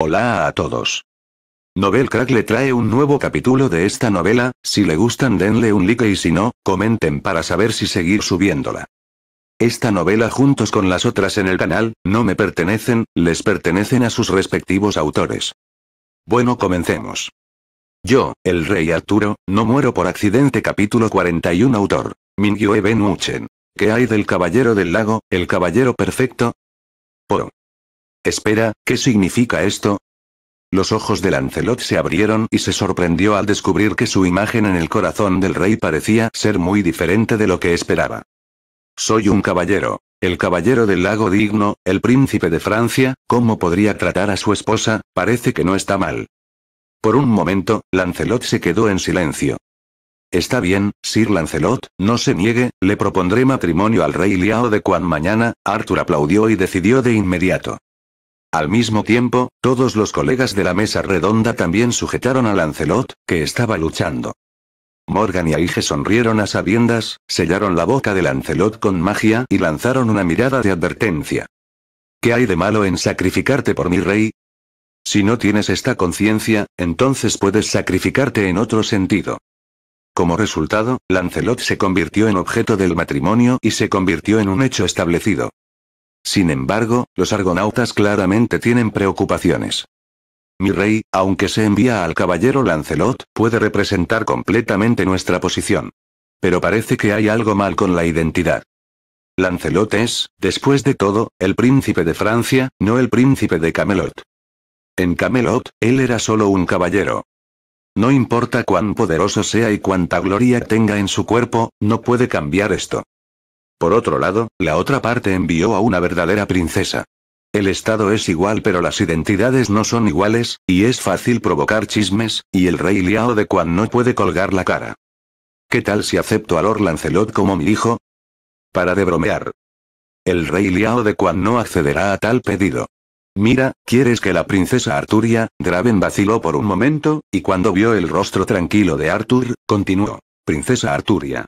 Hola a todos. Novel Crack le trae un nuevo capítulo de esta novela, si le gustan denle un like y si no, comenten para saber si seguir subiéndola. Esta novela juntos con las otras en el canal, no me pertenecen, les pertenecen a sus respectivos autores. Bueno comencemos. Yo, el rey Arturo, no muero por accidente capítulo 41 autor. Mingyue Ben muchen ¿Qué hay del caballero del lago, el caballero perfecto? Poro. Espera, ¿qué significa esto? Los ojos de Lancelot se abrieron y se sorprendió al descubrir que su imagen en el corazón del rey parecía ser muy diferente de lo que esperaba. Soy un caballero. El caballero del lago digno, el príncipe de Francia, ¿cómo podría tratar a su esposa? Parece que no está mal. Por un momento, Lancelot se quedó en silencio. Está bien, Sir Lancelot, no se niegue, le propondré matrimonio al rey Liao de Cuan mañana, Arthur aplaudió y decidió de inmediato. Al mismo tiempo, todos los colegas de la mesa redonda también sujetaron a Lancelot, que estaba luchando. Morgan y Aige sonrieron a sabiendas, sellaron la boca de Lancelot con magia y lanzaron una mirada de advertencia. ¿Qué hay de malo en sacrificarte por mi rey? Si no tienes esta conciencia, entonces puedes sacrificarte en otro sentido. Como resultado, Lancelot se convirtió en objeto del matrimonio y se convirtió en un hecho establecido. Sin embargo, los argonautas claramente tienen preocupaciones. Mi rey, aunque se envía al caballero Lancelot, puede representar completamente nuestra posición. Pero parece que hay algo mal con la identidad. Lancelot es, después de todo, el príncipe de Francia, no el príncipe de Camelot. En Camelot, él era solo un caballero. No importa cuán poderoso sea y cuánta gloria tenga en su cuerpo, no puede cambiar esto. Por otro lado, la otra parte envió a una verdadera princesa. El estado es igual pero las identidades no son iguales, y es fácil provocar chismes, y el rey Liao de Quan no puede colgar la cara. ¿Qué tal si acepto a Lord Lancelot como mi hijo? Para de bromear. El rey Liao de Quan no accederá a tal pedido. Mira, ¿quieres que la princesa Arturia, Draven vaciló por un momento, y cuando vio el rostro tranquilo de Arthur, continuó. Princesa Arturia,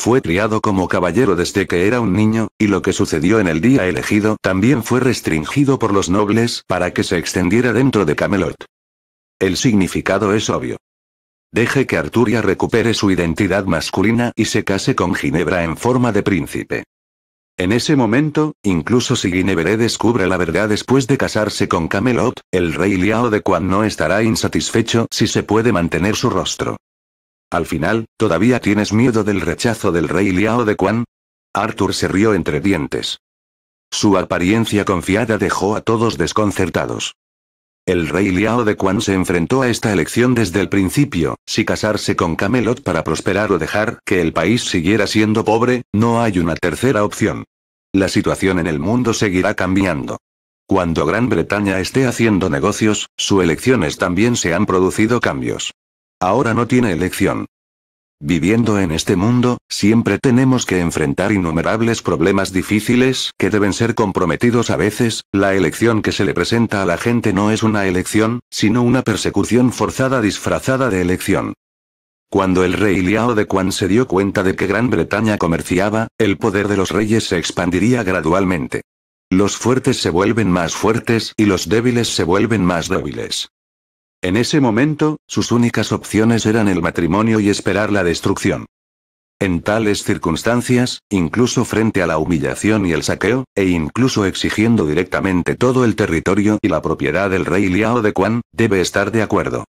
fue criado como caballero desde que era un niño, y lo que sucedió en el día elegido también fue restringido por los nobles para que se extendiera dentro de Camelot. El significado es obvio. Deje que Arturia recupere su identidad masculina y se case con Ginebra en forma de príncipe. En ese momento, incluso si Ginebra descubre la verdad después de casarse con Camelot, el rey Liao de Quan no estará insatisfecho si se puede mantener su rostro. Al final, ¿todavía tienes miedo del rechazo del rey Liao de Quan? Arthur se rió entre dientes. Su apariencia confiada dejó a todos desconcertados. El rey Liao de Quan se enfrentó a esta elección desde el principio, si casarse con Camelot para prosperar o dejar que el país siguiera siendo pobre, no hay una tercera opción. La situación en el mundo seguirá cambiando. Cuando Gran Bretaña esté haciendo negocios, sus elecciones también se han producido cambios. Ahora no tiene elección. Viviendo en este mundo, siempre tenemos que enfrentar innumerables problemas difíciles que deben ser comprometidos a veces, la elección que se le presenta a la gente no es una elección, sino una persecución forzada disfrazada de elección. Cuando el rey Liao de Quan se dio cuenta de que Gran Bretaña comerciaba, el poder de los reyes se expandiría gradualmente. Los fuertes se vuelven más fuertes y los débiles se vuelven más débiles. En ese momento, sus únicas opciones eran el matrimonio y esperar la destrucción. En tales circunstancias, incluso frente a la humillación y el saqueo, e incluso exigiendo directamente todo el territorio y la propiedad del rey Liao de Quan, debe estar de acuerdo.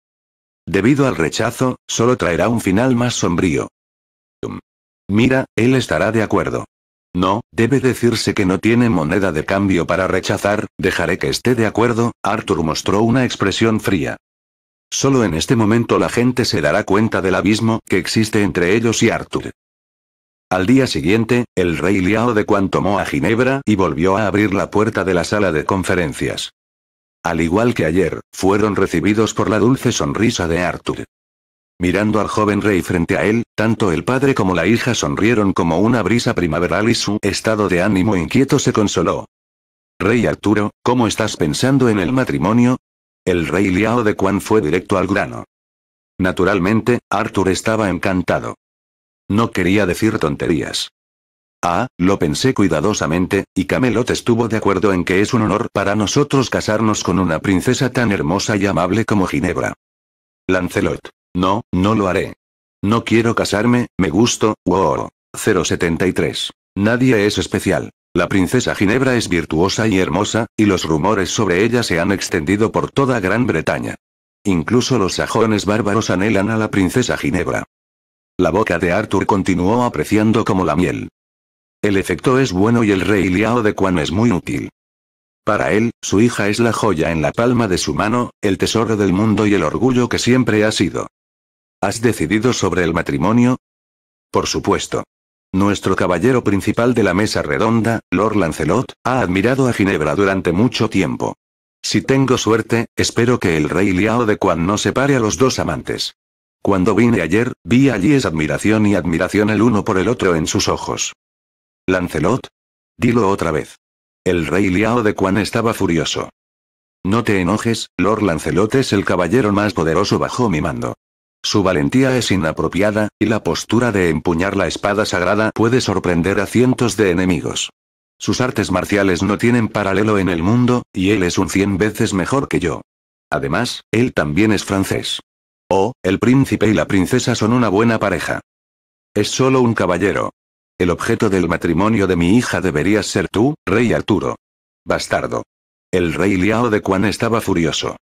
Debido al rechazo, solo traerá un final más sombrío. Mira, él estará de acuerdo. No, debe decirse que no tiene moneda de cambio para rechazar, dejaré que esté de acuerdo, Arthur mostró una expresión fría. Solo en este momento la gente se dará cuenta del abismo que existe entre ellos y Arthur. Al día siguiente, el rey Liao de Quan tomó a Ginebra y volvió a abrir la puerta de la sala de conferencias. Al igual que ayer, fueron recibidos por la dulce sonrisa de Arthur. Mirando al joven rey frente a él, tanto el padre como la hija sonrieron como una brisa primaveral y su estado de ánimo inquieto se consoló. Rey Arturo, ¿cómo estás pensando en el matrimonio? El rey Liao de Kwan fue directo al grano. Naturalmente, Arthur estaba encantado. No quería decir tonterías. Ah, lo pensé cuidadosamente, y Camelot estuvo de acuerdo en que es un honor para nosotros casarnos con una princesa tan hermosa y amable como Ginebra. Lancelot. No, no lo haré. No quiero casarme, me gusto, wow. 073. Nadie es especial. La princesa Ginebra es virtuosa y hermosa, y los rumores sobre ella se han extendido por toda Gran Bretaña. Incluso los sajones bárbaros anhelan a la princesa Ginebra. La boca de Arthur continuó apreciando como la miel. El efecto es bueno y el rey Liao de Quan es muy útil. Para él, su hija es la joya en la palma de su mano, el tesoro del mundo y el orgullo que siempre ha sido. ¿Has decidido sobre el matrimonio? Por supuesto. Nuestro caballero principal de la mesa redonda, Lord Lancelot, ha admirado a Ginebra durante mucho tiempo. Si tengo suerte, espero que el rey Liao de Quan no separe a los dos amantes. Cuando vine ayer, vi allí es admiración y admiración el uno por el otro en sus ojos. Lancelot. Dilo otra vez. El rey Liao de Quan estaba furioso. No te enojes, Lord Lancelot es el caballero más poderoso bajo mi mando. Su valentía es inapropiada, y la postura de empuñar la espada sagrada puede sorprender a cientos de enemigos. Sus artes marciales no tienen paralelo en el mundo, y él es un cien veces mejor que yo. Además, él también es francés. Oh, el príncipe y la princesa son una buena pareja. Es solo un caballero. El objeto del matrimonio de mi hija deberías ser tú, rey Arturo. Bastardo. El rey Liao de Quan estaba furioso.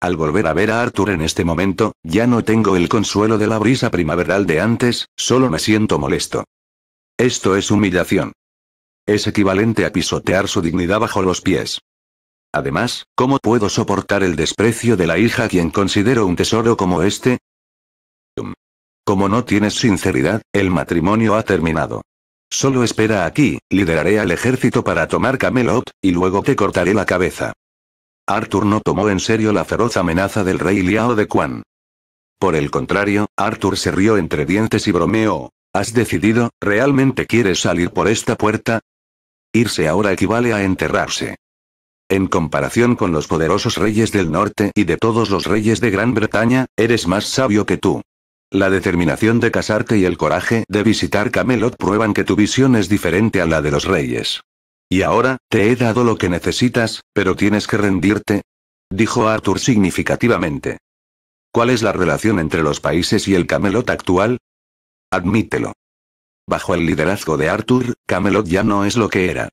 Al volver a ver a Arthur en este momento, ya no tengo el consuelo de la brisa primaveral de antes, solo me siento molesto. Esto es humillación. Es equivalente a pisotear su dignidad bajo los pies. Además, ¿cómo puedo soportar el desprecio de la hija a quien considero un tesoro como este? Como no tienes sinceridad, el matrimonio ha terminado. Solo espera aquí, lideraré al ejército para tomar Camelot, y luego te cortaré la cabeza. Arthur no tomó en serio la feroz amenaza del rey Liao de Quan. Por el contrario, Arthur se rió entre dientes y bromeó. ¿Has decidido, realmente quieres salir por esta puerta? Irse ahora equivale a enterrarse. En comparación con los poderosos reyes del norte y de todos los reyes de Gran Bretaña, eres más sabio que tú. La determinación de casarte y el coraje de visitar Camelot prueban que tu visión es diferente a la de los reyes. Y ahora, te he dado lo que necesitas, pero tienes que rendirte. Dijo Arthur significativamente. ¿Cuál es la relación entre los países y el Camelot actual? Admítelo. Bajo el liderazgo de Arthur, Camelot ya no es lo que era.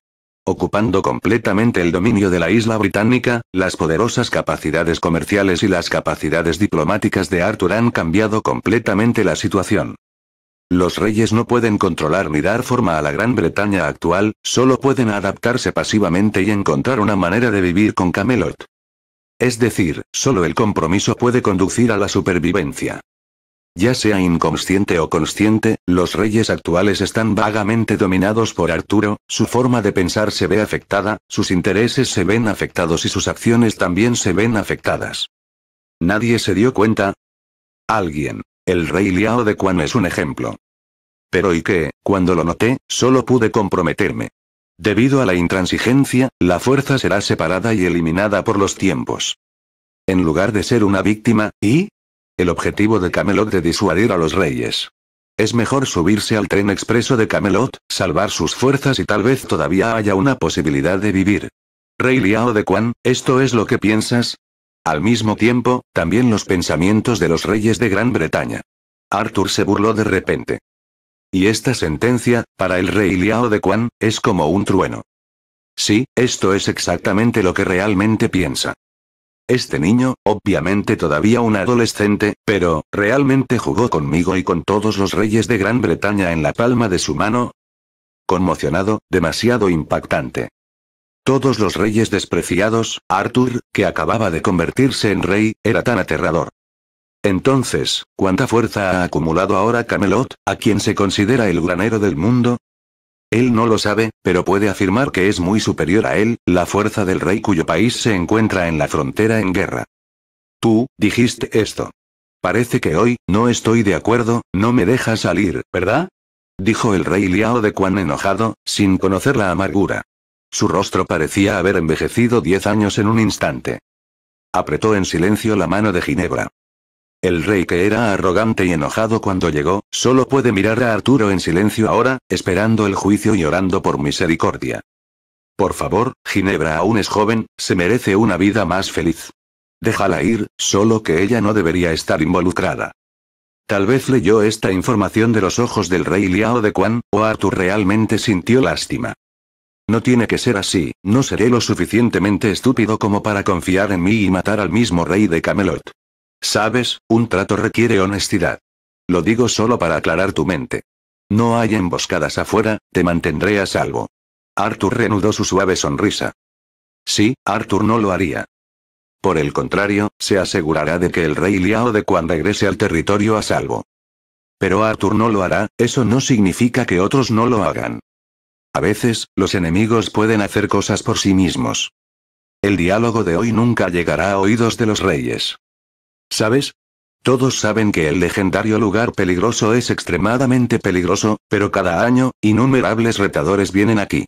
Ocupando completamente el dominio de la isla británica, las poderosas capacidades comerciales y las capacidades diplomáticas de Arthur han cambiado completamente la situación. Los reyes no pueden controlar ni dar forma a la Gran Bretaña actual, solo pueden adaptarse pasivamente y encontrar una manera de vivir con Camelot. Es decir, solo el compromiso puede conducir a la supervivencia. Ya sea inconsciente o consciente, los reyes actuales están vagamente dominados por Arturo, su forma de pensar se ve afectada, sus intereses se ven afectados y sus acciones también se ven afectadas. ¿Nadie se dio cuenta? Alguien. El rey Liao de Quan es un ejemplo. Pero y que, cuando lo noté, solo pude comprometerme. Debido a la intransigencia, la fuerza será separada y eliminada por los tiempos. En lugar de ser una víctima, y... El objetivo de Camelot de disuadir a los reyes. Es mejor subirse al tren expreso de Camelot, salvar sus fuerzas y tal vez todavía haya una posibilidad de vivir. Rey Liao de Quan, ¿esto es lo que piensas? Al mismo tiempo, también los pensamientos de los reyes de Gran Bretaña. Arthur se burló de repente. Y esta sentencia, para el rey Liao de Quan, es como un trueno. Sí, esto es exactamente lo que realmente piensa. Este niño, obviamente todavía un adolescente, pero, ¿realmente jugó conmigo y con todos los reyes de Gran Bretaña en la palma de su mano? Conmocionado, demasiado impactante. Todos los reyes despreciados, Arthur, que acababa de convertirse en rey, era tan aterrador. Entonces, ¿cuánta fuerza ha acumulado ahora Camelot, a quien se considera el granero del mundo? Él no lo sabe, pero puede afirmar que es muy superior a él, la fuerza del rey cuyo país se encuentra en la frontera en guerra. Tú, dijiste esto. Parece que hoy, no estoy de acuerdo, no me deja salir, ¿verdad? Dijo el rey Liao de Quan enojado, sin conocer la amargura. Su rostro parecía haber envejecido diez años en un instante. Apretó en silencio la mano de Ginebra. El rey que era arrogante y enojado cuando llegó, solo puede mirar a Arturo en silencio ahora, esperando el juicio y orando por misericordia. Por favor, Ginebra aún es joven, se merece una vida más feliz. Déjala ir, solo que ella no debería estar involucrada. Tal vez leyó esta información de los ojos del rey Liao de Quan, o Arturo realmente sintió lástima. No tiene que ser así, no seré lo suficientemente estúpido como para confiar en mí y matar al mismo rey de Camelot. Sabes, un trato requiere honestidad. Lo digo solo para aclarar tu mente. No hay emboscadas afuera, te mantendré a salvo. Arthur reanudó su suave sonrisa. Sí, Arthur no lo haría. Por el contrario, se asegurará de que el rey Liao de Quan regrese al territorio a salvo. Pero Arthur no lo hará, eso no significa que otros no lo hagan. A veces, los enemigos pueden hacer cosas por sí mismos. El diálogo de hoy nunca llegará a oídos de los reyes. ¿Sabes? Todos saben que el legendario lugar peligroso es extremadamente peligroso, pero cada año, innumerables retadores vienen aquí.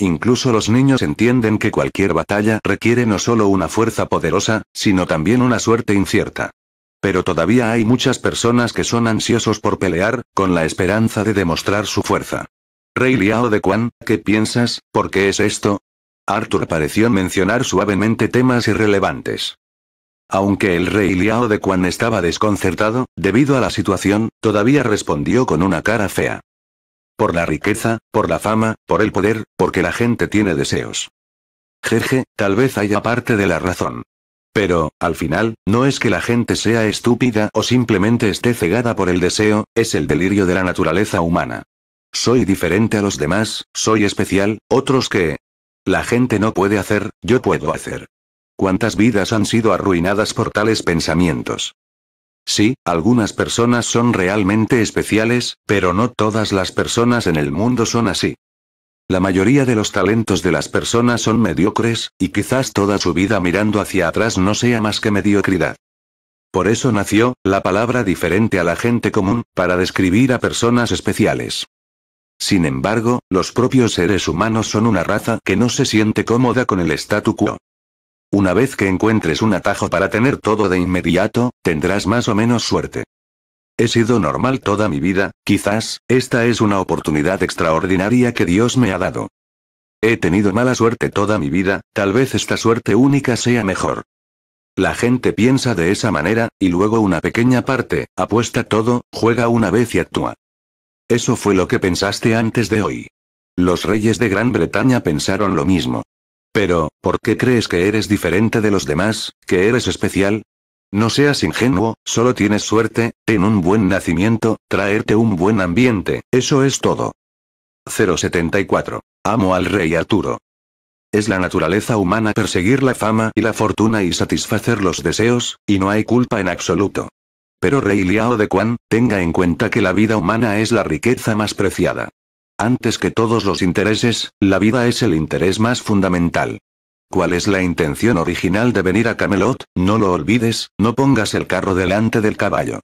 Incluso los niños entienden que cualquier batalla requiere no solo una fuerza poderosa, sino también una suerte incierta. Pero todavía hay muchas personas que son ansiosos por pelear, con la esperanza de demostrar su fuerza. Rey Liao de Quan, ¿qué piensas? ¿Por qué es esto? Arthur pareció mencionar suavemente temas irrelevantes. Aunque el rey Liao de Quan estaba desconcertado, debido a la situación, todavía respondió con una cara fea. Por la riqueza, por la fama, por el poder, porque la gente tiene deseos. Jerje, tal vez haya parte de la razón. Pero, al final, no es que la gente sea estúpida o simplemente esté cegada por el deseo, es el delirio de la naturaleza humana. Soy diferente a los demás, soy especial, otros que... La gente no puede hacer, yo puedo hacer. ¿Cuántas vidas han sido arruinadas por tales pensamientos? Sí, algunas personas son realmente especiales, pero no todas las personas en el mundo son así. La mayoría de los talentos de las personas son mediocres, y quizás toda su vida mirando hacia atrás no sea más que mediocridad. Por eso nació, la palabra diferente a la gente común, para describir a personas especiales. Sin embargo, los propios seres humanos son una raza que no se siente cómoda con el statu quo. Una vez que encuentres un atajo para tener todo de inmediato, tendrás más o menos suerte. He sido normal toda mi vida, quizás, esta es una oportunidad extraordinaria que Dios me ha dado. He tenido mala suerte toda mi vida, tal vez esta suerte única sea mejor. La gente piensa de esa manera, y luego una pequeña parte, apuesta todo, juega una vez y actúa. Eso fue lo que pensaste antes de hoy. Los reyes de Gran Bretaña pensaron lo mismo. Pero, ¿por qué crees que eres diferente de los demás, que eres especial? No seas ingenuo, solo tienes suerte, ten un buen nacimiento, traerte un buen ambiente, eso es todo. 074. Amo al rey Arturo. Es la naturaleza humana perseguir la fama y la fortuna y satisfacer los deseos, y no hay culpa en absoluto. Pero Rey Liao de Quan, tenga en cuenta que la vida humana es la riqueza más preciada. Antes que todos los intereses, la vida es el interés más fundamental. ¿Cuál es la intención original de venir a Camelot? No lo olvides, no pongas el carro delante del caballo.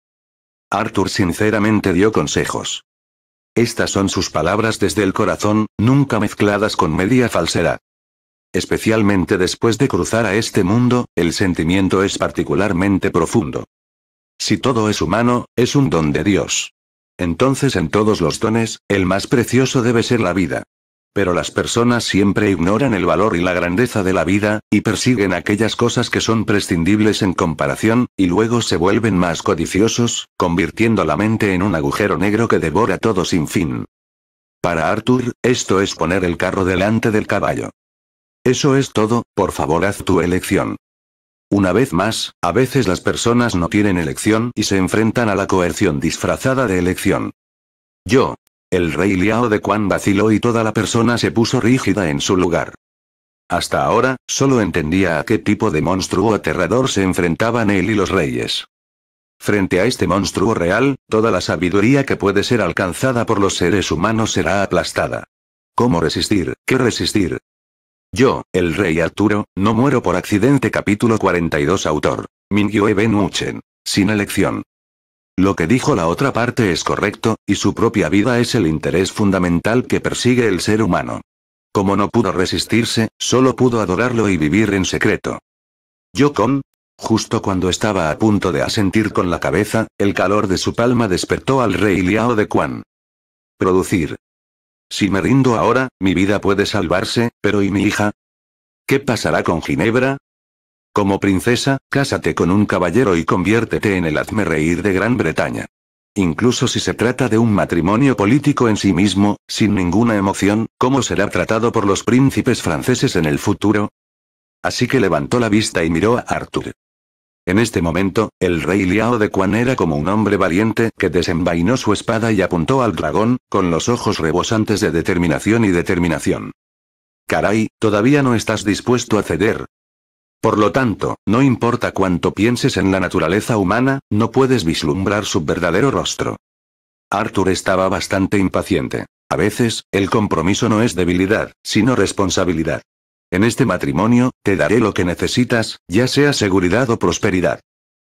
Arthur sinceramente dio consejos. Estas son sus palabras desde el corazón, nunca mezcladas con media falsedad. Especialmente después de cruzar a este mundo, el sentimiento es particularmente profundo. Si todo es humano, es un don de Dios. Entonces en todos los dones, el más precioso debe ser la vida. Pero las personas siempre ignoran el valor y la grandeza de la vida, y persiguen aquellas cosas que son prescindibles en comparación, y luego se vuelven más codiciosos, convirtiendo la mente en un agujero negro que devora todo sin fin. Para Arthur, esto es poner el carro delante del caballo. Eso es todo, por favor haz tu elección. Una vez más, a veces las personas no tienen elección y se enfrentan a la coerción disfrazada de elección. Yo. El rey Liao de Quan vaciló y toda la persona se puso rígida en su lugar. Hasta ahora, solo entendía a qué tipo de monstruo aterrador se enfrentaban él y los reyes. Frente a este monstruo real, toda la sabiduría que puede ser alcanzada por los seres humanos será aplastada. ¿Cómo resistir? ¿Qué resistir? Yo, el rey Arturo, no muero por accidente capítulo 42 autor. Mingyue Ben Uchen. Sin elección. Lo que dijo la otra parte es correcto, y su propia vida es el interés fundamental que persigue el ser humano. Como no pudo resistirse, solo pudo adorarlo y vivir en secreto. Yo con, justo cuando estaba a punto de asentir con la cabeza, el calor de su palma despertó al rey Liao de Quan. Producir, si me rindo ahora, mi vida puede salvarse, pero ¿y mi hija? ¿Qué pasará con Ginebra? Como princesa, cásate con un caballero y conviértete en el hazme reír de Gran Bretaña. Incluso si se trata de un matrimonio político en sí mismo, sin ninguna emoción, ¿cómo será tratado por los príncipes franceses en el futuro? Así que levantó la vista y miró a Arthur. En este momento, el rey Liao de Quan era como un hombre valiente que desenvainó su espada y apuntó al dragón, con los ojos rebosantes de determinación y determinación. Caray, todavía no estás dispuesto a ceder. Por lo tanto, no importa cuánto pienses en la naturaleza humana, no puedes vislumbrar su verdadero rostro. Arthur estaba bastante impaciente. A veces, el compromiso no es debilidad, sino responsabilidad. En este matrimonio, te daré lo que necesitas, ya sea seguridad o prosperidad.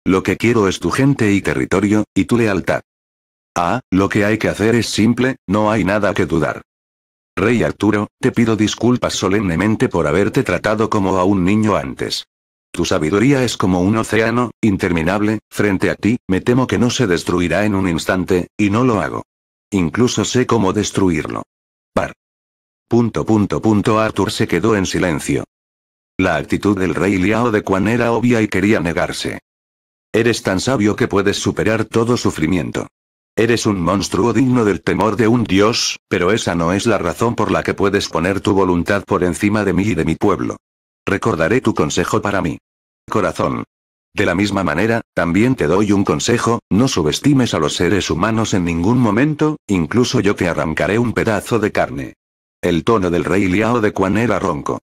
Lo que quiero es tu gente y territorio, y tu lealtad. Ah, lo que hay que hacer es simple, no hay nada que dudar. Rey Arturo, te pido disculpas solemnemente por haberte tratado como a un niño antes. Tu sabiduría es como un océano, interminable, frente a ti, me temo que no se destruirá en un instante, y no lo hago. Incluso sé cómo destruirlo. Punto punto Arthur se quedó en silencio. La actitud del rey Liao de Quan era obvia y quería negarse. Eres tan sabio que puedes superar todo sufrimiento. Eres un monstruo digno del temor de un dios, pero esa no es la razón por la que puedes poner tu voluntad por encima de mí y de mi pueblo. Recordaré tu consejo para mí. Corazón. De la misma manera, también te doy un consejo, no subestimes a los seres humanos en ningún momento, incluso yo te arrancaré un pedazo de carne. El tono del rey Liao de Quan era ronco.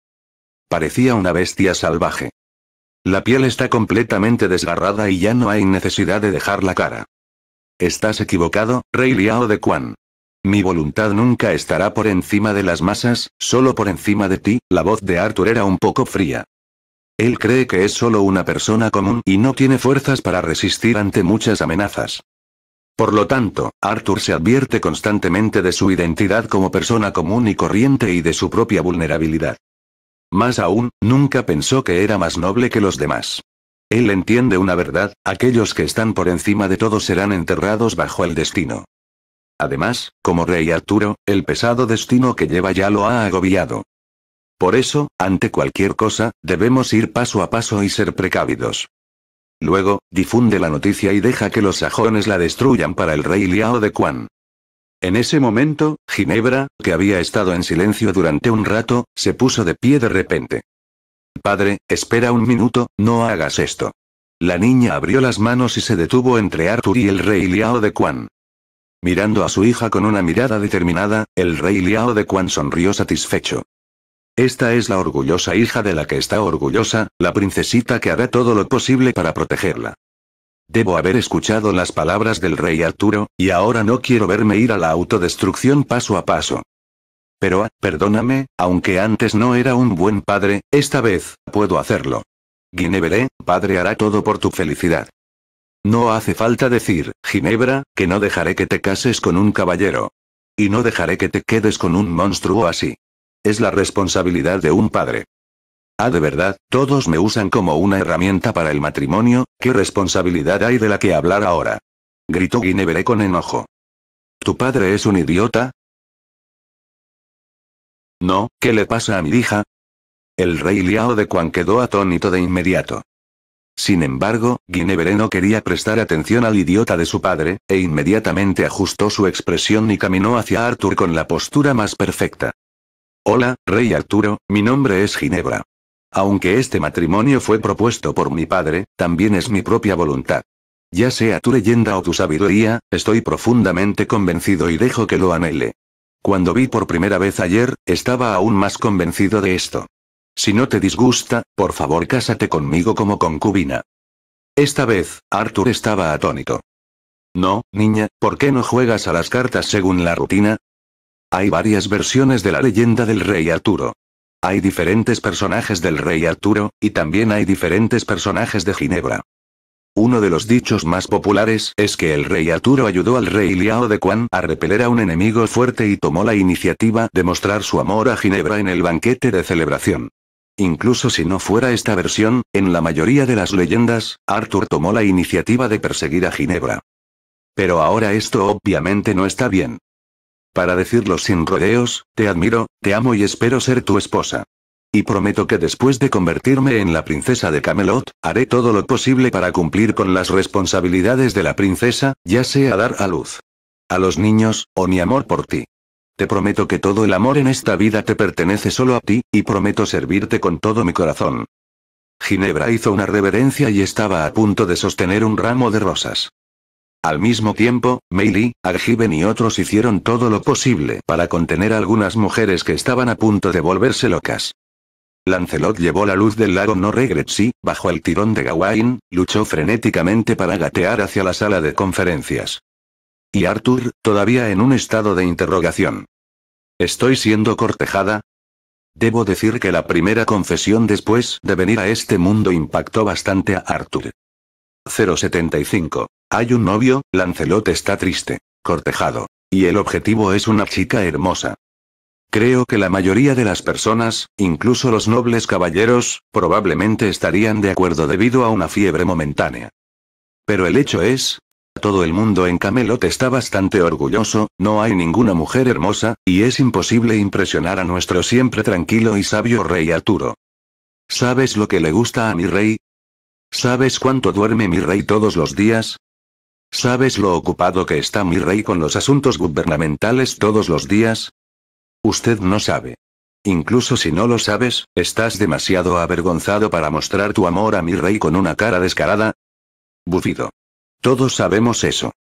Parecía una bestia salvaje. La piel está completamente desgarrada y ya no hay necesidad de dejar la cara. Estás equivocado, rey Liao de Quan. Mi voluntad nunca estará por encima de las masas, solo por encima de ti, la voz de Arthur era un poco fría. Él cree que es solo una persona común y no tiene fuerzas para resistir ante muchas amenazas. Por lo tanto, Arthur se advierte constantemente de su identidad como persona común y corriente y de su propia vulnerabilidad. Más aún, nunca pensó que era más noble que los demás. Él entiende una verdad, aquellos que están por encima de todo serán enterrados bajo el destino. Además, como rey Arturo, el pesado destino que lleva ya lo ha agobiado. Por eso, ante cualquier cosa, debemos ir paso a paso y ser precavidos. Luego, difunde la noticia y deja que los sajones la destruyan para el rey Liao de Quan. En ese momento, Ginebra, que había estado en silencio durante un rato, se puso de pie de repente. Padre, espera un minuto, no hagas esto. La niña abrió las manos y se detuvo entre Arthur y el rey Liao de Quan. Mirando a su hija con una mirada determinada, el rey Liao de Quan sonrió satisfecho. Esta es la orgullosa hija de la que está orgullosa, la princesita que hará todo lo posible para protegerla. Debo haber escuchado las palabras del rey Arturo, y ahora no quiero verme ir a la autodestrucción paso a paso. Pero, ah, perdóname, aunque antes no era un buen padre, esta vez, puedo hacerlo. Guineveré, padre hará todo por tu felicidad. No hace falta decir, Ginebra, que no dejaré que te cases con un caballero. Y no dejaré que te quedes con un monstruo así. Es la responsabilidad de un padre. Ah, de verdad, todos me usan como una herramienta para el matrimonio, ¿qué responsabilidad hay de la que hablar ahora? Gritó Guinevere con enojo. ¿Tu padre es un idiota? No, ¿qué le pasa a mi hija? El rey Liao de Quan quedó atónito de inmediato. Sin embargo, Guinevere no quería prestar atención al idiota de su padre, e inmediatamente ajustó su expresión y caminó hacia Arthur con la postura más perfecta. Hola, Rey Arturo, mi nombre es Ginebra. Aunque este matrimonio fue propuesto por mi padre, también es mi propia voluntad. Ya sea tu leyenda o tu sabiduría, estoy profundamente convencido y dejo que lo anhele. Cuando vi por primera vez ayer, estaba aún más convencido de esto. Si no te disgusta, por favor cásate conmigo como concubina. Esta vez, Arthur estaba atónito. No, niña, ¿por qué no juegas a las cartas según la rutina? Hay varias versiones de la leyenda del rey Arturo. Hay diferentes personajes del rey Arturo, y también hay diferentes personajes de Ginebra. Uno de los dichos más populares es que el rey Arturo ayudó al rey Liao de Quan a repeler a un enemigo fuerte y tomó la iniciativa de mostrar su amor a Ginebra en el banquete de celebración. Incluso si no fuera esta versión, en la mayoría de las leyendas, Arthur tomó la iniciativa de perseguir a Ginebra. Pero ahora esto obviamente no está bien. Para decirlo sin rodeos, te admiro, te amo y espero ser tu esposa. Y prometo que después de convertirme en la princesa de Camelot, haré todo lo posible para cumplir con las responsabilidades de la princesa, ya sea dar a luz. A los niños, o mi amor por ti. Te prometo que todo el amor en esta vida te pertenece solo a ti, y prometo servirte con todo mi corazón. Ginebra hizo una reverencia y estaba a punto de sostener un ramo de rosas. Al mismo tiempo, Meili, Argiven y otros hicieron todo lo posible para contener a algunas mujeres que estaban a punto de volverse locas. Lancelot llevó la luz del lago No y, bajo el tirón de Gawain, luchó frenéticamente para gatear hacia la sala de conferencias. Y Arthur, todavía en un estado de interrogación. ¿Estoy siendo cortejada? Debo decir que la primera confesión después de venir a este mundo impactó bastante a Arthur. 075 hay un novio, Lancelot está triste, cortejado. Y el objetivo es una chica hermosa. Creo que la mayoría de las personas, incluso los nobles caballeros, probablemente estarían de acuerdo debido a una fiebre momentánea. Pero el hecho es, todo el mundo en Camelot está bastante orgulloso, no hay ninguna mujer hermosa, y es imposible impresionar a nuestro siempre tranquilo y sabio rey Arturo. ¿Sabes lo que le gusta a mi rey? ¿Sabes cuánto duerme mi rey todos los días? ¿Sabes lo ocupado que está mi rey con los asuntos gubernamentales todos los días? Usted no sabe. Incluso si no lo sabes, estás demasiado avergonzado para mostrar tu amor a mi rey con una cara descarada. Bufido. Todos sabemos eso.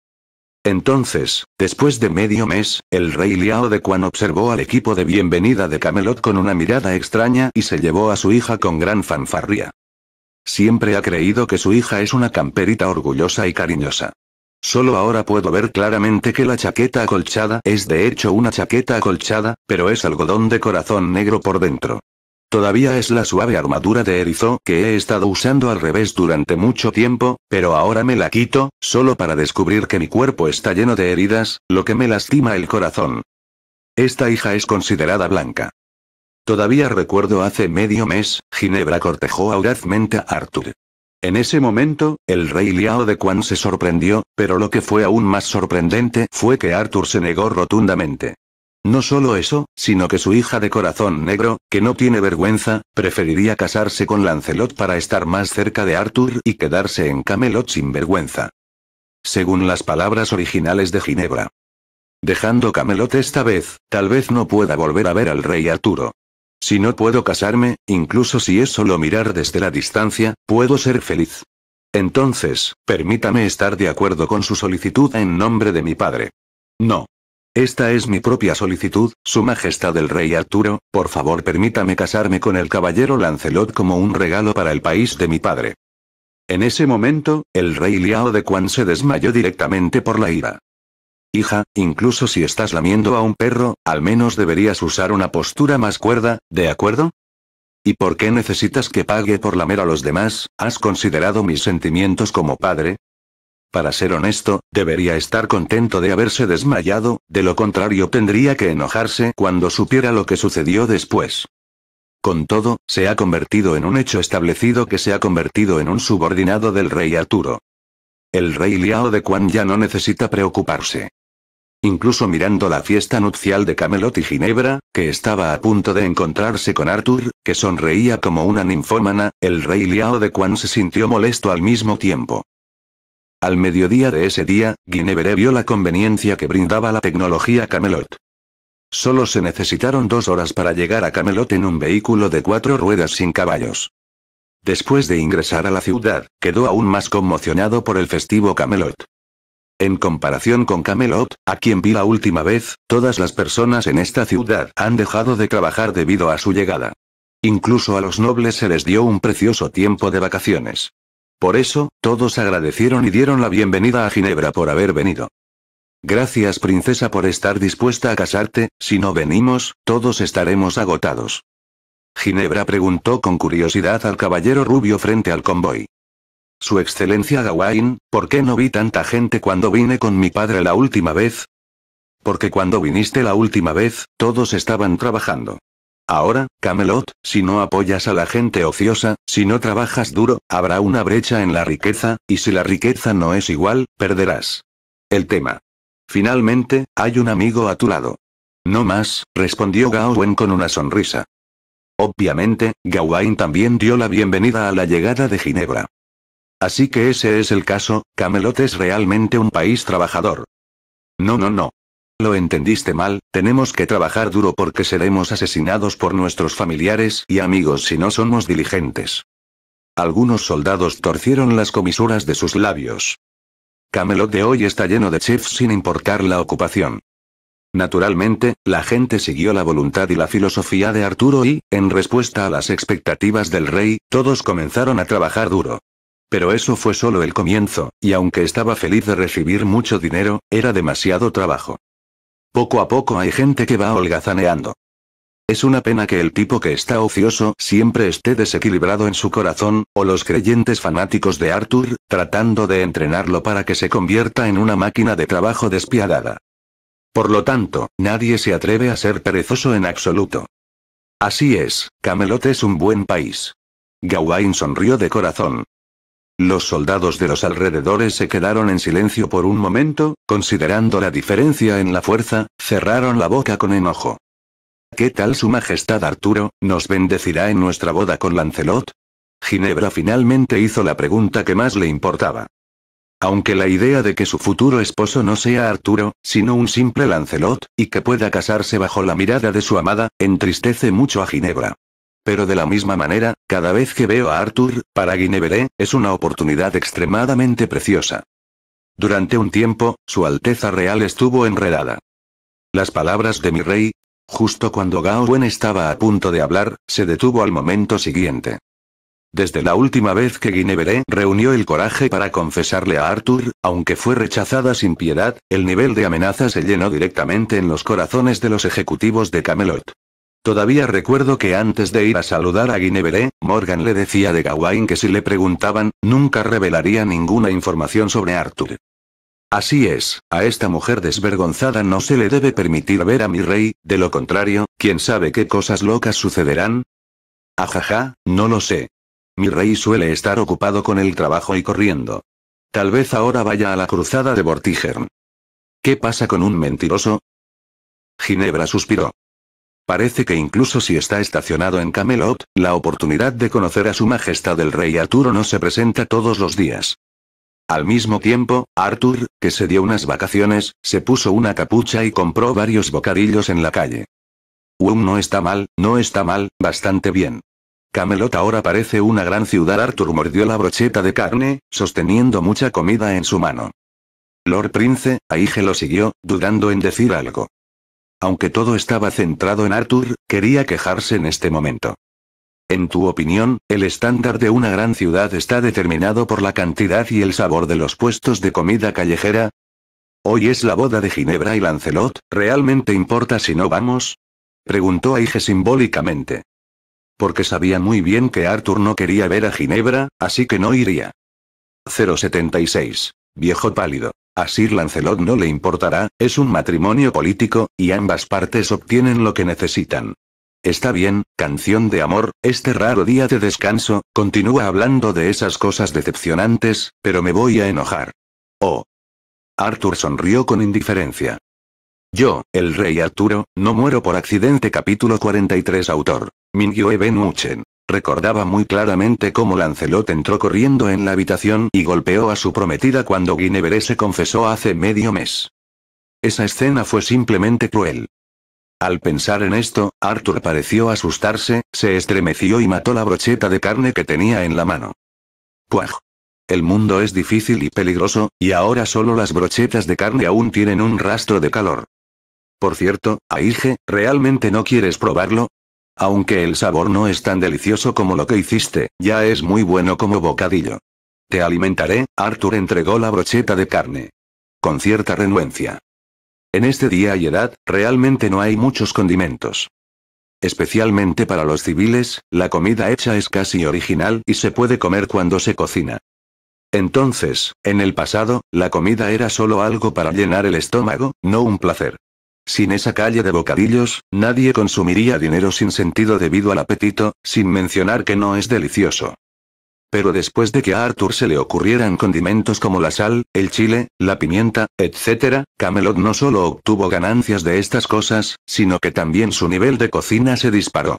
Entonces, después de medio mes, el rey Liao de Quan observó al equipo de bienvenida de Camelot con una mirada extraña y se llevó a su hija con gran fanfarría. Siempre ha creído que su hija es una camperita orgullosa y cariñosa. Solo ahora puedo ver claramente que la chaqueta acolchada es de hecho una chaqueta acolchada, pero es algodón de corazón negro por dentro. Todavía es la suave armadura de erizo que he estado usando al revés durante mucho tiempo, pero ahora me la quito, solo para descubrir que mi cuerpo está lleno de heridas, lo que me lastima el corazón. Esta hija es considerada blanca. Todavía recuerdo hace medio mes, Ginebra cortejó audazmente a Arthur. En ese momento, el rey Liao de Quan se sorprendió, pero lo que fue aún más sorprendente fue que Arthur se negó rotundamente. No solo eso, sino que su hija de corazón negro, que no tiene vergüenza, preferiría casarse con Lancelot para estar más cerca de Arthur y quedarse en Camelot sin vergüenza. Según las palabras originales de Ginebra. Dejando Camelot esta vez, tal vez no pueda volver a ver al rey Arturo. Si no puedo casarme, incluso si es solo mirar desde la distancia, puedo ser feliz. Entonces, permítame estar de acuerdo con su solicitud en nombre de mi padre. No. Esta es mi propia solicitud, Su Majestad el Rey Arturo, por favor permítame casarme con el caballero Lancelot como un regalo para el país de mi padre. En ese momento, el rey Liao de Quan se desmayó directamente por la ira. Hija, incluso si estás lamiendo a un perro, al menos deberías usar una postura más cuerda, ¿de acuerdo? ¿Y por qué necesitas que pague por lamer a los demás? ¿Has considerado mis sentimientos como padre? Para ser honesto, debería estar contento de haberse desmayado, de lo contrario tendría que enojarse cuando supiera lo que sucedió después. Con todo, se ha convertido en un hecho establecido que se ha convertido en un subordinado del rey Arturo. El rey Liao de Quan ya no necesita preocuparse incluso mirando la fiesta nupcial de Camelot y Ginebra, que estaba a punto de encontrarse con Arthur, que sonreía como una ninfómana, el rey Liao de Quan se sintió molesto al mismo tiempo. Al mediodía de ese día, Ginebra vio la conveniencia que brindaba la tecnología Camelot. Solo se necesitaron dos horas para llegar a Camelot en un vehículo de cuatro ruedas sin caballos. Después de ingresar a la ciudad, quedó aún más conmocionado por el festivo Camelot. En comparación con Camelot, a quien vi la última vez, todas las personas en esta ciudad han dejado de trabajar debido a su llegada. Incluso a los nobles se les dio un precioso tiempo de vacaciones. Por eso, todos agradecieron y dieron la bienvenida a Ginebra por haber venido. Gracias princesa por estar dispuesta a casarte, si no venimos, todos estaremos agotados. Ginebra preguntó con curiosidad al caballero rubio frente al convoy. Su Excelencia Gawain, ¿por qué no vi tanta gente cuando vine con mi padre la última vez? Porque cuando viniste la última vez, todos estaban trabajando. Ahora, Camelot, si no apoyas a la gente ociosa, si no trabajas duro, habrá una brecha en la riqueza, y si la riqueza no es igual, perderás. El tema. Finalmente, hay un amigo a tu lado. No más, respondió Gawain con una sonrisa. Obviamente, Gawain también dio la bienvenida a la llegada de Ginebra. Así que ese es el caso, Camelot es realmente un país trabajador. No, no, no. Lo entendiste mal, tenemos que trabajar duro porque seremos asesinados por nuestros familiares y amigos si no somos diligentes. Algunos soldados torcieron las comisuras de sus labios. Camelot de hoy está lleno de chefs sin importar la ocupación. Naturalmente, la gente siguió la voluntad y la filosofía de Arturo y, en respuesta a las expectativas del rey, todos comenzaron a trabajar duro. Pero eso fue solo el comienzo, y aunque estaba feliz de recibir mucho dinero, era demasiado trabajo. Poco a poco hay gente que va holgazaneando. Es una pena que el tipo que está ocioso siempre esté desequilibrado en su corazón, o los creyentes fanáticos de Arthur, tratando de entrenarlo para que se convierta en una máquina de trabajo despiadada. Por lo tanto, nadie se atreve a ser perezoso en absoluto. Así es, Camelot es un buen país. Gawain sonrió de corazón. Los soldados de los alrededores se quedaron en silencio por un momento, considerando la diferencia en la fuerza, cerraron la boca con enojo. ¿Qué tal su majestad Arturo, nos bendecirá en nuestra boda con Lancelot? Ginebra finalmente hizo la pregunta que más le importaba. Aunque la idea de que su futuro esposo no sea Arturo, sino un simple Lancelot, y que pueda casarse bajo la mirada de su amada, entristece mucho a Ginebra. Pero de la misma manera, cada vez que veo a Arthur, para Guinevere, es una oportunidad extremadamente preciosa. Durante un tiempo, Su Alteza Real estuvo enredada. Las palabras de mi rey, justo cuando Gaowen estaba a punto de hablar, se detuvo al momento siguiente. Desde la última vez que Guinevere reunió el coraje para confesarle a Arthur, aunque fue rechazada sin piedad, el nivel de amenaza se llenó directamente en los corazones de los ejecutivos de Camelot. Todavía recuerdo que antes de ir a saludar a Guinevere, Morgan le decía de Gawain que si le preguntaban, nunca revelaría ninguna información sobre Arthur. Así es, a esta mujer desvergonzada no se le debe permitir ver a mi rey, de lo contrario, ¿quién sabe qué cosas locas sucederán? Ajaja, no lo sé. Mi rey suele estar ocupado con el trabajo y corriendo. Tal vez ahora vaya a la cruzada de Vortigern. ¿Qué pasa con un mentiroso? Ginebra suspiró. Parece que incluso si está estacionado en Camelot, la oportunidad de conocer a su majestad el rey Arturo no se presenta todos los días. Al mismo tiempo, Arthur, que se dio unas vacaciones, se puso una capucha y compró varios bocadillos en la calle. Wum no está mal, no está mal, bastante bien. Camelot ahora parece una gran ciudad. Arthur mordió la brocheta de carne, sosteniendo mucha comida en su mano. Lord Prince, Aige lo siguió, dudando en decir algo. Aunque todo estaba centrado en Arthur, quería quejarse en este momento. En tu opinión, el estándar de una gran ciudad está determinado por la cantidad y el sabor de los puestos de comida callejera. Hoy es la boda de Ginebra y Lancelot, ¿realmente importa si no vamos? Preguntó Aige simbólicamente. Porque sabía muy bien que Arthur no quería ver a Ginebra, así que no iría. 076. Viejo pálido. A Sir Lancelot no le importará, es un matrimonio político, y ambas partes obtienen lo que necesitan. Está bien, canción de amor, este raro día de descanso, continúa hablando de esas cosas decepcionantes, pero me voy a enojar. Oh. Arthur sonrió con indiferencia. Yo, el rey Arturo, no muero por accidente capítulo 43 autor. Mingyue Eben Uchen. Recordaba muy claramente cómo Lancelot entró corriendo en la habitación y golpeó a su prometida cuando Guinevere se confesó hace medio mes. Esa escena fue simplemente cruel. Al pensar en esto, Arthur pareció asustarse, se estremeció y mató la brocheta de carne que tenía en la mano. Puaj. El mundo es difícil y peligroso, y ahora solo las brochetas de carne aún tienen un rastro de calor. Por cierto, Aige, ¿realmente no quieres probarlo? Aunque el sabor no es tan delicioso como lo que hiciste, ya es muy bueno como bocadillo. Te alimentaré, Arthur entregó la brocheta de carne. Con cierta renuencia. En este día y edad, realmente no hay muchos condimentos. Especialmente para los civiles, la comida hecha es casi original y se puede comer cuando se cocina. Entonces, en el pasado, la comida era solo algo para llenar el estómago, no un placer. Sin esa calle de bocadillos, nadie consumiría dinero sin sentido debido al apetito, sin mencionar que no es delicioso. Pero después de que a Arthur se le ocurrieran condimentos como la sal, el chile, la pimienta, etc., Camelot no solo obtuvo ganancias de estas cosas, sino que también su nivel de cocina se disparó.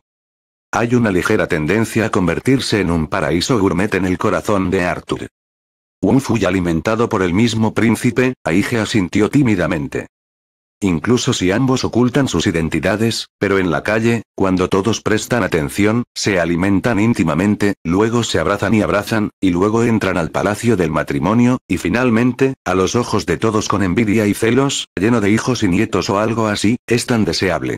Hay una ligera tendencia a convertirse en un paraíso gourmet en el corazón de Arthur. Un fui alimentado por el mismo príncipe, Aige asintió tímidamente incluso si ambos ocultan sus identidades, pero en la calle, cuando todos prestan atención, se alimentan íntimamente, luego se abrazan y abrazan, y luego entran al palacio del matrimonio, y finalmente, a los ojos de todos con envidia y celos, lleno de hijos y nietos o algo así, es tan deseable.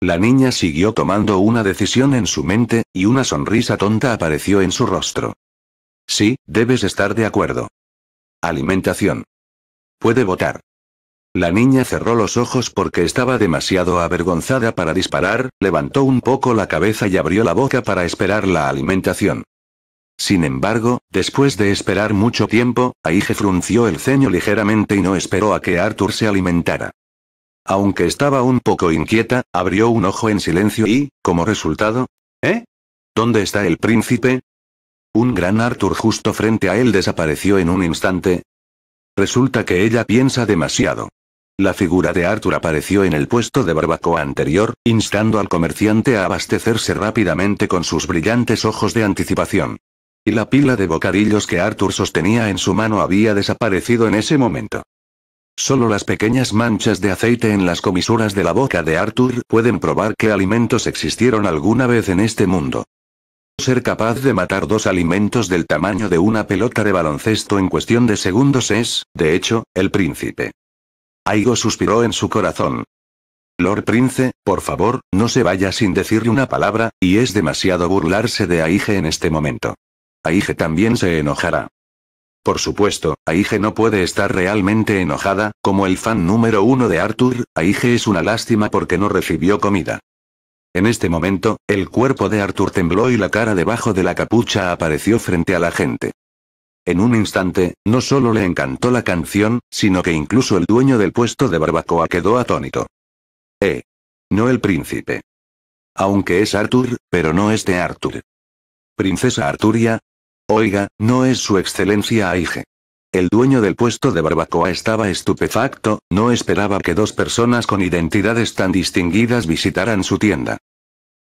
La niña siguió tomando una decisión en su mente, y una sonrisa tonta apareció en su rostro. Sí, debes estar de acuerdo. Alimentación. Puede votar. La niña cerró los ojos porque estaba demasiado avergonzada para disparar, levantó un poco la cabeza y abrió la boca para esperar la alimentación. Sin embargo, después de esperar mucho tiempo, Aige frunció el ceño ligeramente y no esperó a que Arthur se alimentara. Aunque estaba un poco inquieta, abrió un ojo en silencio y, como resultado, ¿eh? ¿Dónde está el príncipe? Un gran Arthur justo frente a él desapareció en un instante. Resulta que ella piensa demasiado. La figura de Arthur apareció en el puesto de barbacoa anterior, instando al comerciante a abastecerse rápidamente con sus brillantes ojos de anticipación. Y la pila de bocadillos que Arthur sostenía en su mano había desaparecido en ese momento. Solo las pequeñas manchas de aceite en las comisuras de la boca de Arthur pueden probar que alimentos existieron alguna vez en este mundo. Ser capaz de matar dos alimentos del tamaño de una pelota de baloncesto en cuestión de segundos es, de hecho, el príncipe. Aigo suspiró en su corazón. Lord Prince, por favor, no se vaya sin decirle una palabra, y es demasiado burlarse de Aige en este momento. Aige también se enojará. Por supuesto, Aige no puede estar realmente enojada, como el fan número uno de Arthur, Aige es una lástima porque no recibió comida. En este momento, el cuerpo de Arthur tembló y la cara debajo de la capucha apareció frente a la gente. En un instante, no solo le encantó la canción, sino que incluso el dueño del puesto de barbacoa quedó atónito. Eh. No el príncipe. Aunque es Arthur, pero no este Arthur. Princesa Arturia. Oiga, no es su excelencia Aige. El dueño del puesto de barbacoa estaba estupefacto, no esperaba que dos personas con identidades tan distinguidas visitaran su tienda.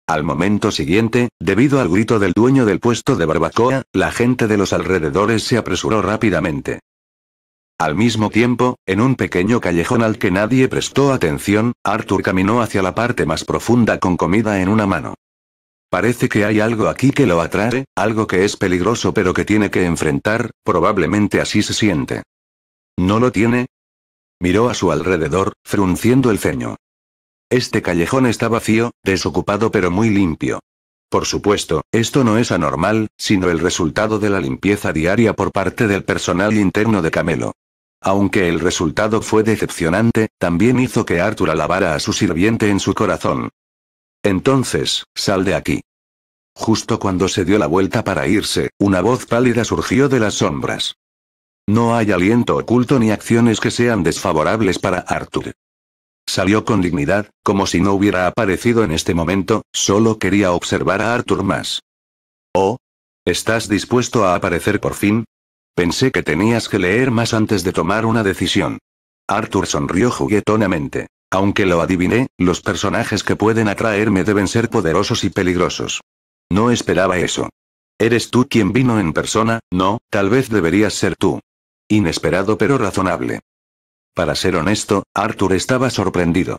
Al momento siguiente, debido al grito del dueño del puesto de barbacoa, la gente de los alrededores se apresuró rápidamente. Al mismo tiempo, en un pequeño callejón al que nadie prestó atención, Arthur caminó hacia la parte más profunda con comida en una mano. Parece que hay algo aquí que lo atrae, algo que es peligroso pero que tiene que enfrentar, probablemente así se siente. ¿No lo tiene? Miró a su alrededor, frunciendo el ceño. Este callejón está vacío, desocupado pero muy limpio. Por supuesto, esto no es anormal, sino el resultado de la limpieza diaria por parte del personal interno de Camelo. Aunque el resultado fue decepcionante, también hizo que Arthur alabara a su sirviente en su corazón. Entonces, sal de aquí. Justo cuando se dio la vuelta para irse, una voz pálida surgió de las sombras. No hay aliento oculto ni acciones que sean desfavorables para Arthur. Salió con dignidad, como si no hubiera aparecido en este momento, solo quería observar a Arthur más. Oh. ¿Estás dispuesto a aparecer por fin? Pensé que tenías que leer más antes de tomar una decisión. Arthur sonrió juguetonamente. Aunque lo adiviné, los personajes que pueden atraerme deben ser poderosos y peligrosos. No esperaba eso. Eres tú quien vino en persona, no, tal vez deberías ser tú. Inesperado pero razonable. Para ser honesto, Arthur estaba sorprendido.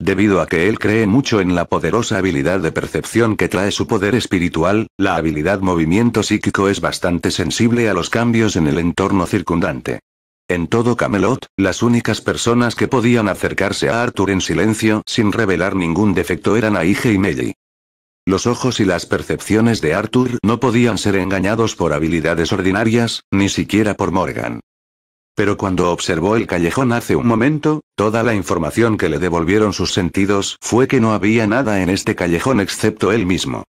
Debido a que él cree mucho en la poderosa habilidad de percepción que trae su poder espiritual, la habilidad movimiento psíquico es bastante sensible a los cambios en el entorno circundante. En todo Camelot, las únicas personas que podían acercarse a Arthur en silencio sin revelar ningún defecto eran Aige y Melly. Los ojos y las percepciones de Arthur no podían ser engañados por habilidades ordinarias, ni siquiera por Morgan. Pero cuando observó el callejón hace un momento, toda la información que le devolvieron sus sentidos fue que no había nada en este callejón excepto él mismo.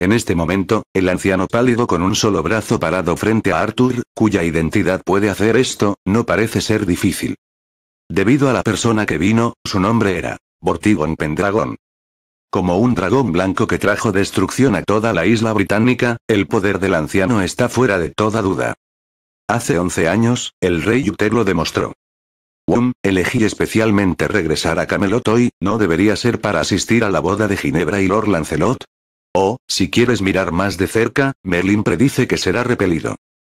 En este momento, el anciano pálido con un solo brazo parado frente a Arthur, cuya identidad puede hacer esto, no parece ser difícil. Debido a la persona que vino, su nombre era Vortigón Pendragon. Como un dragón blanco que trajo destrucción a toda la isla británica, el poder del anciano está fuera de toda duda. Hace 11 años, el rey Yuter lo demostró. Wum, elegí especialmente regresar a Camelot hoy, ¿no debería ser para asistir a la boda de Ginebra y Lord Lancelot? O, oh, si quieres mirar más de cerca, Merlin predice que será repelido.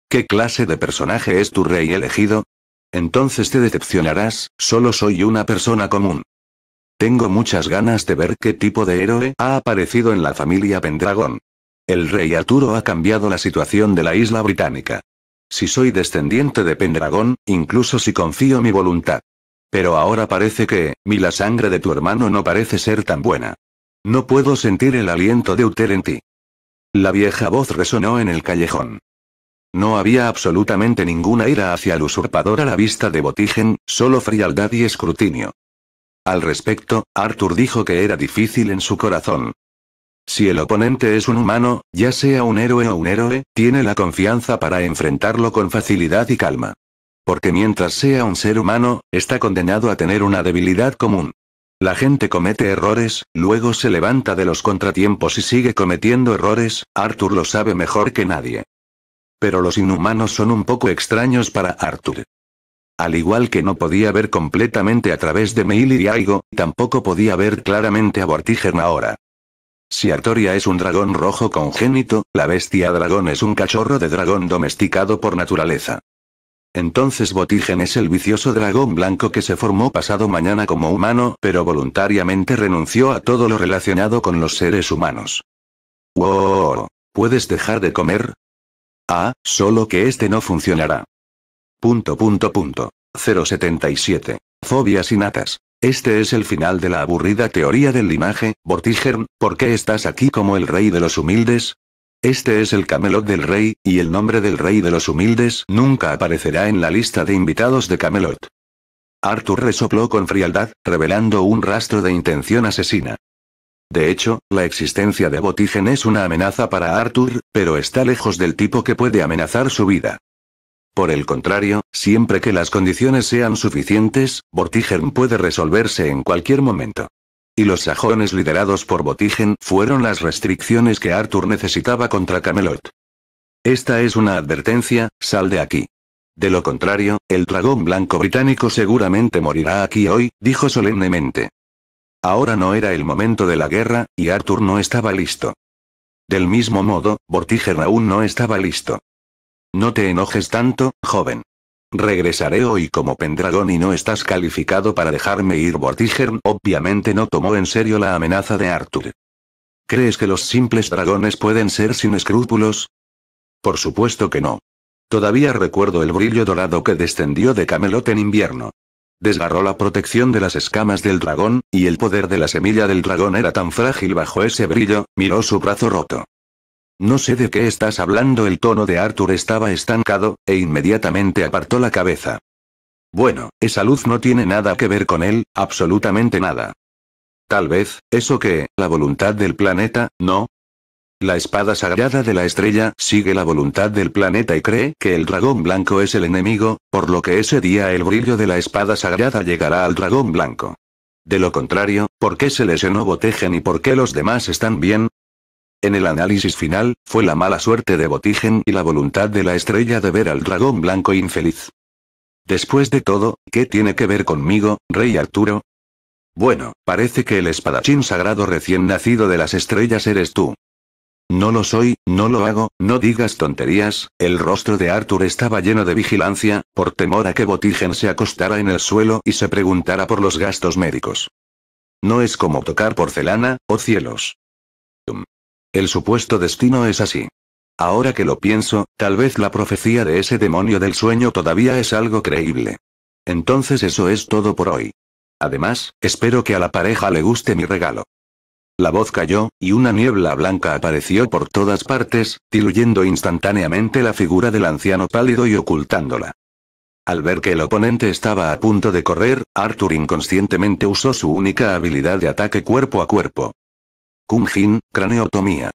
¿Qué clase de personaje es tu rey elegido? Entonces te decepcionarás, solo soy una persona común. Tengo muchas ganas de ver qué tipo de héroe ha aparecido en la familia Pendragon. El rey Arturo ha cambiado la situación de la isla británica. Si soy descendiente de Pendragón, incluso si confío mi voluntad. Pero ahora parece que, mi la sangre de tu hermano no parece ser tan buena. No puedo sentir el aliento de Uther en ti. La vieja voz resonó en el callejón. No había absolutamente ninguna ira hacia el usurpador a la vista de Botigen, solo frialdad y escrutinio. Al respecto, Arthur dijo que era difícil en su corazón, si el oponente es un humano, ya sea un héroe o un héroe, tiene la confianza para enfrentarlo con facilidad y calma. Porque mientras sea un ser humano, está condenado a tener una debilidad común. La gente comete errores, luego se levanta de los contratiempos y sigue cometiendo errores, Arthur lo sabe mejor que nadie. Pero los inhumanos son un poco extraños para Arthur. Al igual que no podía ver completamente a través de Meili y Aigo, tampoco podía ver claramente a Vortigern ahora. Si Artoria es un dragón rojo congénito, la bestia dragón es un cachorro de dragón domesticado por naturaleza. Entonces Botigen es el vicioso dragón blanco que se formó pasado mañana como humano, pero voluntariamente renunció a todo lo relacionado con los seres humanos. Wow, ¿puedes dejar de comer? Ah, solo que este no funcionará. Punto punto punto. 077. Fobias y natas. Este es el final de la aburrida teoría del linaje, Vortigern, ¿por qué estás aquí como el rey de los humildes? Este es el Camelot del rey, y el nombre del rey de los humildes nunca aparecerá en la lista de invitados de Camelot. Arthur resopló con frialdad, revelando un rastro de intención asesina. De hecho, la existencia de Botigen es una amenaza para Arthur, pero está lejos del tipo que puede amenazar su vida. Por el contrario, siempre que las condiciones sean suficientes, Vortigern puede resolverse en cualquier momento. Y los sajones liderados por Vortigern fueron las restricciones que Arthur necesitaba contra Camelot. Esta es una advertencia, sal de aquí. De lo contrario, el dragón blanco británico seguramente morirá aquí hoy, dijo solemnemente. Ahora no era el momento de la guerra, y Arthur no estaba listo. Del mismo modo, Vortigern aún no estaba listo. No te enojes tanto, joven. Regresaré hoy como Pendragón y no estás calificado para dejarme ir. Vortigern obviamente no tomó en serio la amenaza de Arthur. ¿Crees que los simples dragones pueden ser sin escrúpulos? Por supuesto que no. Todavía recuerdo el brillo dorado que descendió de Camelot en invierno. Desgarró la protección de las escamas del dragón, y el poder de la semilla del dragón era tan frágil bajo ese brillo, miró su brazo roto. No sé de qué estás hablando. El tono de Arthur estaba estancado, e inmediatamente apartó la cabeza. Bueno, esa luz no tiene nada que ver con él, absolutamente nada. Tal vez, eso que, la voluntad del planeta, no. La espada sagrada de la estrella sigue la voluntad del planeta y cree que el dragón blanco es el enemigo, por lo que ese día el brillo de la espada sagrada llegará al dragón blanco. De lo contrario, ¿por qué se les tejen y por qué los demás están bien? En el análisis final, fue la mala suerte de Botigen y la voluntad de la estrella de ver al dragón blanco infeliz. Después de todo, ¿qué tiene que ver conmigo, rey Arturo? Bueno, parece que el espadachín sagrado recién nacido de las estrellas eres tú. No lo soy, no lo hago, no digas tonterías, el rostro de Arthur estaba lleno de vigilancia, por temor a que Botigen se acostara en el suelo y se preguntara por los gastos médicos. No es como tocar porcelana, oh cielos. El supuesto destino es así. Ahora que lo pienso, tal vez la profecía de ese demonio del sueño todavía es algo creíble. Entonces eso es todo por hoy. Además, espero que a la pareja le guste mi regalo. La voz cayó, y una niebla blanca apareció por todas partes, diluyendo instantáneamente la figura del anciano pálido y ocultándola. Al ver que el oponente estaba a punto de correr, Arthur inconscientemente usó su única habilidad de ataque cuerpo a cuerpo. Kung-Hin, craneotomía.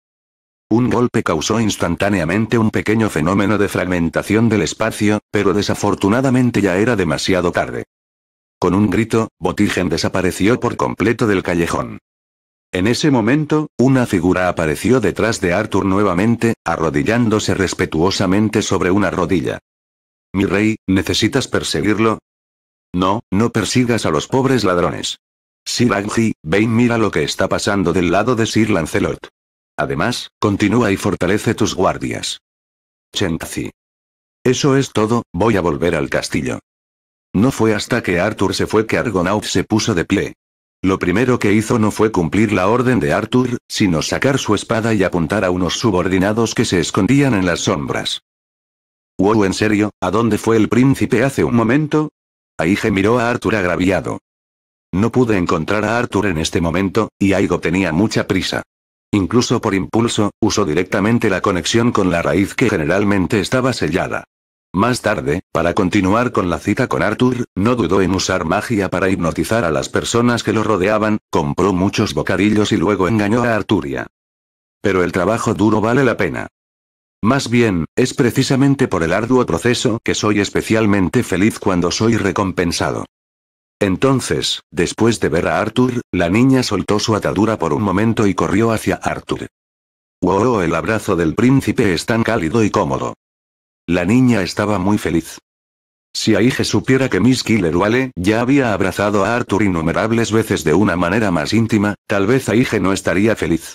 Un golpe causó instantáneamente un pequeño fenómeno de fragmentación del espacio, pero desafortunadamente ya era demasiado tarde. Con un grito, Botigen desapareció por completo del callejón. En ese momento, una figura apareció detrás de Arthur nuevamente, arrodillándose respetuosamente sobre una rodilla. Mi rey, ¿necesitas perseguirlo? No, no persigas a los pobres ladrones. Sir ve y mira lo que está pasando del lado de Sir Lancelot. Además, continúa y fortalece tus guardias. Chentazi. Eso es todo, voy a volver al castillo. No fue hasta que Arthur se fue que Argonaut se puso de pie. Lo primero que hizo no fue cumplir la orden de Arthur, sino sacar su espada y apuntar a unos subordinados que se escondían en las sombras. Wow, en serio, ¿a dónde fue el príncipe hace un momento? Ahí miró a Arthur agraviado. No pude encontrar a Arthur en este momento, y Aigo tenía mucha prisa. Incluso por impulso, usó directamente la conexión con la raíz que generalmente estaba sellada. Más tarde, para continuar con la cita con Arthur, no dudó en usar magia para hipnotizar a las personas que lo rodeaban, compró muchos bocadillos y luego engañó a Arturia. Pero el trabajo duro vale la pena. Más bien, es precisamente por el arduo proceso que soy especialmente feliz cuando soy recompensado. Entonces, después de ver a Arthur, la niña soltó su atadura por un momento y corrió hacia Arthur. Wow, el abrazo del príncipe es tan cálido y cómodo. La niña estaba muy feliz. Si Aige supiera que Miss Killer Wale ya había abrazado a Arthur innumerables veces de una manera más íntima, tal vez Aige no estaría feliz.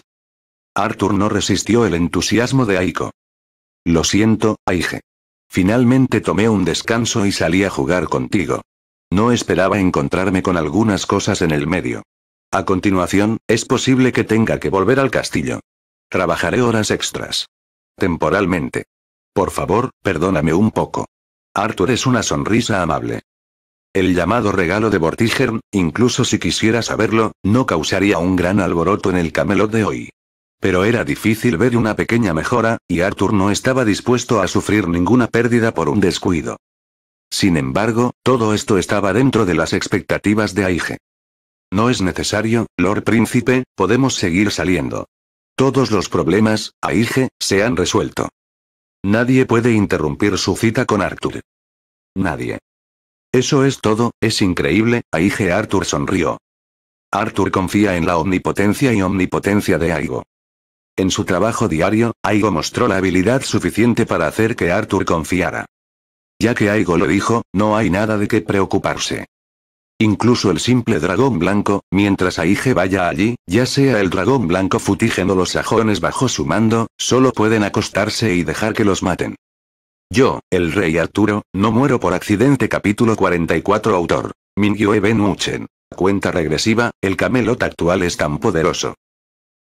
Arthur no resistió el entusiasmo de Aiko. Lo siento, Aige. Finalmente tomé un descanso y salí a jugar contigo. No esperaba encontrarme con algunas cosas en el medio. A continuación, es posible que tenga que volver al castillo. Trabajaré horas extras. Temporalmente. Por favor, perdóname un poco. Arthur es una sonrisa amable. El llamado regalo de Vortigern, incluso si quisiera saberlo, no causaría un gran alboroto en el camelot de hoy. Pero era difícil ver una pequeña mejora, y Arthur no estaba dispuesto a sufrir ninguna pérdida por un descuido. Sin embargo, todo esto estaba dentro de las expectativas de Aige. No es necesario, Lord Príncipe, podemos seguir saliendo. Todos los problemas, Aige, se han resuelto. Nadie puede interrumpir su cita con Arthur. Nadie. Eso es todo, es increíble, Aige Arthur sonrió. Arthur confía en la omnipotencia y omnipotencia de Aigo. En su trabajo diario, Aigo mostró la habilidad suficiente para hacer que Arthur confiara. Ya que Aigo lo dijo, no hay nada de qué preocuparse. Incluso el simple dragón blanco, mientras Aige vaya allí, ya sea el dragón blanco futigen o los sajones bajo su mando, solo pueden acostarse y dejar que los maten. Yo, el rey Arturo, no muero por accidente capítulo 44 autor. Mingyue Ben Uchen. Cuenta regresiva, el camelot actual es tan poderoso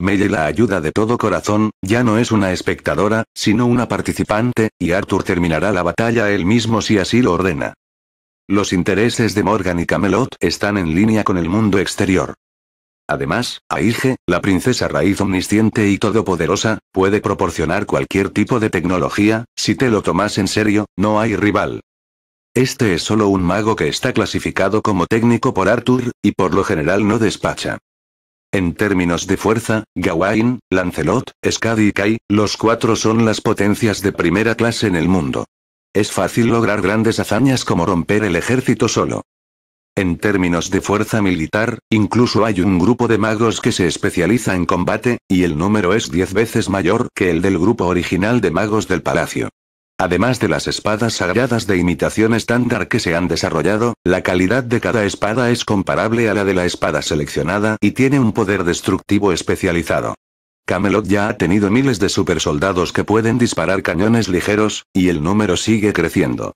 Melle la ayuda de todo corazón, ya no es una espectadora, sino una participante, y Arthur terminará la batalla él mismo si así lo ordena. Los intereses de Morgan y Camelot están en línea con el mundo exterior. Además, Aige, la princesa raíz omnisciente y todopoderosa, puede proporcionar cualquier tipo de tecnología, si te lo tomas en serio, no hay rival. Este es solo un mago que está clasificado como técnico por Arthur, y por lo general no despacha. En términos de fuerza, Gawain, Lancelot, Skadi y Kai, los cuatro son las potencias de primera clase en el mundo. Es fácil lograr grandes hazañas como romper el ejército solo. En términos de fuerza militar, incluso hay un grupo de magos que se especializa en combate, y el número es diez veces mayor que el del grupo original de magos del palacio. Además de las espadas sagradas de imitación estándar que se han desarrollado, la calidad de cada espada es comparable a la de la espada seleccionada y tiene un poder destructivo especializado. Camelot ya ha tenido miles de supersoldados que pueden disparar cañones ligeros, y el número sigue creciendo.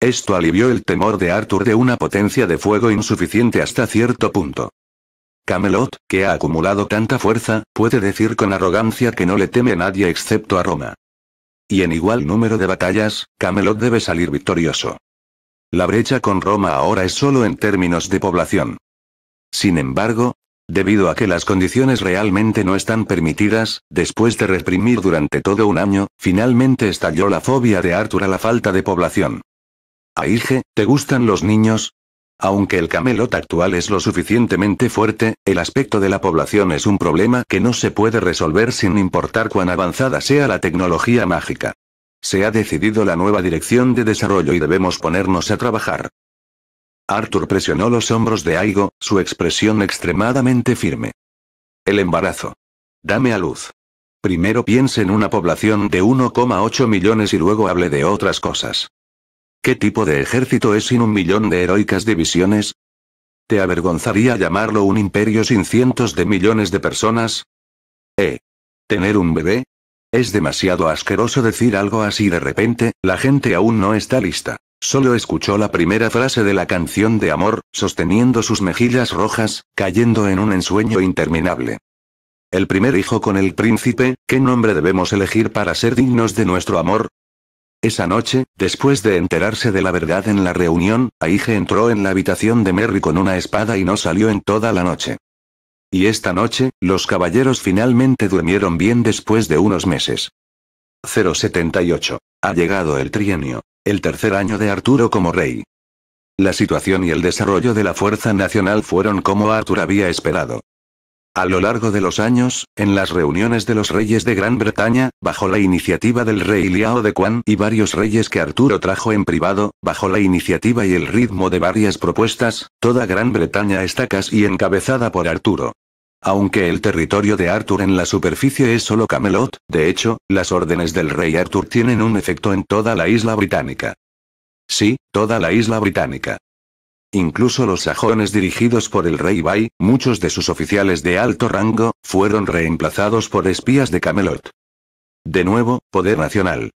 Esto alivió el temor de Arthur de una potencia de fuego insuficiente hasta cierto punto. Camelot, que ha acumulado tanta fuerza, puede decir con arrogancia que no le teme a nadie excepto a Roma y en igual número de batallas, Camelot debe salir victorioso. La brecha con Roma ahora es solo en términos de población. Sin embargo, debido a que las condiciones realmente no están permitidas, después de reprimir durante todo un año, finalmente estalló la fobia de Arthur a la falta de población. Aige, ¿te gustan los niños? Aunque el camelot actual es lo suficientemente fuerte, el aspecto de la población es un problema que no se puede resolver sin importar cuán avanzada sea la tecnología mágica. Se ha decidido la nueva dirección de desarrollo y debemos ponernos a trabajar. Arthur presionó los hombros de Aigo, su expresión extremadamente firme. El embarazo. Dame a luz. Primero piense en una población de 1,8 millones y luego hable de otras cosas. ¿Qué tipo de ejército es sin un millón de heroicas divisiones? ¿Te avergonzaría llamarlo un imperio sin cientos de millones de personas? ¿Eh? ¿Tener un bebé? Es demasiado asqueroso decir algo así de repente, la gente aún no está lista. Solo escuchó la primera frase de la canción de amor, sosteniendo sus mejillas rojas, cayendo en un ensueño interminable. El primer hijo con el príncipe, ¿qué nombre debemos elegir para ser dignos de nuestro amor? Esa noche, después de enterarse de la verdad en la reunión, Aige entró en la habitación de Merry con una espada y no salió en toda la noche. Y esta noche, los caballeros finalmente durmieron bien después de unos meses. 078. Ha llegado el trienio. El tercer año de Arturo como rey. La situación y el desarrollo de la Fuerza Nacional fueron como Arturo había esperado. A lo largo de los años, en las reuniones de los reyes de Gran Bretaña, bajo la iniciativa del rey Liao de Quan y varios reyes que Arturo trajo en privado, bajo la iniciativa y el ritmo de varias propuestas, toda Gran Bretaña está casi encabezada por Arturo. Aunque el territorio de Arturo en la superficie es solo Camelot, de hecho, las órdenes del rey Arturo tienen un efecto en toda la isla británica. Sí, toda la isla británica. Incluso los sajones dirigidos por el rey Bay, muchos de sus oficiales de alto rango, fueron reemplazados por espías de Camelot. De nuevo, poder nacional.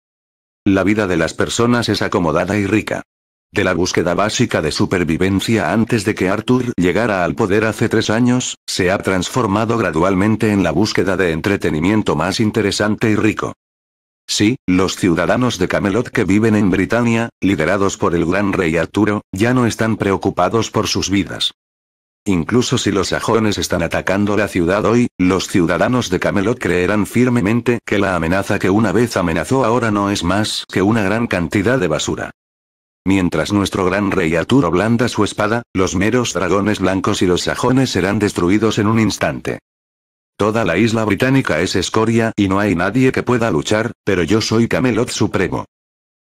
La vida de las personas es acomodada y rica. De la búsqueda básica de supervivencia antes de que Arthur llegara al poder hace tres años, se ha transformado gradualmente en la búsqueda de entretenimiento más interesante y rico. Sí, los ciudadanos de Camelot que viven en Britania, liderados por el gran rey Arturo, ya no están preocupados por sus vidas. Incluso si los sajones están atacando la ciudad hoy, los ciudadanos de Camelot creerán firmemente que la amenaza que una vez amenazó ahora no es más que una gran cantidad de basura. Mientras nuestro gran rey Arturo blanda su espada, los meros dragones blancos y los sajones serán destruidos en un instante. Toda la isla británica es escoria y no hay nadie que pueda luchar, pero yo soy Camelot Supremo.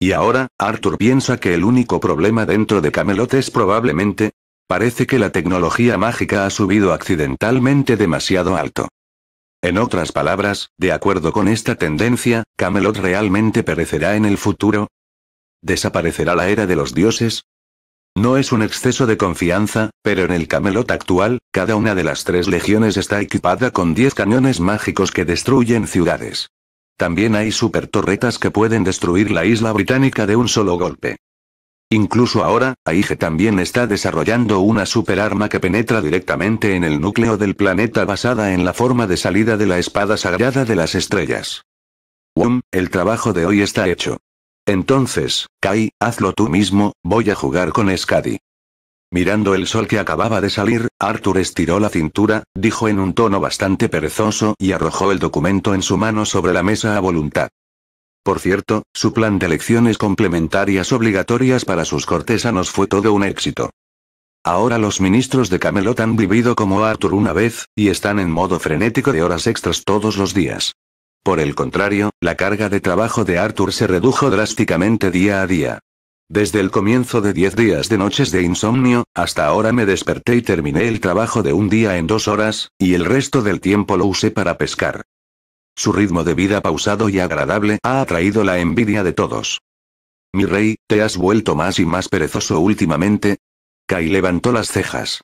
Y ahora, Arthur piensa que el único problema dentro de Camelot es probablemente... Parece que la tecnología mágica ha subido accidentalmente demasiado alto. En otras palabras, de acuerdo con esta tendencia, Camelot realmente perecerá en el futuro. ¿Desaparecerá la era de los dioses? No es un exceso de confianza, pero en el Camelot actual, cada una de las tres legiones está equipada con 10 cañones mágicos que destruyen ciudades. También hay supertorretas que pueden destruir la isla británica de un solo golpe. Incluso ahora, Aige también está desarrollando una superarma que penetra directamente en el núcleo del planeta basada en la forma de salida de la espada sagrada de las estrellas. Boom, el trabajo de hoy está hecho. Entonces, Kai, hazlo tú mismo, voy a jugar con Skadi. Mirando el sol que acababa de salir, Arthur estiró la cintura, dijo en un tono bastante perezoso y arrojó el documento en su mano sobre la mesa a voluntad. Por cierto, su plan de lecciones complementarias obligatorias para sus cortesanos fue todo un éxito. Ahora los ministros de Camelot han vivido como Arthur una vez, y están en modo frenético de horas extras todos los días. Por el contrario, la carga de trabajo de Arthur se redujo drásticamente día a día. Desde el comienzo de diez días de noches de insomnio, hasta ahora me desperté y terminé el trabajo de un día en dos horas, y el resto del tiempo lo usé para pescar. Su ritmo de vida pausado y agradable ha atraído la envidia de todos. Mi rey, ¿te has vuelto más y más perezoso últimamente? Kai levantó las cejas.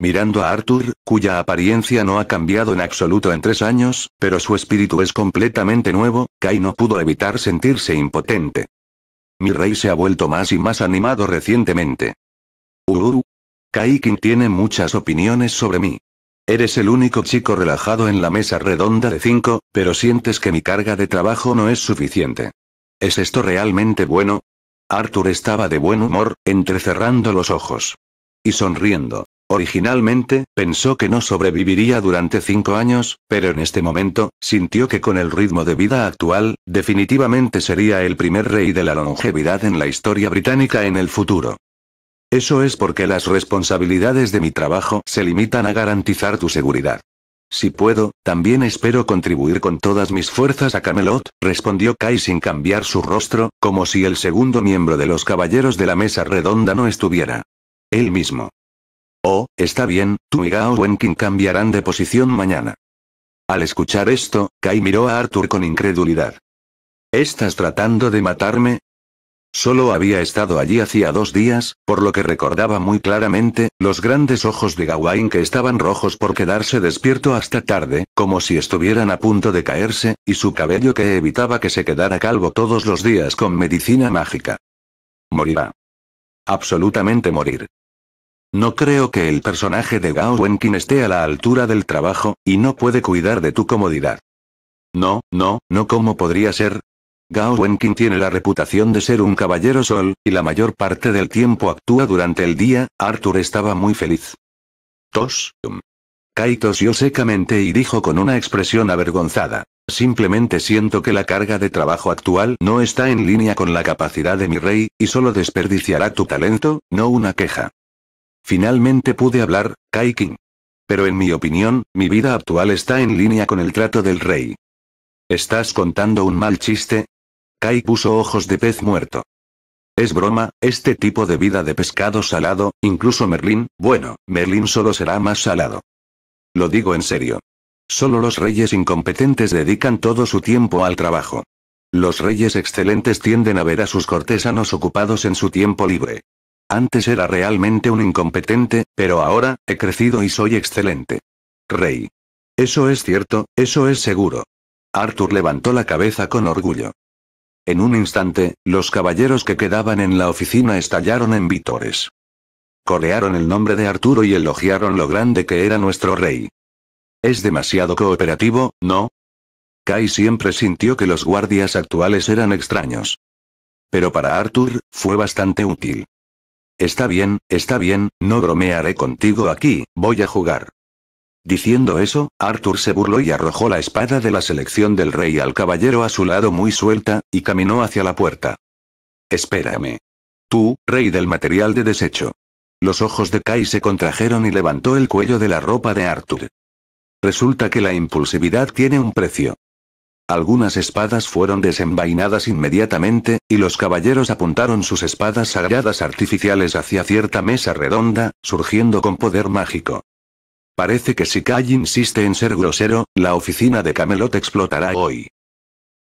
Mirando a Arthur, cuya apariencia no ha cambiado en absoluto en tres años, pero su espíritu es completamente nuevo, Kai no pudo evitar sentirse impotente. Mi rey se ha vuelto más y más animado recientemente. Kai King tiene muchas opiniones sobre mí. Eres el único chico relajado en la mesa redonda de cinco, pero sientes que mi carga de trabajo no es suficiente. ¿Es esto realmente bueno? Arthur estaba de buen humor, entrecerrando los ojos. Y sonriendo. Originalmente, pensó que no sobreviviría durante cinco años, pero en este momento, sintió que con el ritmo de vida actual, definitivamente sería el primer rey de la longevidad en la historia británica en el futuro. Eso es porque las responsabilidades de mi trabajo se limitan a garantizar tu seguridad. Si puedo, también espero contribuir con todas mis fuerzas a Camelot, respondió Kai sin cambiar su rostro, como si el segundo miembro de los caballeros de la mesa redonda no estuviera. Él mismo. Oh, está bien, tú y Gao cambiarán de posición mañana. Al escuchar esto, Kai miró a Arthur con incredulidad. ¿Estás tratando de matarme? Solo había estado allí hacía dos días, por lo que recordaba muy claramente, los grandes ojos de Gawain que estaban rojos por quedarse despierto hasta tarde, como si estuvieran a punto de caerse, y su cabello que evitaba que se quedara calvo todos los días con medicina mágica. Morirá. Absolutamente morir. No creo que el personaje de Gao Wenkin esté a la altura del trabajo, y no puede cuidar de tu comodidad. No, no, no como podría ser. Gao Wenkin tiene la reputación de ser un caballero sol, y la mayor parte del tiempo actúa durante el día, Arthur estaba muy feliz. Tos. Um. Kai tosió secamente y dijo con una expresión avergonzada. Simplemente siento que la carga de trabajo actual no está en línea con la capacidad de mi rey, y solo desperdiciará tu talento, no una queja. Finalmente pude hablar, Kai King. Pero en mi opinión, mi vida actual está en línea con el trato del rey. ¿Estás contando un mal chiste? Kai puso ojos de pez muerto. Es broma, este tipo de vida de pescado salado, incluso Merlín, bueno, Merlín solo será más salado. Lo digo en serio. Solo los reyes incompetentes dedican todo su tiempo al trabajo. Los reyes excelentes tienden a ver a sus cortesanos ocupados en su tiempo libre. Antes era realmente un incompetente, pero ahora, he crecido y soy excelente. Rey. Eso es cierto, eso es seguro. Arthur levantó la cabeza con orgullo. En un instante, los caballeros que quedaban en la oficina estallaron en vítores. Corearon el nombre de Arturo y elogiaron lo grande que era nuestro rey. Es demasiado cooperativo, ¿no? Kai siempre sintió que los guardias actuales eran extraños. Pero para Arthur, fue bastante útil. Está bien, está bien, no bromearé contigo aquí, voy a jugar. Diciendo eso, Arthur se burló y arrojó la espada de la selección del rey al caballero a su lado muy suelta, y caminó hacia la puerta. Espérame. Tú, rey del material de desecho. Los ojos de Kai se contrajeron y levantó el cuello de la ropa de Arthur. Resulta que la impulsividad tiene un precio. Algunas espadas fueron desenvainadas inmediatamente, y los caballeros apuntaron sus espadas sagradas artificiales hacia cierta mesa redonda, surgiendo con poder mágico. Parece que si Kai insiste en ser grosero, la oficina de Camelot explotará hoy.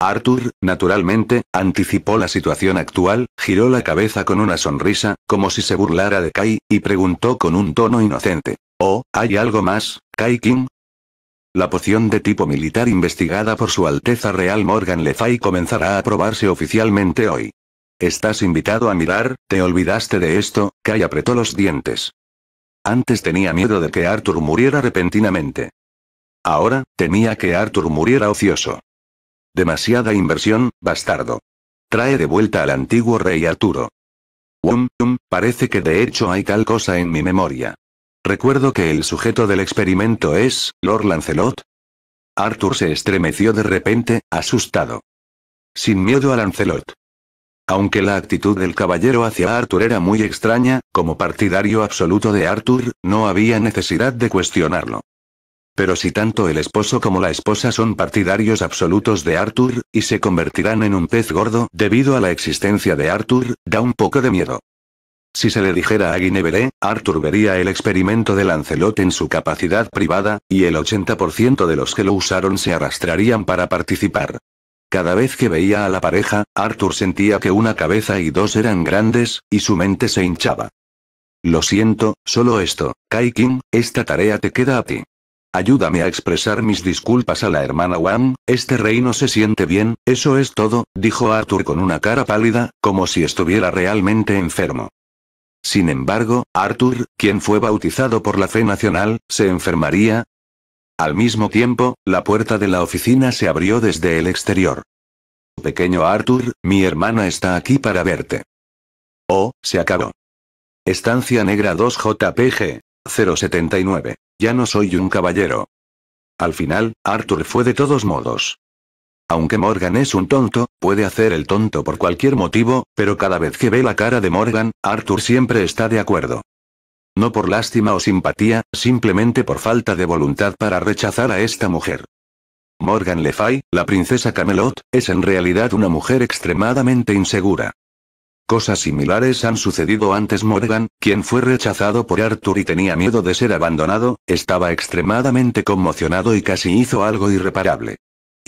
Arthur, naturalmente, anticipó la situación actual, giró la cabeza con una sonrisa, como si se burlara de Kai, y preguntó con un tono inocente. Oh, ¿hay algo más, Kai King? La poción de tipo militar investigada por Su Alteza Real Morgan Le Fay comenzará a probarse oficialmente hoy. Estás invitado a mirar, te olvidaste de esto, Kai apretó los dientes. Antes tenía miedo de que Arthur muriera repentinamente. Ahora, temía que Arthur muriera ocioso. Demasiada inversión, bastardo. Trae de vuelta al antiguo rey Arturo. Wum, parece que de hecho hay tal cosa en mi memoria. Recuerdo que el sujeto del experimento es, Lord Lancelot. Arthur se estremeció de repente, asustado. Sin miedo a Lancelot. Aunque la actitud del caballero hacia Arthur era muy extraña, como partidario absoluto de Arthur, no había necesidad de cuestionarlo. Pero si tanto el esposo como la esposa son partidarios absolutos de Arthur, y se convertirán en un pez gordo debido a la existencia de Arthur, da un poco de miedo. Si se le dijera a Guinevere, Arthur vería el experimento de Lancelot en su capacidad privada, y el 80% de los que lo usaron se arrastrarían para participar. Cada vez que veía a la pareja, Arthur sentía que una cabeza y dos eran grandes, y su mente se hinchaba. Lo siento, solo esto, King, esta tarea te queda a ti. Ayúdame a expresar mis disculpas a la hermana Wang, este rey no se siente bien, eso es todo, dijo Arthur con una cara pálida, como si estuviera realmente enfermo. Sin embargo, Arthur, quien fue bautizado por la fe nacional, se enfermaría. Al mismo tiempo, la puerta de la oficina se abrió desde el exterior. Pequeño Arthur, mi hermana está aquí para verte. Oh, se acabó. Estancia Negra 2 JPG. 079. Ya no soy un caballero. Al final, Arthur fue de todos modos. Aunque Morgan es un tonto, puede hacer el tonto por cualquier motivo, pero cada vez que ve la cara de Morgan, Arthur siempre está de acuerdo. No por lástima o simpatía, simplemente por falta de voluntad para rechazar a esta mujer. Morgan Le Fay, la princesa Camelot, es en realidad una mujer extremadamente insegura. Cosas similares han sucedido antes Morgan, quien fue rechazado por Arthur y tenía miedo de ser abandonado, estaba extremadamente conmocionado y casi hizo algo irreparable.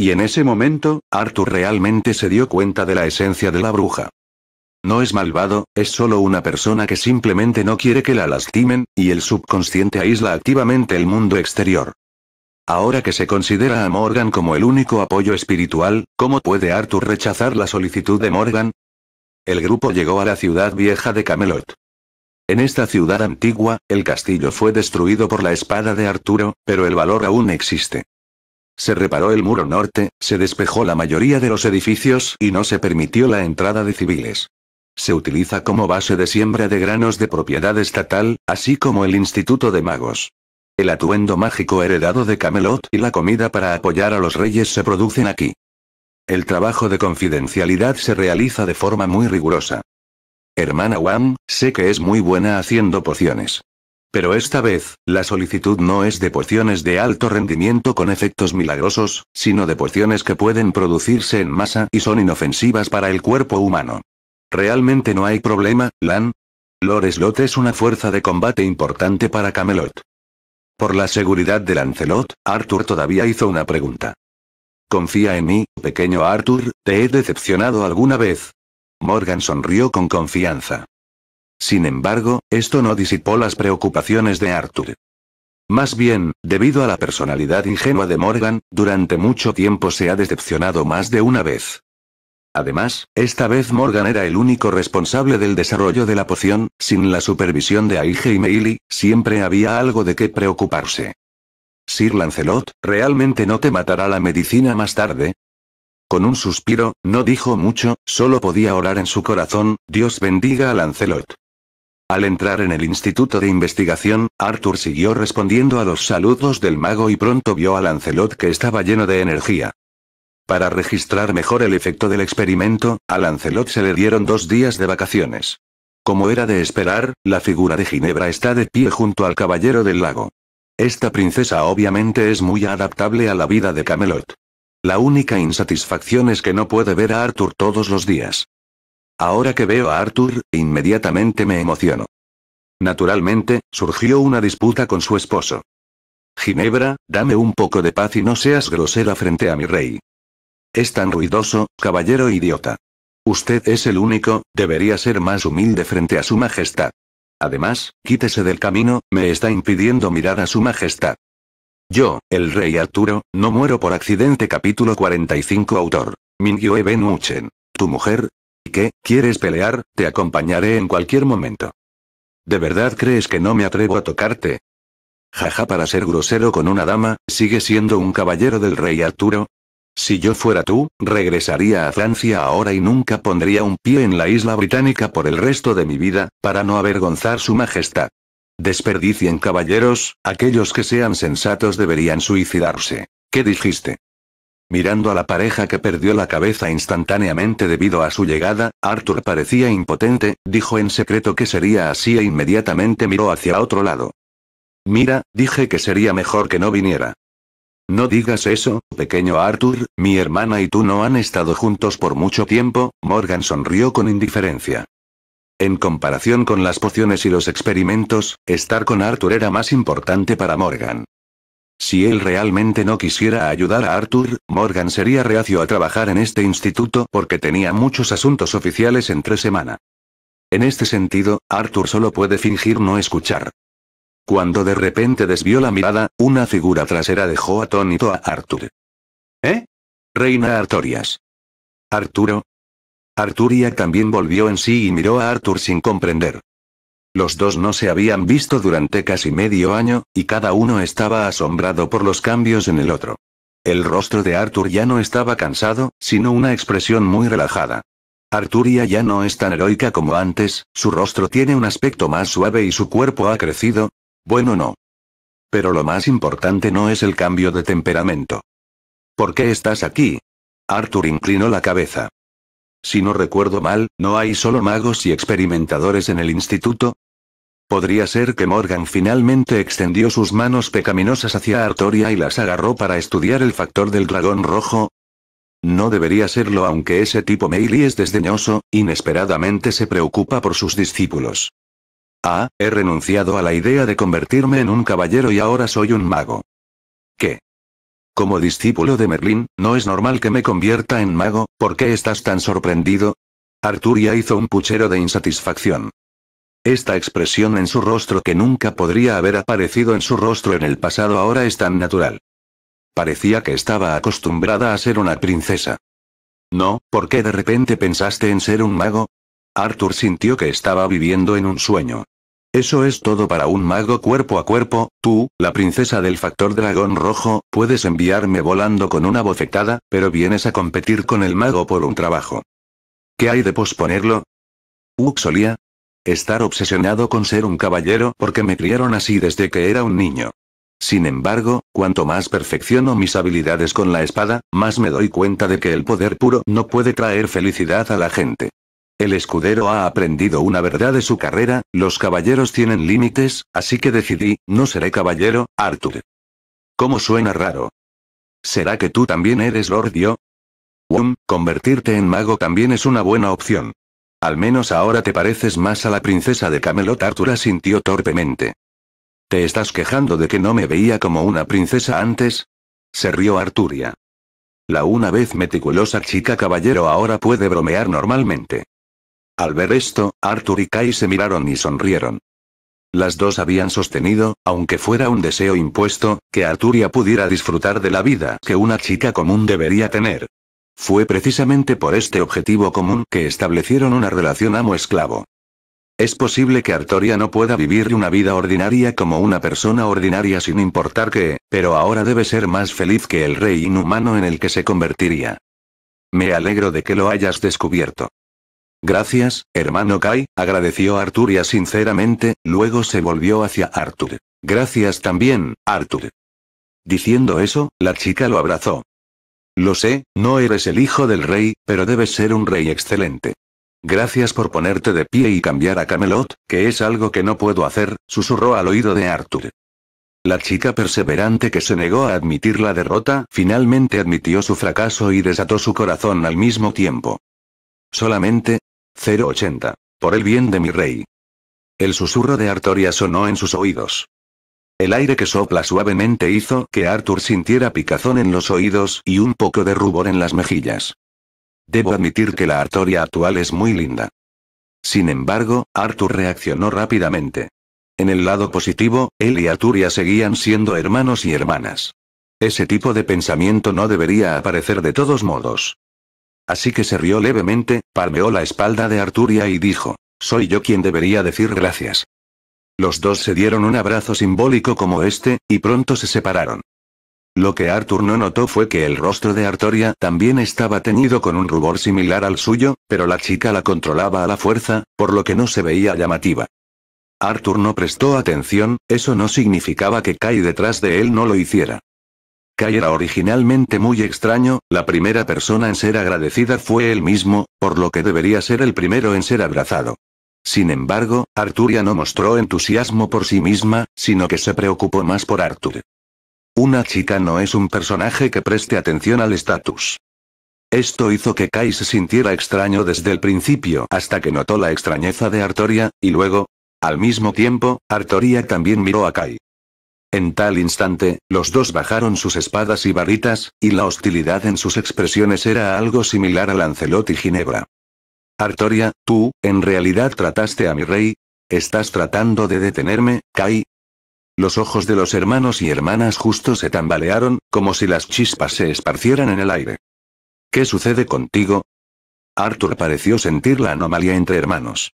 Y en ese momento, Arthur realmente se dio cuenta de la esencia de la bruja. No es malvado, es solo una persona que simplemente no quiere que la lastimen, y el subconsciente aísla activamente el mundo exterior. Ahora que se considera a Morgan como el único apoyo espiritual, ¿cómo puede Arthur rechazar la solicitud de Morgan? El grupo llegó a la ciudad vieja de Camelot. En esta ciudad antigua, el castillo fue destruido por la espada de Arturo, pero el valor aún existe. Se reparó el muro norte, se despejó la mayoría de los edificios y no se permitió la entrada de civiles. Se utiliza como base de siembra de granos de propiedad estatal, así como el Instituto de Magos. El atuendo mágico heredado de Camelot y la comida para apoyar a los reyes se producen aquí. El trabajo de confidencialidad se realiza de forma muy rigurosa. Hermana Wang, sé que es muy buena haciendo pociones. Pero esta vez, la solicitud no es de pociones de alto rendimiento con efectos milagrosos, sino de pociones que pueden producirse en masa y son inofensivas para el cuerpo humano. Realmente no hay problema, Lan. Lord Slot es una fuerza de combate importante para Camelot. Por la seguridad de Lancelot, Arthur todavía hizo una pregunta. Confía en mí, pequeño Arthur, ¿te he decepcionado alguna vez? Morgan sonrió con confianza. Sin embargo, esto no disipó las preocupaciones de Arthur. Más bien, debido a la personalidad ingenua de Morgan, durante mucho tiempo se ha decepcionado más de una vez. Además, esta vez Morgan era el único responsable del desarrollo de la poción, sin la supervisión de Aige y Meili, siempre había algo de qué preocuparse. Sir Lancelot, ¿realmente no te matará la medicina más tarde? Con un suspiro, no dijo mucho, solo podía orar en su corazón, Dios bendiga a Lancelot. Al entrar en el Instituto de Investigación, Arthur siguió respondiendo a los saludos del mago y pronto vio a Lancelot que estaba lleno de energía. Para registrar mejor el efecto del experimento, a Lancelot se le dieron dos días de vacaciones. Como era de esperar, la figura de Ginebra está de pie junto al caballero del lago. Esta princesa obviamente es muy adaptable a la vida de Camelot. La única insatisfacción es que no puede ver a Arthur todos los días. Ahora que veo a Arthur, inmediatamente me emociono. Naturalmente, surgió una disputa con su esposo. Ginebra, dame un poco de paz y no seas grosera frente a mi rey. Es tan ruidoso, caballero idiota. Usted es el único, debería ser más humilde frente a su majestad. Además, quítese del camino, me está impidiendo mirar a su majestad. Yo, el rey Arturo, no muero por accidente capítulo 45 autor. Mingyue Ben Uchen. Tu mujer, ¿Qué, quieres pelear? Te acompañaré en cualquier momento. ¿De verdad crees que no me atrevo a tocarte? Jaja, para ser grosero con una dama, sigue siendo un caballero del rey Arturo. Si yo fuera tú, regresaría a Francia ahora y nunca pondría un pie en la isla británica por el resto de mi vida, para no avergonzar su majestad. Desperdicien caballeros, aquellos que sean sensatos deberían suicidarse. ¿Qué dijiste? Mirando a la pareja que perdió la cabeza instantáneamente debido a su llegada, Arthur parecía impotente, dijo en secreto que sería así e inmediatamente miró hacia otro lado. Mira, dije que sería mejor que no viniera. No digas eso, pequeño Arthur, mi hermana y tú no han estado juntos por mucho tiempo, Morgan sonrió con indiferencia. En comparación con las pociones y los experimentos, estar con Arthur era más importante para Morgan. Si él realmente no quisiera ayudar a Arthur, Morgan sería reacio a trabajar en este instituto porque tenía muchos asuntos oficiales entre semana. En este sentido, Arthur solo puede fingir no escuchar. Cuando de repente desvió la mirada, una figura trasera dejó atónito a Arthur. ¿Eh? Reina Artorias. Arturo. Arturia también volvió en sí y miró a Arthur sin comprender. Los dos no se habían visto durante casi medio año, y cada uno estaba asombrado por los cambios en el otro. El rostro de Arthur ya no estaba cansado, sino una expresión muy relajada. Arturia ya no es tan heroica como antes, su rostro tiene un aspecto más suave y su cuerpo ha crecido. Bueno, no. Pero lo más importante no es el cambio de temperamento. ¿Por qué estás aquí? Arthur inclinó la cabeza. Si no recuerdo mal, ¿no hay solo magos y experimentadores en el instituto? Podría ser que Morgan finalmente extendió sus manos pecaminosas hacia Artoria y las agarró para estudiar el factor del dragón rojo. No debería serlo aunque ese tipo Meili es desdeñoso, inesperadamente se preocupa por sus discípulos. Ah, he renunciado a la idea de convertirme en un caballero y ahora soy un mago. ¿Qué? Como discípulo de Merlín, no es normal que me convierta en mago, ¿por qué estás tan sorprendido? Arturia hizo un puchero de insatisfacción. Esta expresión en su rostro que nunca podría haber aparecido en su rostro en el pasado ahora es tan natural. Parecía que estaba acostumbrada a ser una princesa. No, ¿por qué de repente pensaste en ser un mago? Arthur sintió que estaba viviendo en un sueño. Eso es todo para un mago cuerpo a cuerpo, tú, la princesa del factor dragón rojo, puedes enviarme volando con una bofetada, pero vienes a competir con el mago por un trabajo. ¿Qué hay de posponerlo? Uxolia, estar obsesionado con ser un caballero porque me criaron así desde que era un niño. Sin embargo, cuanto más perfecciono mis habilidades con la espada, más me doy cuenta de que el poder puro no puede traer felicidad a la gente. El escudero ha aprendido una verdad de su carrera, los caballeros tienen límites, así que decidí, no seré caballero, Arthur. ¿Cómo suena raro? ¿Será que tú también eres lordio? Um, convertirte en mago también es una buena opción. Al menos ahora te pareces más a la princesa de Camelot Artura sintió torpemente. ¿Te estás quejando de que no me veía como una princesa antes? Se rió Arturia. La una vez meticulosa chica caballero ahora puede bromear normalmente. Al ver esto, Artur y Kai se miraron y sonrieron. Las dos habían sostenido, aunque fuera un deseo impuesto, que Arturia pudiera disfrutar de la vida que una chica común debería tener. Fue precisamente por este objetivo común que establecieron una relación amo-esclavo. Es posible que Artoria no pueda vivir una vida ordinaria como una persona ordinaria sin importar que, pero ahora debe ser más feliz que el rey inhumano en el que se convertiría. Me alegro de que lo hayas descubierto. Gracias, hermano Kai, agradeció Arturia sinceramente, luego se volvió hacia Arthur. Gracias también, Arthur. Diciendo eso, la chica lo abrazó. Lo sé, no eres el hijo del rey, pero debes ser un rey excelente. Gracias por ponerte de pie y cambiar a Camelot, que es algo que no puedo hacer, susurró al oído de Arthur. La chica perseverante que se negó a admitir la derrota, finalmente admitió su fracaso y desató su corazón al mismo tiempo. Solamente 080. Por el bien de mi rey. El susurro de Artoria sonó en sus oídos. El aire que sopla suavemente hizo que Arthur sintiera picazón en los oídos y un poco de rubor en las mejillas. Debo admitir que la Artoria actual es muy linda. Sin embargo, Arthur reaccionó rápidamente. En el lado positivo, él y Arturia seguían siendo hermanos y hermanas. Ese tipo de pensamiento no debería aparecer de todos modos. Así que se rió levemente, palmeó la espalda de Arturia y dijo, soy yo quien debería decir gracias. Los dos se dieron un abrazo simbólico como este, y pronto se separaron. Lo que Arthur no notó fue que el rostro de Artoria también estaba teñido con un rubor similar al suyo, pero la chica la controlaba a la fuerza, por lo que no se veía llamativa. Arthur no prestó atención, eso no significaba que Kai detrás de él no lo hiciera. Kai era originalmente muy extraño, la primera persona en ser agradecida fue él mismo, por lo que debería ser el primero en ser abrazado. Sin embargo, Arturia no mostró entusiasmo por sí misma, sino que se preocupó más por Artur. Una chica no es un personaje que preste atención al estatus. Esto hizo que Kai se sintiera extraño desde el principio hasta que notó la extrañeza de Artoria, y luego, al mismo tiempo, Arturia también miró a Kai. En tal instante, los dos bajaron sus espadas y varitas, y la hostilidad en sus expresiones era algo similar a Lancelot y Ginebra. Artoria, tú, en realidad trataste a mi rey. ¿Estás tratando de detenerme, Kai? Los ojos de los hermanos y hermanas justo se tambalearon, como si las chispas se esparcieran en el aire. ¿Qué sucede contigo? Arthur pareció sentir la anomalía entre hermanos.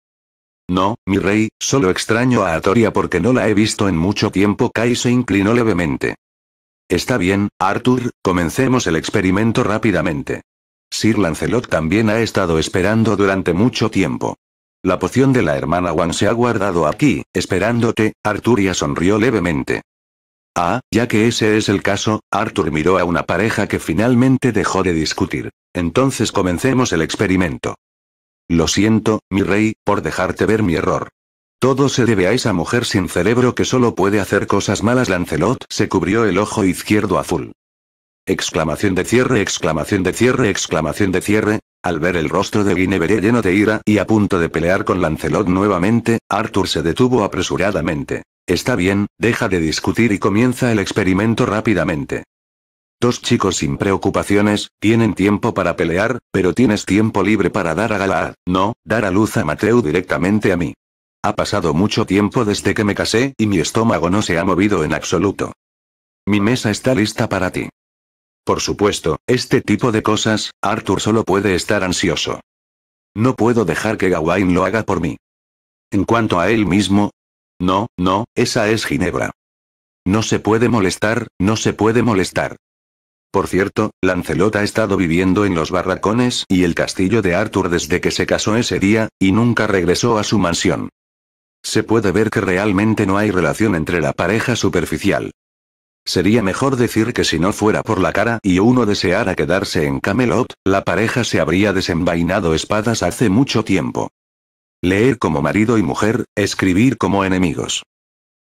No, mi rey, solo extraño a Artoria porque no la he visto en mucho tiempo. Kai se inclinó levemente. Está bien, Arthur, comencemos el experimento rápidamente. Sir Lancelot también ha estado esperando durante mucho tiempo. La poción de la hermana Wan se ha guardado aquí, esperándote, Arturia sonrió levemente. Ah, ya que ese es el caso, Arthur miró a una pareja que finalmente dejó de discutir. Entonces comencemos el experimento. Lo siento, mi rey, por dejarte ver mi error. Todo se debe a esa mujer sin cerebro que solo puede hacer cosas malas. Lancelot se cubrió el ojo izquierdo azul. Exclamación de cierre, exclamación de cierre, exclamación de cierre. Al ver el rostro de Guinevere lleno de ira y a punto de pelear con Lancelot nuevamente, Arthur se detuvo apresuradamente. Está bien, deja de discutir y comienza el experimento rápidamente. Dos chicos sin preocupaciones, tienen tiempo para pelear, pero tienes tiempo libre para dar a gala no, dar a luz a mateo directamente a mí. Ha pasado mucho tiempo desde que me casé y mi estómago no se ha movido en absoluto. Mi mesa está lista para ti. Por supuesto, este tipo de cosas, Arthur solo puede estar ansioso. No puedo dejar que Gawain lo haga por mí. En cuanto a él mismo... No, no, esa es Ginebra. No se puede molestar, no se puede molestar. Por cierto, Lancelot ha estado viviendo en los barracones y el castillo de Arthur desde que se casó ese día, y nunca regresó a su mansión. Se puede ver que realmente no hay relación entre la pareja superficial. Sería mejor decir que si no fuera por la cara y uno deseara quedarse en Camelot, la pareja se habría desenvainado espadas hace mucho tiempo. Leer como marido y mujer, escribir como enemigos.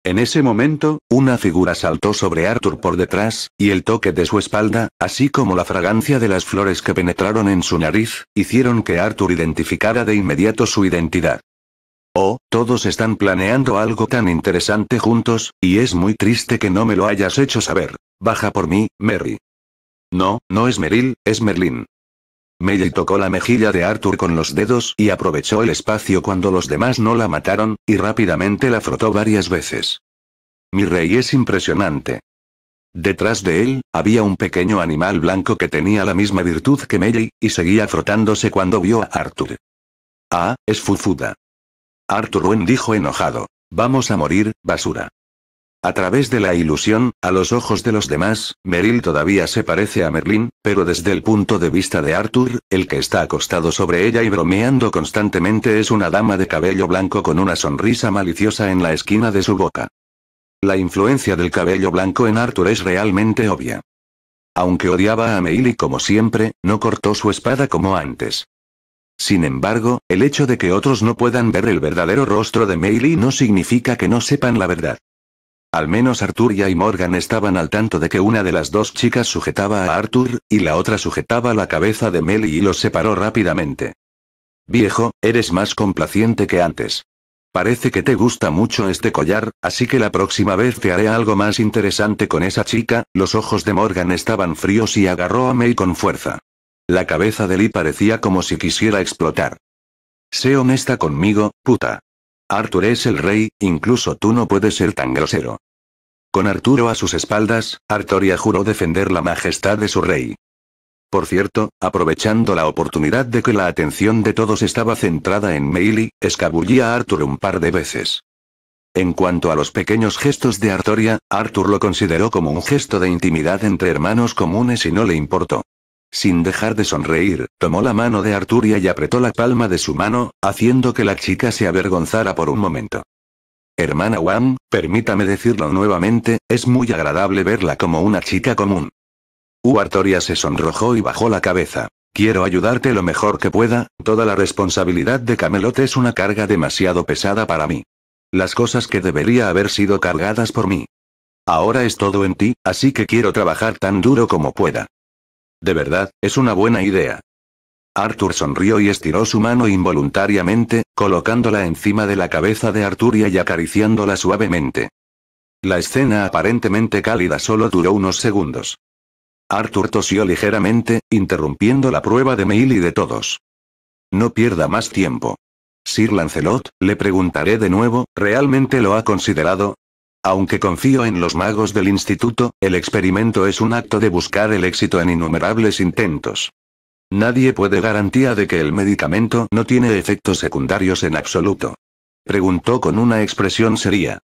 En ese momento, una figura saltó sobre Arthur por detrás, y el toque de su espalda, así como la fragancia de las flores que penetraron en su nariz, hicieron que Arthur identificara de inmediato su identidad. Oh, todos están planeando algo tan interesante juntos, y es muy triste que no me lo hayas hecho saber. Baja por mí, Merry. No, no es Meryl, es Merlin. Mary tocó la mejilla de Arthur con los dedos y aprovechó el espacio cuando los demás no la mataron, y rápidamente la frotó varias veces. Mi rey es impresionante. Detrás de él, había un pequeño animal blanco que tenía la misma virtud que Mary, y seguía frotándose cuando vio a Arthur. Ah, es Fufuda. Arthur Wen dijo enojado. Vamos a morir, basura. A través de la ilusión, a los ojos de los demás, Meril todavía se parece a Merlin, pero desde el punto de vista de Arthur, el que está acostado sobre ella y bromeando constantemente es una dama de cabello blanco con una sonrisa maliciosa en la esquina de su boca. La influencia del cabello blanco en Arthur es realmente obvia. Aunque odiaba a Meili como siempre, no cortó su espada como antes. Sin embargo, el hecho de que otros no puedan ver el verdadero rostro de Meili no significa que no sepan la verdad. Al menos Arturia y Morgan estaban al tanto de que una de las dos chicas sujetaba a Arthur, y la otra sujetaba la cabeza de Meli y los separó rápidamente. Viejo, eres más complaciente que antes. Parece que te gusta mucho este collar, así que la próxima vez te haré algo más interesante con esa chica. Los ojos de Morgan estaban fríos y agarró a May con fuerza. La cabeza de Lee parecía como si quisiera explotar. Sé honesta conmigo, puta. Arthur es el rey, incluso tú no puedes ser tan grosero. Con Arturo a sus espaldas, Artoria juró defender la majestad de su rey. Por cierto, aprovechando la oportunidad de que la atención de todos estaba centrada en Meili, escabullía a Arthur un par de veces. En cuanto a los pequeños gestos de Artoria, Arthur lo consideró como un gesto de intimidad entre hermanos comunes y no le importó. Sin dejar de sonreír, tomó la mano de Arturia y apretó la palma de su mano, haciendo que la chica se avergonzara por un momento. Hermana Wang, permítame decirlo nuevamente, es muy agradable verla como una chica común. U Arturia se sonrojó y bajó la cabeza. Quiero ayudarte lo mejor que pueda, toda la responsabilidad de Camelot es una carga demasiado pesada para mí. Las cosas que debería haber sido cargadas por mí. Ahora es todo en ti, así que quiero trabajar tan duro como pueda. De verdad, es una buena idea. Arthur sonrió y estiró su mano involuntariamente, colocándola encima de la cabeza de Arturia y acariciándola suavemente. La escena aparentemente cálida solo duró unos segundos. Arthur tosió ligeramente, interrumpiendo la prueba de Mail y de todos. No pierda más tiempo. Sir Lancelot, le preguntaré de nuevo, ¿realmente lo ha considerado? Aunque confío en los magos del instituto, el experimento es un acto de buscar el éxito en innumerables intentos. Nadie puede garantía de que el medicamento no tiene efectos secundarios en absoluto. Preguntó con una expresión seria.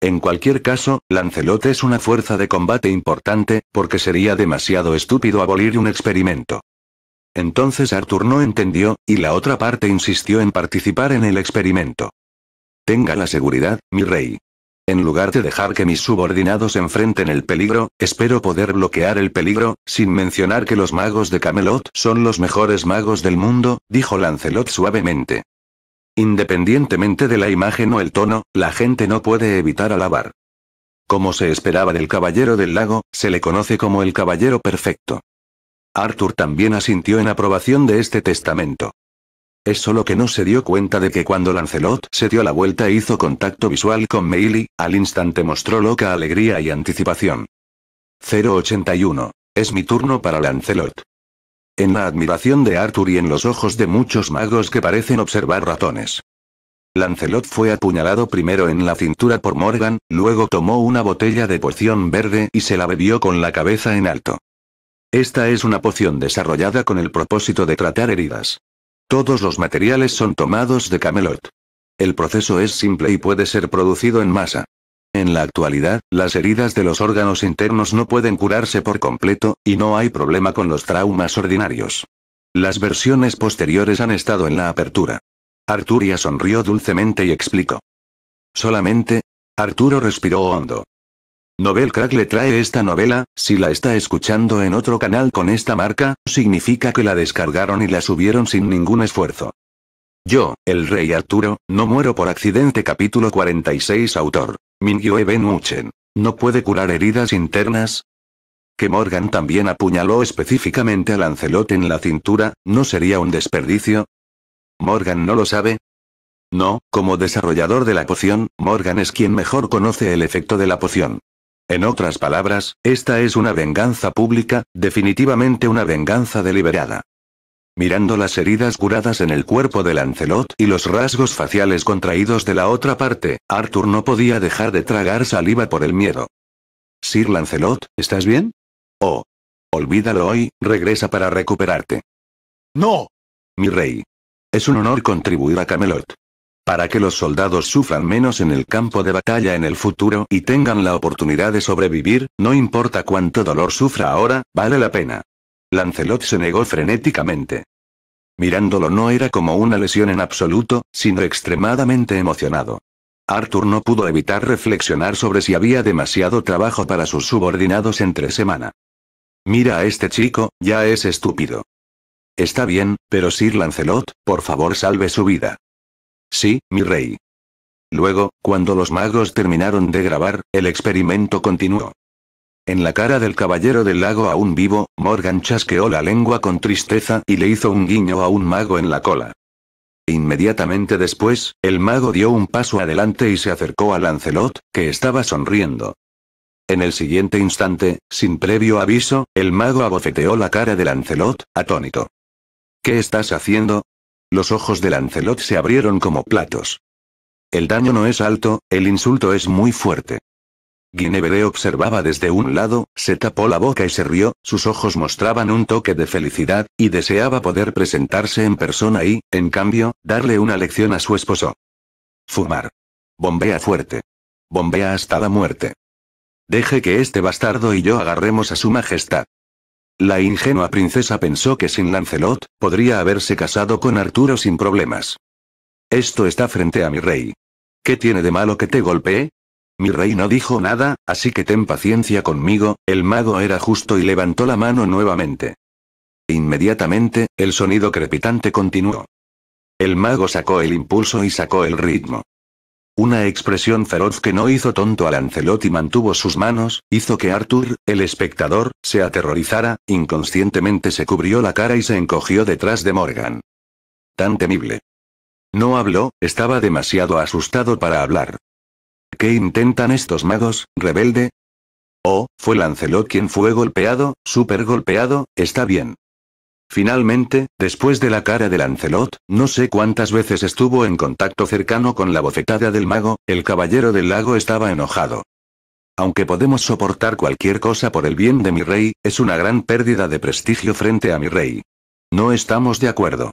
En cualquier caso, Lancelot es una fuerza de combate importante, porque sería demasiado estúpido abolir un experimento. Entonces Arthur no entendió, y la otra parte insistió en participar en el experimento. Tenga la seguridad, mi rey, en lugar de dejar que mis subordinados enfrenten el peligro, espero poder bloquear el peligro, sin mencionar que los magos de Camelot son los mejores magos del mundo, dijo Lancelot suavemente. Independientemente de la imagen o el tono, la gente no puede evitar alabar. Como se esperaba del Caballero del Lago, se le conoce como el Caballero Perfecto. Arthur también asintió en aprobación de este testamento. Es solo que no se dio cuenta de que cuando Lancelot se dio la vuelta e hizo contacto visual con Meili, al instante mostró loca alegría y anticipación. 081. Es mi turno para Lancelot. En la admiración de Arthur y en los ojos de muchos magos que parecen observar ratones. Lancelot fue apuñalado primero en la cintura por Morgan, luego tomó una botella de poción verde y se la bebió con la cabeza en alto. Esta es una poción desarrollada con el propósito de tratar heridas. Todos los materiales son tomados de Camelot. El proceso es simple y puede ser producido en masa. En la actualidad, las heridas de los órganos internos no pueden curarse por completo, y no hay problema con los traumas ordinarios. Las versiones posteriores han estado en la apertura. Arturia sonrió dulcemente y explicó. Solamente. Arturo respiró hondo. Novel Crack le trae esta novela, si la está escuchando en otro canal con esta marca, significa que la descargaron y la subieron sin ningún esfuerzo. Yo, el rey Arturo, no muero por accidente capítulo 46 autor. Mingyue Ben ¿No puede curar heridas internas? Que Morgan también apuñaló específicamente a Lancelot en la cintura, ¿no sería un desperdicio? ¿Morgan no lo sabe? No, como desarrollador de la poción, Morgan es quien mejor conoce el efecto de la poción. En otras palabras, esta es una venganza pública, definitivamente una venganza deliberada. Mirando las heridas curadas en el cuerpo de Lancelot y los rasgos faciales contraídos de la otra parte, Arthur no podía dejar de tragar saliva por el miedo. Sir Lancelot, ¿estás bien? Oh. Olvídalo hoy, regresa para recuperarte. No. Mi rey. Es un honor contribuir a Camelot para que los soldados sufran menos en el campo de batalla en el futuro y tengan la oportunidad de sobrevivir, no importa cuánto dolor sufra ahora, vale la pena. Lancelot se negó frenéticamente. Mirándolo no era como una lesión en absoluto, sino extremadamente emocionado. Arthur no pudo evitar reflexionar sobre si había demasiado trabajo para sus subordinados entre semana. Mira a este chico, ya es estúpido. Está bien, pero Sir Lancelot, por favor salve su vida. Sí, mi rey. Luego, cuando los magos terminaron de grabar, el experimento continuó. En la cara del caballero del lago aún vivo, Morgan chasqueó la lengua con tristeza y le hizo un guiño a un mago en la cola. Inmediatamente después, el mago dio un paso adelante y se acercó a Lancelot, que estaba sonriendo. En el siguiente instante, sin previo aviso, el mago abofeteó la cara de Lancelot, atónito. ¿Qué estás haciendo? Los ojos de Lancelot se abrieron como platos. El daño no es alto, el insulto es muy fuerte. Guinevere observaba desde un lado, se tapó la boca y se rió, sus ojos mostraban un toque de felicidad, y deseaba poder presentarse en persona y, en cambio, darle una lección a su esposo. Fumar. Bombea fuerte. Bombea hasta la muerte. Deje que este bastardo y yo agarremos a su majestad. La ingenua princesa pensó que sin Lancelot, podría haberse casado con Arturo sin problemas. Esto está frente a mi rey. ¿Qué tiene de malo que te golpee? Mi rey no dijo nada, así que ten paciencia conmigo, el mago era justo y levantó la mano nuevamente. Inmediatamente, el sonido crepitante continuó. El mago sacó el impulso y sacó el ritmo. Una expresión feroz que no hizo tonto a Lancelot y mantuvo sus manos, hizo que Arthur, el espectador, se aterrorizara, inconscientemente se cubrió la cara y se encogió detrás de Morgan. Tan temible. No habló, estaba demasiado asustado para hablar. ¿Qué intentan estos magos, rebelde? Oh, fue Lancelot quien fue golpeado, súper golpeado, está bien, Finalmente, después de la cara de Lancelot, no sé cuántas veces estuvo en contacto cercano con la bofetada del mago, el caballero del lago estaba enojado. Aunque podemos soportar cualquier cosa por el bien de mi rey, es una gran pérdida de prestigio frente a mi rey. No estamos de acuerdo.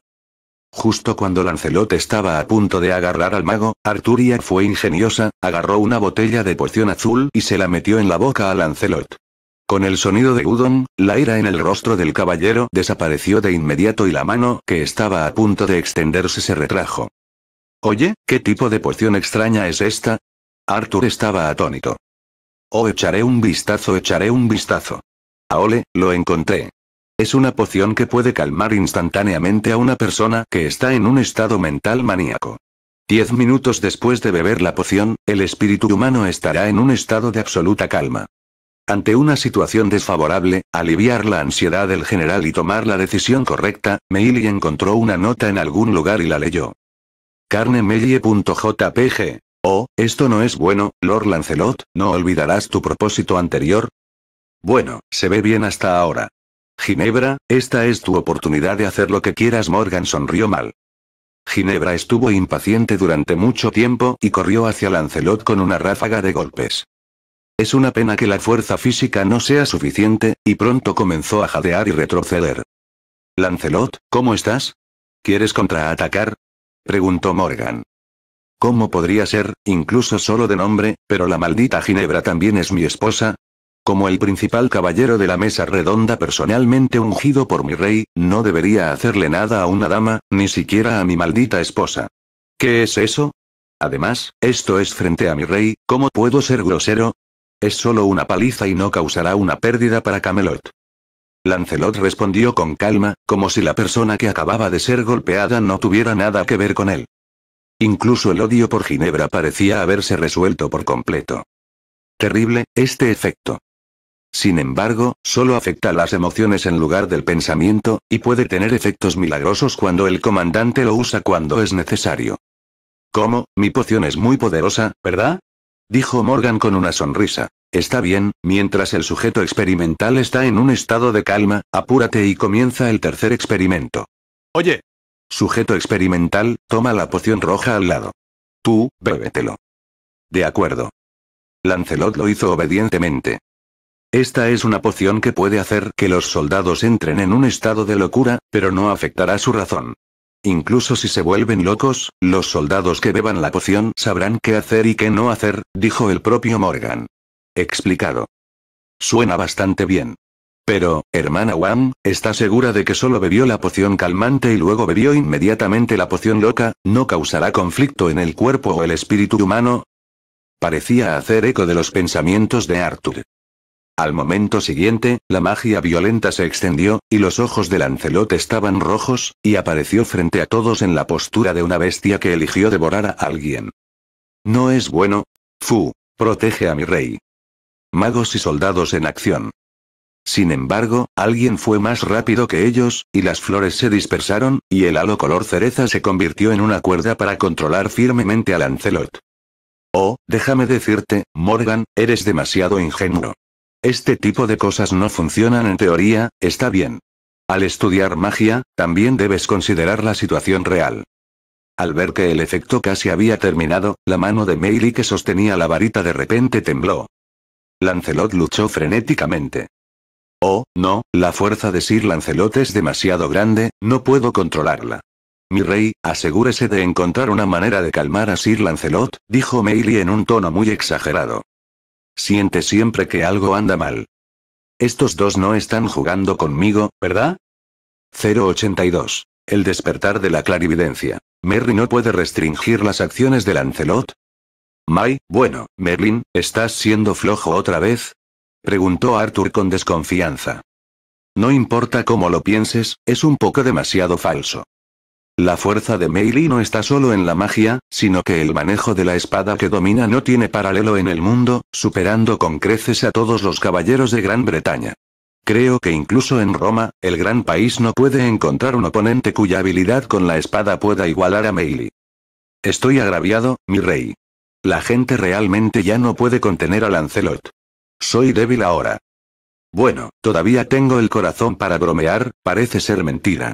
Justo cuando Lancelot estaba a punto de agarrar al mago, Arturia fue ingeniosa, agarró una botella de poción azul y se la metió en la boca a Lancelot. Con el sonido de Udon, la ira en el rostro del caballero desapareció de inmediato y la mano que estaba a punto de extenderse se retrajo. Oye, ¿qué tipo de poción extraña es esta? Arthur estaba atónito. Oh, echaré un vistazo, echaré un vistazo. Aole, lo encontré. Es una poción que puede calmar instantáneamente a una persona que está en un estado mental maníaco. Diez minutos después de beber la poción, el espíritu humano estará en un estado de absoluta calma. Ante una situación desfavorable, aliviar la ansiedad del general y tomar la decisión correcta, Meili encontró una nota en algún lugar y la leyó. Carnemelie.jpg. Oh, esto no es bueno, Lord Lancelot, ¿no olvidarás tu propósito anterior? Bueno, se ve bien hasta ahora. Ginebra, esta es tu oportunidad de hacer lo que quieras. Morgan sonrió mal. Ginebra estuvo impaciente durante mucho tiempo y corrió hacia Lancelot con una ráfaga de golpes. Es una pena que la fuerza física no sea suficiente, y pronto comenzó a jadear y retroceder. Lancelot, ¿cómo estás? ¿Quieres contraatacar? preguntó Morgan. ¿Cómo podría ser, incluso solo de nombre, pero la maldita Ginebra también es mi esposa? Como el principal caballero de la mesa redonda personalmente ungido por mi rey, no debería hacerle nada a una dama, ni siquiera a mi maldita esposa. ¿Qué es eso? Además, esto es frente a mi rey, ¿cómo puedo ser grosero? Es solo una paliza y no causará una pérdida para Camelot. Lancelot respondió con calma, como si la persona que acababa de ser golpeada no tuviera nada que ver con él. Incluso el odio por Ginebra parecía haberse resuelto por completo. Terrible, este efecto. Sin embargo, solo afecta las emociones en lugar del pensamiento, y puede tener efectos milagrosos cuando el comandante lo usa cuando es necesario. Como, mi poción es muy poderosa, ¿verdad? Dijo Morgan con una sonrisa. Está bien, mientras el sujeto experimental está en un estado de calma, apúrate y comienza el tercer experimento. Oye. Sujeto experimental, toma la poción roja al lado. Tú, bébetelo. De acuerdo. Lancelot lo hizo obedientemente. Esta es una poción que puede hacer que los soldados entren en un estado de locura, pero no afectará su razón. Incluso si se vuelven locos, los soldados que beban la poción sabrán qué hacer y qué no hacer, dijo el propio Morgan. Explicado. Suena bastante bien. Pero, hermana Wang, ¿está segura de que solo bebió la poción calmante y luego bebió inmediatamente la poción loca? ¿No causará conflicto en el cuerpo o el espíritu humano? Parecía hacer eco de los pensamientos de Arthur. Al momento siguiente, la magia violenta se extendió, y los ojos de Lancelot estaban rojos, y apareció frente a todos en la postura de una bestia que eligió devorar a alguien. No es bueno. Fu. Protege a mi rey. Magos y soldados en acción. Sin embargo, alguien fue más rápido que ellos, y las flores se dispersaron, y el halo color cereza se convirtió en una cuerda para controlar firmemente a Lancelot. Oh, déjame decirte, Morgan, eres demasiado ingenuo. Este tipo de cosas no funcionan en teoría, está bien. Al estudiar magia, también debes considerar la situación real. Al ver que el efecto casi había terminado, la mano de Meili que sostenía la varita de repente tembló. Lancelot luchó frenéticamente. Oh, no, la fuerza de Sir Lancelot es demasiado grande, no puedo controlarla. Mi rey, asegúrese de encontrar una manera de calmar a Sir Lancelot, dijo Meili en un tono muy exagerado. Siente siempre que algo anda mal. Estos dos no están jugando conmigo, ¿verdad? 082. El despertar de la clarividencia. Merry no puede restringir las acciones de Lancelot. May, bueno, Merlin, ¿estás siendo flojo otra vez? Preguntó Arthur con desconfianza. No importa cómo lo pienses, es un poco demasiado falso. La fuerza de Meili no está solo en la magia, sino que el manejo de la espada que domina no tiene paralelo en el mundo, superando con creces a todos los caballeros de Gran Bretaña. Creo que incluso en Roma, el gran país no puede encontrar un oponente cuya habilidad con la espada pueda igualar a Meili. Estoy agraviado, mi rey. La gente realmente ya no puede contener a Lancelot. Soy débil ahora. Bueno, todavía tengo el corazón para bromear, parece ser mentira.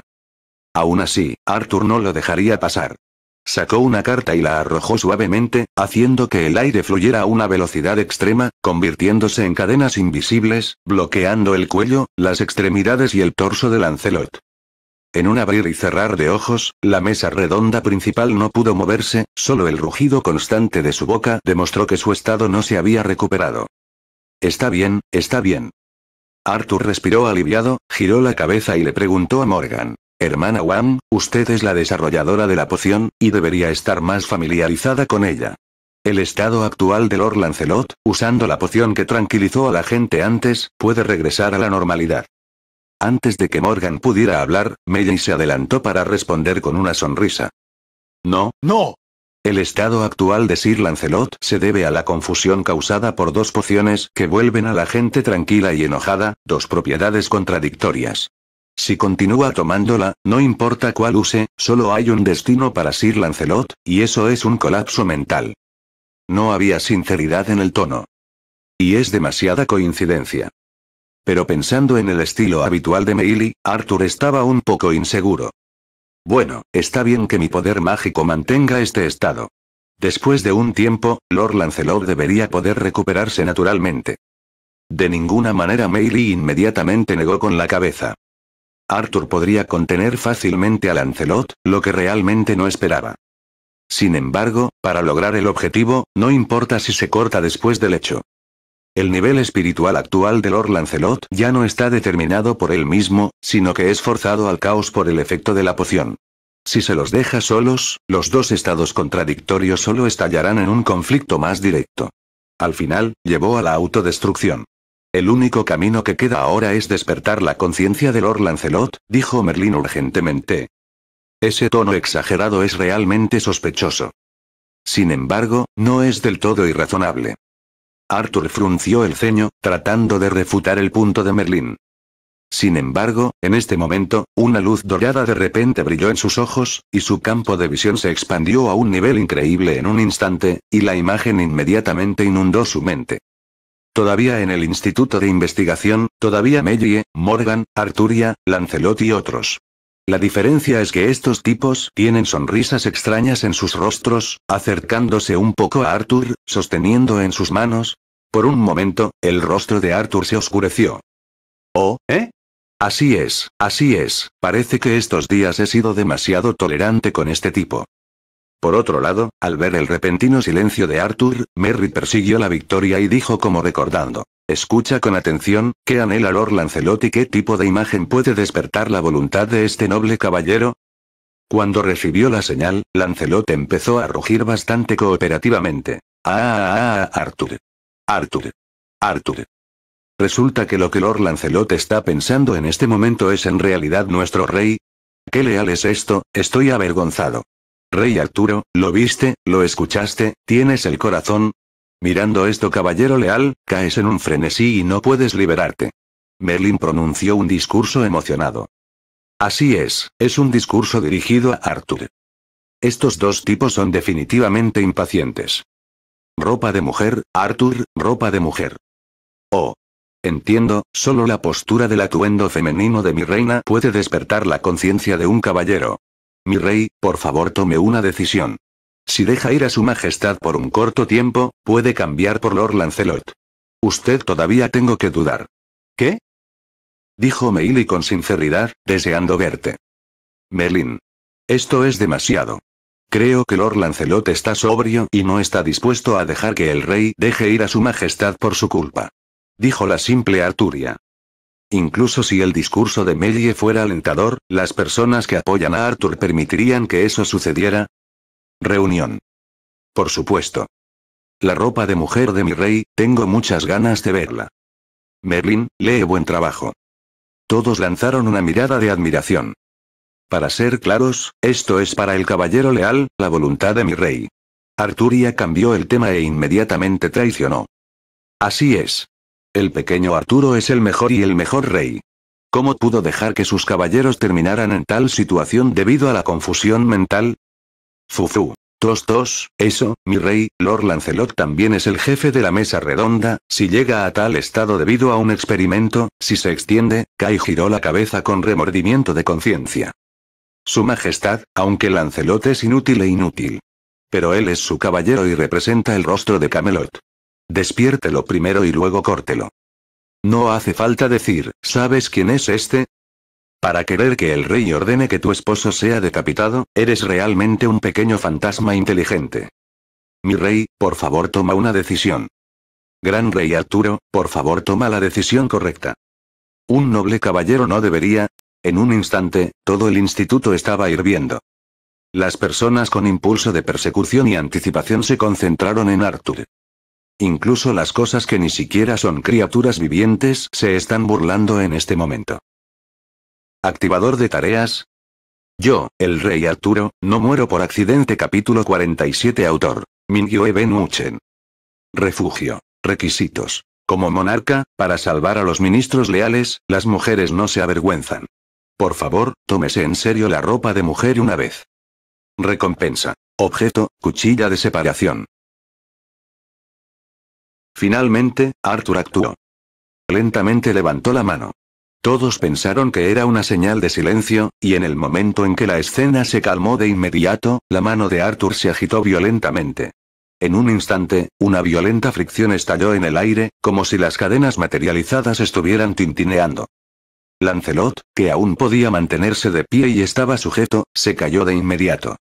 Aún así, Arthur no lo dejaría pasar. Sacó una carta y la arrojó suavemente, haciendo que el aire fluyera a una velocidad extrema, convirtiéndose en cadenas invisibles, bloqueando el cuello, las extremidades y el torso de Lancelot. En un abrir y cerrar de ojos, la mesa redonda principal no pudo moverse, solo el rugido constante de su boca demostró que su estado no se había recuperado. Está bien, está bien. Arthur respiró aliviado, giró la cabeza y le preguntó a Morgan. Hermana Wang, usted es la desarrolladora de la poción, y debería estar más familiarizada con ella. El estado actual de Lord Lancelot, usando la poción que tranquilizó a la gente antes, puede regresar a la normalidad. Antes de que Morgan pudiera hablar, Meiji se adelantó para responder con una sonrisa. No, no. El estado actual de Sir Lancelot se debe a la confusión causada por dos pociones que vuelven a la gente tranquila y enojada, dos propiedades contradictorias. Si continúa tomándola, no importa cuál use, solo hay un destino para Sir Lancelot, y eso es un colapso mental. No había sinceridad en el tono. Y es demasiada coincidencia. Pero pensando en el estilo habitual de Meili, Arthur estaba un poco inseguro. Bueno, está bien que mi poder mágico mantenga este estado. Después de un tiempo, Lord Lancelot debería poder recuperarse naturalmente. De ninguna manera Meili inmediatamente negó con la cabeza. Arthur podría contener fácilmente a Lancelot, lo que realmente no esperaba. Sin embargo, para lograr el objetivo, no importa si se corta después del hecho. El nivel espiritual actual de Lord Lancelot ya no está determinado por él mismo, sino que es forzado al caos por el efecto de la poción. Si se los deja solos, los dos estados contradictorios solo estallarán en un conflicto más directo. Al final, llevó a la autodestrucción. El único camino que queda ahora es despertar la conciencia de Lord Lancelot, dijo Merlín urgentemente. Ese tono exagerado es realmente sospechoso. Sin embargo, no es del todo irrazonable. Arthur frunció el ceño, tratando de refutar el punto de Merlín. Sin embargo, en este momento, una luz dorada de repente brilló en sus ojos, y su campo de visión se expandió a un nivel increíble en un instante, y la imagen inmediatamente inundó su mente. Todavía en el Instituto de Investigación, todavía Mellie, Morgan, Arturia, Lancelot y otros. La diferencia es que estos tipos tienen sonrisas extrañas en sus rostros, acercándose un poco a Arthur, sosteniendo en sus manos. Por un momento, el rostro de Arthur se oscureció. ¿Oh, eh? Así es, así es, parece que estos días he sido demasiado tolerante con este tipo. Por otro lado, al ver el repentino silencio de Arthur, Merry persiguió la victoria y dijo como recordando. Escucha con atención, ¿qué anhela Lord Lancelot y qué tipo de imagen puede despertar la voluntad de este noble caballero? Cuando recibió la señal, Lancelot empezó a rugir bastante cooperativamente. Ah, ah, ah, ah Arthur. Arthur. Arthur. Resulta que lo que Lord Lancelot está pensando en este momento es en realidad nuestro rey. Qué leal es esto, estoy avergonzado. Rey Arturo, lo viste, lo escuchaste, tienes el corazón. Mirando esto, caballero leal, caes en un frenesí y no puedes liberarte. Merlin pronunció un discurso emocionado. Así es, es un discurso dirigido a Artur. Estos dos tipos son definitivamente impacientes. Ropa de mujer, Arthur, ropa de mujer. Oh. Entiendo, solo la postura del atuendo femenino de mi reina puede despertar la conciencia de un caballero. Mi rey, por favor tome una decisión. Si deja ir a su majestad por un corto tiempo, puede cambiar por Lord Lancelot. Usted todavía tengo que dudar. ¿Qué? Dijo Meili con sinceridad, deseando verte. Merlin. Esto es demasiado. Creo que Lord Lancelot está sobrio y no está dispuesto a dejar que el rey deje ir a su majestad por su culpa. Dijo la simple Arturia. Incluso si el discurso de Meille fuera alentador, las personas que apoyan a Arthur permitirían que eso sucediera. Reunión. Por supuesto. La ropa de mujer de mi rey, tengo muchas ganas de verla. Merlin, lee buen trabajo. Todos lanzaron una mirada de admiración. Para ser claros, esto es para el caballero leal, la voluntad de mi rey. Arturia cambió el tema e inmediatamente traicionó. Así es. El pequeño Arturo es el mejor y el mejor rey. ¿Cómo pudo dejar que sus caballeros terminaran en tal situación debido a la confusión mental? Fufu. Tos tos, eso, mi rey, Lord Lancelot también es el jefe de la mesa redonda, si llega a tal estado debido a un experimento, si se extiende, Kai giró la cabeza con remordimiento de conciencia. Su Majestad, aunque Lancelot es inútil e inútil. Pero él es su caballero y representa el rostro de Camelot. Despiértelo primero y luego córtelo. No hace falta decir, ¿sabes quién es este? Para querer que el rey ordene que tu esposo sea decapitado, eres realmente un pequeño fantasma inteligente. Mi rey, por favor toma una decisión. Gran rey Arturo, por favor toma la decisión correcta. Un noble caballero no debería... En un instante, todo el instituto estaba hirviendo. Las personas con impulso de persecución y anticipación se concentraron en Arturo. Incluso las cosas que ni siquiera son criaturas vivientes se están burlando en este momento. Activador de tareas. Yo, el rey Arturo, no muero por accidente capítulo 47 autor. Mingyue Ben Refugio. Requisitos. Como monarca, para salvar a los ministros leales, las mujeres no se avergüenzan. Por favor, tómese en serio la ropa de mujer una vez. Recompensa. Objeto, cuchilla de separación. Finalmente, Arthur actuó. Lentamente levantó la mano. Todos pensaron que era una señal de silencio, y en el momento en que la escena se calmó de inmediato, la mano de Arthur se agitó violentamente. En un instante, una violenta fricción estalló en el aire, como si las cadenas materializadas estuvieran tintineando. Lancelot, que aún podía mantenerse de pie y estaba sujeto, se cayó de inmediato.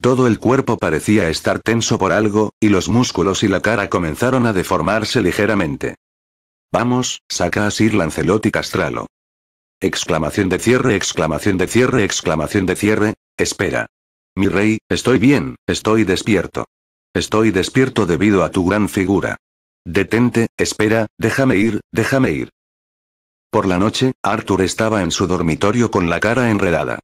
Todo el cuerpo parecía estar tenso por algo, y los músculos y la cara comenzaron a deformarse ligeramente. Vamos, saca a Sir Lancelot y castralo. Exclamación de cierre, exclamación de cierre, exclamación de cierre, espera. Mi rey, estoy bien, estoy despierto. Estoy despierto debido a tu gran figura. Detente, espera, déjame ir, déjame ir. Por la noche, Arthur estaba en su dormitorio con la cara enredada.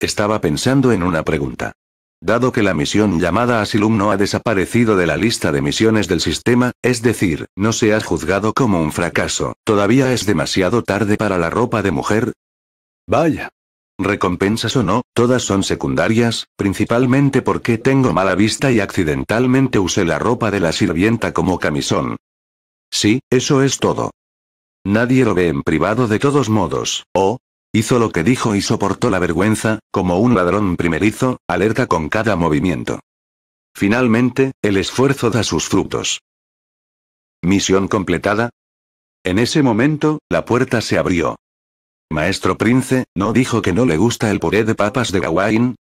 Estaba pensando en una pregunta. Dado que la misión llamada Asylum no ha desaparecido de la lista de misiones del sistema, es decir, no se ha juzgado como un fracaso, ¿todavía es demasiado tarde para la ropa de mujer? Vaya. Recompensas o no, todas son secundarias, principalmente porque tengo mala vista y accidentalmente usé la ropa de la sirvienta como camisón. Sí, eso es todo. Nadie lo ve en privado de todos modos, o, Hizo lo que dijo y soportó la vergüenza, como un ladrón primerizo, alerta con cada movimiento. Finalmente, el esfuerzo da sus frutos. Misión completada. En ese momento, la puerta se abrió. Maestro Prince, ¿no dijo que no le gusta el puré de papas de Gawain?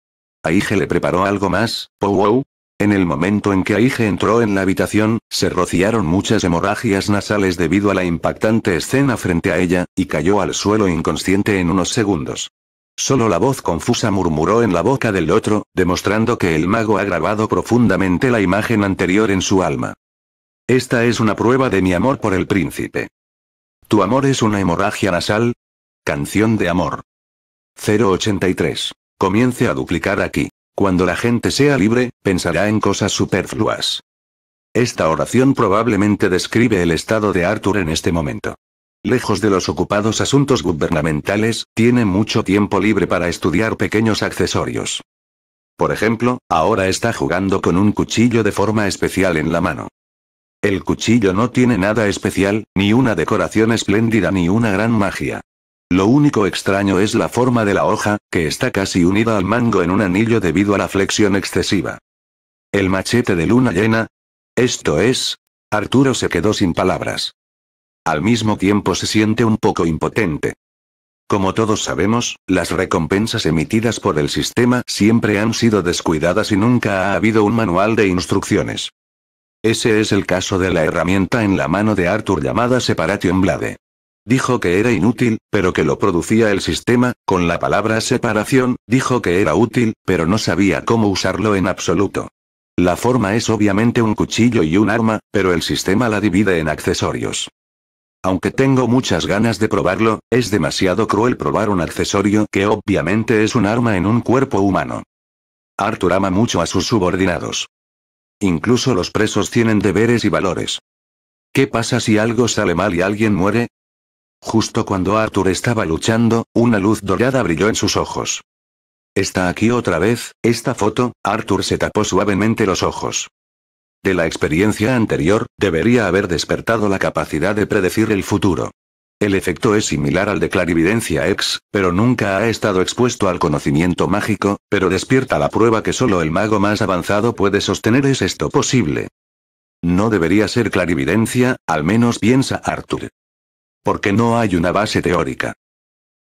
Aige le preparó algo más, Powwow. Oh, en el momento en que Aige entró en la habitación, se rociaron muchas hemorragias nasales debido a la impactante escena frente a ella, y cayó al suelo inconsciente en unos segundos. Solo la voz confusa murmuró en la boca del otro, demostrando que el mago ha grabado profundamente la imagen anterior en su alma. Esta es una prueba de mi amor por el príncipe. Tu amor es una hemorragia nasal. Canción de amor. 083. Comience a duplicar aquí. Cuando la gente sea libre, pensará en cosas superfluas. Esta oración probablemente describe el estado de Arthur en este momento. Lejos de los ocupados asuntos gubernamentales, tiene mucho tiempo libre para estudiar pequeños accesorios. Por ejemplo, ahora está jugando con un cuchillo de forma especial en la mano. El cuchillo no tiene nada especial, ni una decoración espléndida ni una gran magia. Lo único extraño es la forma de la hoja, que está casi unida al mango en un anillo debido a la flexión excesiva. El machete de luna llena. Esto es. Arturo se quedó sin palabras. Al mismo tiempo se siente un poco impotente. Como todos sabemos, las recompensas emitidas por el sistema siempre han sido descuidadas y nunca ha habido un manual de instrucciones. Ese es el caso de la herramienta en la mano de Arthur llamada Separation Blade. Dijo que era inútil, pero que lo producía el sistema, con la palabra separación, dijo que era útil, pero no sabía cómo usarlo en absoluto. La forma es obviamente un cuchillo y un arma, pero el sistema la divide en accesorios. Aunque tengo muchas ganas de probarlo, es demasiado cruel probar un accesorio que obviamente es un arma en un cuerpo humano. Arthur ama mucho a sus subordinados. Incluso los presos tienen deberes y valores. ¿Qué pasa si algo sale mal y alguien muere? Justo cuando Arthur estaba luchando, una luz dorada brilló en sus ojos. Está aquí otra vez, esta foto, Arthur se tapó suavemente los ojos. De la experiencia anterior, debería haber despertado la capacidad de predecir el futuro. El efecto es similar al de clarividencia X, pero nunca ha estado expuesto al conocimiento mágico, pero despierta la prueba que solo el mago más avanzado puede sostener es esto posible. No debería ser clarividencia, al menos piensa Arthur. Porque no hay una base teórica.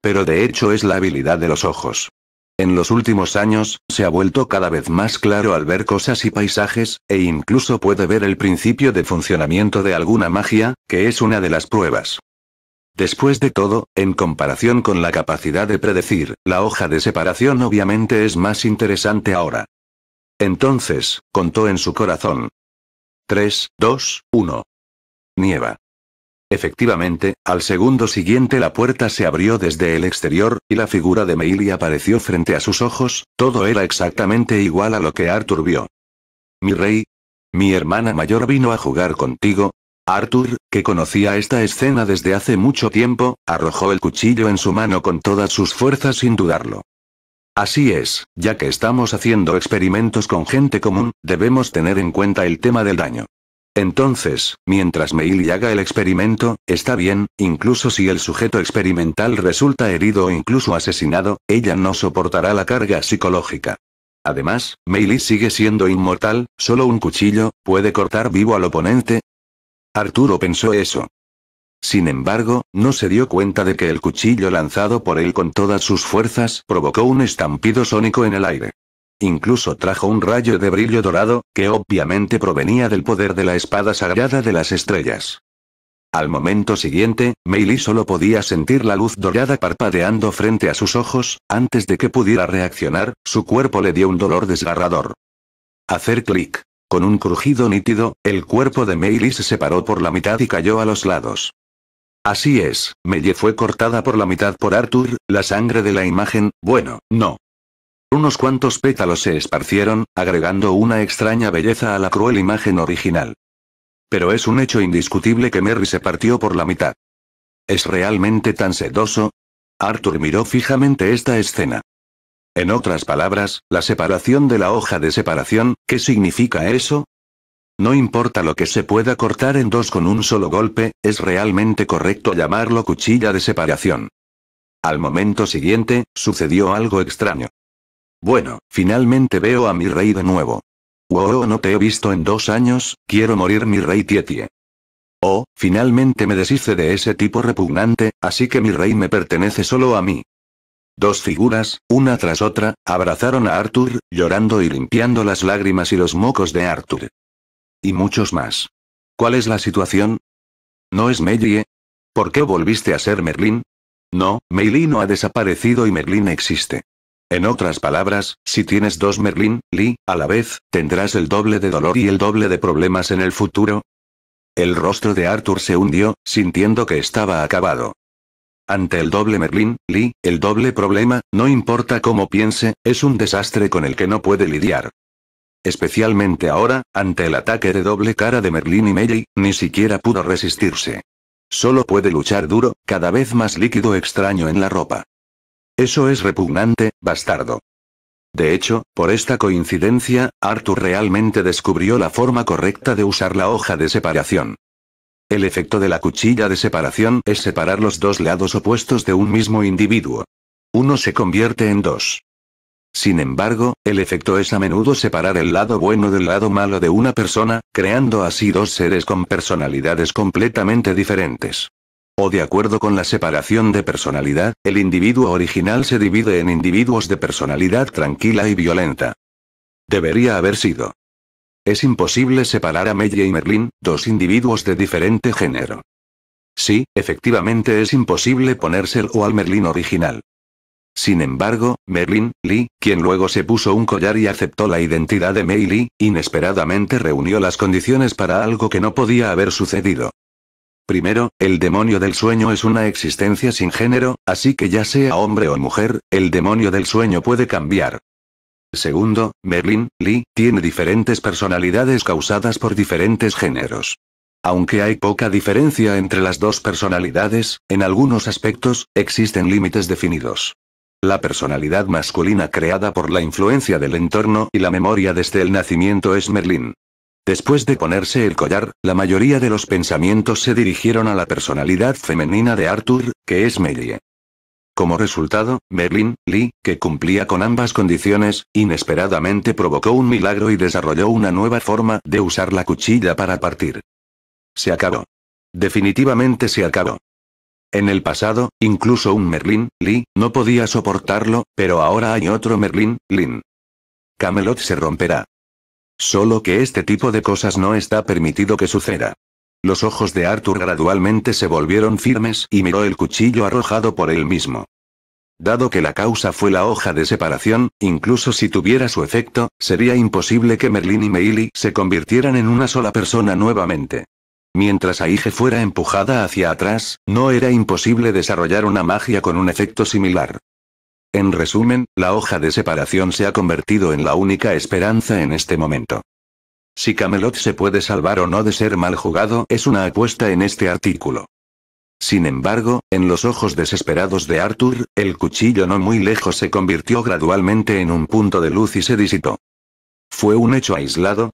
Pero de hecho es la habilidad de los ojos. En los últimos años, se ha vuelto cada vez más claro al ver cosas y paisajes, e incluso puede ver el principio de funcionamiento de alguna magia, que es una de las pruebas. Después de todo, en comparación con la capacidad de predecir, la hoja de separación obviamente es más interesante ahora. Entonces, contó en su corazón. 3, 2, 1. Nieva. Efectivamente, al segundo siguiente la puerta se abrió desde el exterior, y la figura de Meili apareció frente a sus ojos, todo era exactamente igual a lo que Arthur vio. Mi rey. Mi hermana mayor vino a jugar contigo. Arthur, que conocía esta escena desde hace mucho tiempo, arrojó el cuchillo en su mano con todas sus fuerzas sin dudarlo. Así es, ya que estamos haciendo experimentos con gente común, debemos tener en cuenta el tema del daño. Entonces, mientras Meili haga el experimento, está bien, incluso si el sujeto experimental resulta herido o incluso asesinado, ella no soportará la carga psicológica. Además, Meili sigue siendo inmortal, solo un cuchillo, ¿puede cortar vivo al oponente? Arturo pensó eso. Sin embargo, no se dio cuenta de que el cuchillo lanzado por él con todas sus fuerzas provocó un estampido sónico en el aire. Incluso trajo un rayo de brillo dorado, que obviamente provenía del poder de la espada sagrada de las estrellas. Al momento siguiente, Meili solo podía sentir la luz dorada parpadeando frente a sus ojos, antes de que pudiera reaccionar, su cuerpo le dio un dolor desgarrador. Hacer clic. Con un crujido nítido, el cuerpo de Meili se separó por la mitad y cayó a los lados. Así es, Melle fue cortada por la mitad por Arthur, la sangre de la imagen, bueno, no, unos cuantos pétalos se esparcieron, agregando una extraña belleza a la cruel imagen original. Pero es un hecho indiscutible que Merry se partió por la mitad. ¿Es realmente tan sedoso? Arthur miró fijamente esta escena. En otras palabras, la separación de la hoja de separación, ¿qué significa eso? No importa lo que se pueda cortar en dos con un solo golpe, es realmente correcto llamarlo cuchilla de separación. Al momento siguiente, sucedió algo extraño. Bueno, finalmente veo a mi rey de nuevo. Wow, no te he visto en dos años, quiero morir mi rey Tietie. Oh, finalmente me deshice de ese tipo repugnante, así que mi rey me pertenece solo a mí. Dos figuras, una tras otra, abrazaron a Arthur, llorando y limpiando las lágrimas y los mocos de Arthur. Y muchos más. ¿Cuál es la situación? ¿No es Melie? ¿Por qué volviste a ser Merlín? No, Meili no ha desaparecido y Merlín existe. En otras palabras, si tienes dos Merlin, Lee, a la vez, tendrás el doble de dolor y el doble de problemas en el futuro. El rostro de Arthur se hundió, sintiendo que estaba acabado. Ante el doble Merlin, Lee, el doble problema, no importa cómo piense, es un desastre con el que no puede lidiar. Especialmente ahora, ante el ataque de doble cara de Merlin y Melly, ni siquiera pudo resistirse. Solo puede luchar duro, cada vez más líquido extraño en la ropa. Eso es repugnante, bastardo. De hecho, por esta coincidencia, Arthur realmente descubrió la forma correcta de usar la hoja de separación. El efecto de la cuchilla de separación es separar los dos lados opuestos de un mismo individuo. Uno se convierte en dos. Sin embargo, el efecto es a menudo separar el lado bueno del lado malo de una persona, creando así dos seres con personalidades completamente diferentes. O de acuerdo con la separación de personalidad, el individuo original se divide en individuos de personalidad tranquila y violenta. Debería haber sido. Es imposible separar a Melle y Merlin, dos individuos de diferente género. Sí, efectivamente es imposible ponerse o al Merlin original. Sin embargo, Merlin, Lee, quien luego se puso un collar y aceptó la identidad de Mei Lee, inesperadamente reunió las condiciones para algo que no podía haber sucedido. Primero, el demonio del sueño es una existencia sin género, así que ya sea hombre o mujer, el demonio del sueño puede cambiar. Segundo, Merlin, Lee, tiene diferentes personalidades causadas por diferentes géneros. Aunque hay poca diferencia entre las dos personalidades, en algunos aspectos, existen límites definidos. La personalidad masculina creada por la influencia del entorno y la memoria desde el nacimiento es Merlin. Después de ponerse el collar, la mayoría de los pensamientos se dirigieron a la personalidad femenina de Arthur, que es Melie. Como resultado, Merlin, Lee, que cumplía con ambas condiciones, inesperadamente provocó un milagro y desarrolló una nueva forma de usar la cuchilla para partir. Se acabó. Definitivamente se acabó. En el pasado, incluso un Merlin, Lee, no podía soportarlo, pero ahora hay otro Merlin, Lee. Camelot se romperá. Solo que este tipo de cosas no está permitido que suceda. Los ojos de Arthur gradualmente se volvieron firmes y miró el cuchillo arrojado por él mismo. Dado que la causa fue la hoja de separación, incluso si tuviera su efecto, sería imposible que Merlin y Meili se convirtieran en una sola persona nuevamente. Mientras Aige fuera empujada hacia atrás, no era imposible desarrollar una magia con un efecto similar. En resumen, la hoja de separación se ha convertido en la única esperanza en este momento. Si Camelot se puede salvar o no de ser mal jugado es una apuesta en este artículo. Sin embargo, en los ojos desesperados de Arthur, el cuchillo no muy lejos se convirtió gradualmente en un punto de luz y se disipó. ¿Fue un hecho aislado?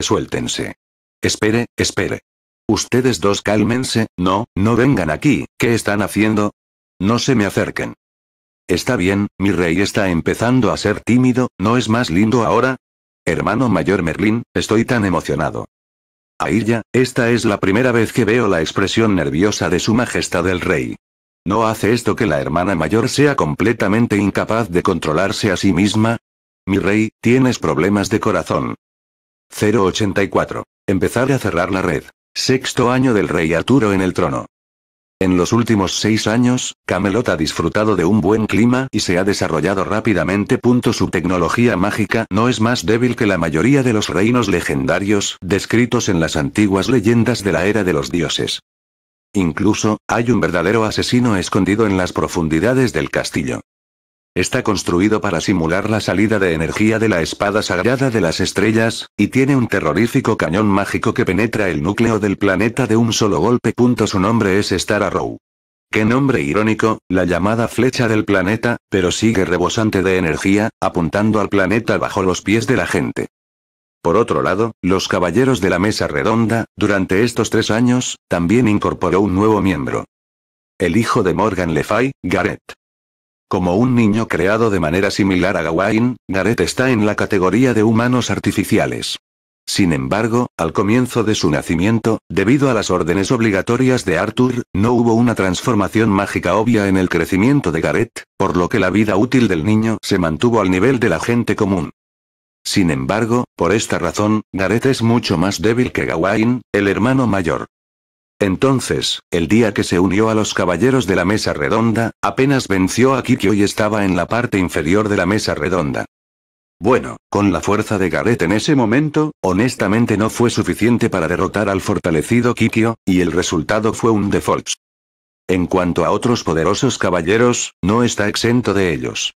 Suéltense. Espere, espere. Ustedes dos cálmense, no, no vengan aquí, ¿qué están haciendo? No se me acerquen. Está bien, mi rey está empezando a ser tímido, ¿no es más lindo ahora? Hermano mayor Merlín, estoy tan emocionado. ya, esta es la primera vez que veo la expresión nerviosa de su majestad el rey. ¿No hace esto que la hermana mayor sea completamente incapaz de controlarse a sí misma? Mi rey, tienes problemas de corazón. 084. Empezar a cerrar la red. Sexto año del rey Arturo en el trono. En los últimos seis años, Camelot ha disfrutado de un buen clima y se ha desarrollado rápidamente. Su tecnología mágica no es más débil que la mayoría de los reinos legendarios descritos en las antiguas leyendas de la era de los dioses. Incluso, hay un verdadero asesino escondido en las profundidades del castillo. Está construido para simular la salida de energía de la espada sagrada de las estrellas, y tiene un terrorífico cañón mágico que penetra el núcleo del planeta de un solo golpe. Su nombre es Star Arrow. Qué nombre irónico, la llamada flecha del planeta, pero sigue rebosante de energía, apuntando al planeta bajo los pies de la gente. Por otro lado, los caballeros de la mesa redonda, durante estos tres años, también incorporó un nuevo miembro. El hijo de Morgan Le Fay, Garrett. Como un niño creado de manera similar a Gawain, Gareth está en la categoría de humanos artificiales. Sin embargo, al comienzo de su nacimiento, debido a las órdenes obligatorias de Arthur, no hubo una transformación mágica obvia en el crecimiento de Gareth, por lo que la vida útil del niño se mantuvo al nivel de la gente común. Sin embargo, por esta razón, Gareth es mucho más débil que Gawain, el hermano mayor. Entonces, el día que se unió a los caballeros de la mesa redonda, apenas venció a Kikyo y estaba en la parte inferior de la mesa redonda. Bueno, con la fuerza de Gareth en ese momento, honestamente no fue suficiente para derrotar al fortalecido Kikio y el resultado fue un default. En cuanto a otros poderosos caballeros, no está exento de ellos.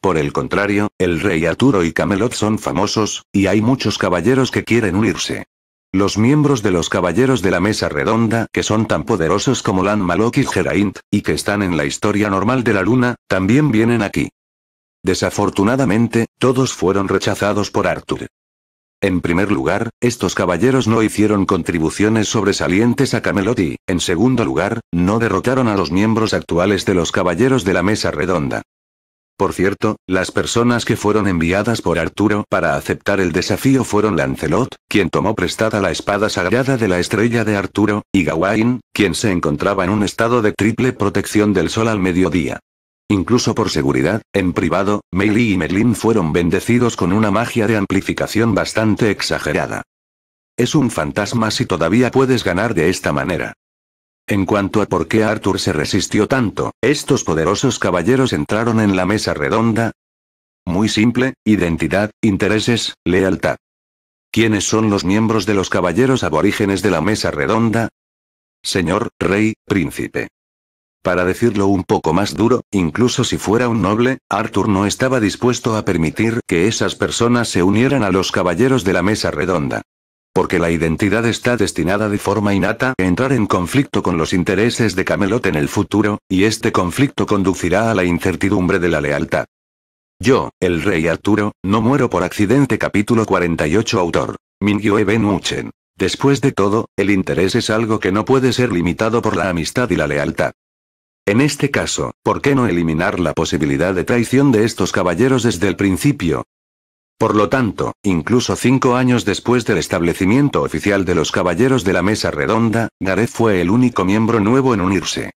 Por el contrario, el rey Arturo y Camelot son famosos, y hay muchos caballeros que quieren unirse. Los miembros de los Caballeros de la Mesa Redonda, que son tan poderosos como Lan Malok y Geraint, y que están en la historia normal de la Luna, también vienen aquí. Desafortunadamente, todos fueron rechazados por Arthur. En primer lugar, estos caballeros no hicieron contribuciones sobresalientes a Camelot y, en segundo lugar, no derrotaron a los miembros actuales de los Caballeros de la Mesa Redonda. Por cierto, las personas que fueron enviadas por Arturo para aceptar el desafío fueron Lancelot, quien tomó prestada la espada sagrada de la estrella de Arturo, y Gawain, quien se encontraba en un estado de triple protección del sol al mediodía. Incluso por seguridad, en privado, Meili y Merlin fueron bendecidos con una magia de amplificación bastante exagerada. Es un fantasma si todavía puedes ganar de esta manera. En cuanto a por qué Arthur se resistió tanto, estos poderosos caballeros entraron en la mesa redonda. Muy simple, identidad, intereses, lealtad. ¿Quiénes son los miembros de los caballeros aborígenes de la mesa redonda? Señor, rey, príncipe. Para decirlo un poco más duro, incluso si fuera un noble, Arthur no estaba dispuesto a permitir que esas personas se unieran a los caballeros de la mesa redonda porque la identidad está destinada de forma innata a entrar en conflicto con los intereses de Camelot en el futuro, y este conflicto conducirá a la incertidumbre de la lealtad. Yo, el rey Arturo, no muero por accidente capítulo 48 autor. Mingyo Ben Uchen. Después de todo, el interés es algo que no puede ser limitado por la amistad y la lealtad. En este caso, ¿por qué no eliminar la posibilidad de traición de estos caballeros desde el principio? Por lo tanto, incluso cinco años después del establecimiento oficial de los Caballeros de la Mesa Redonda, Gareth fue el único miembro nuevo en unirse.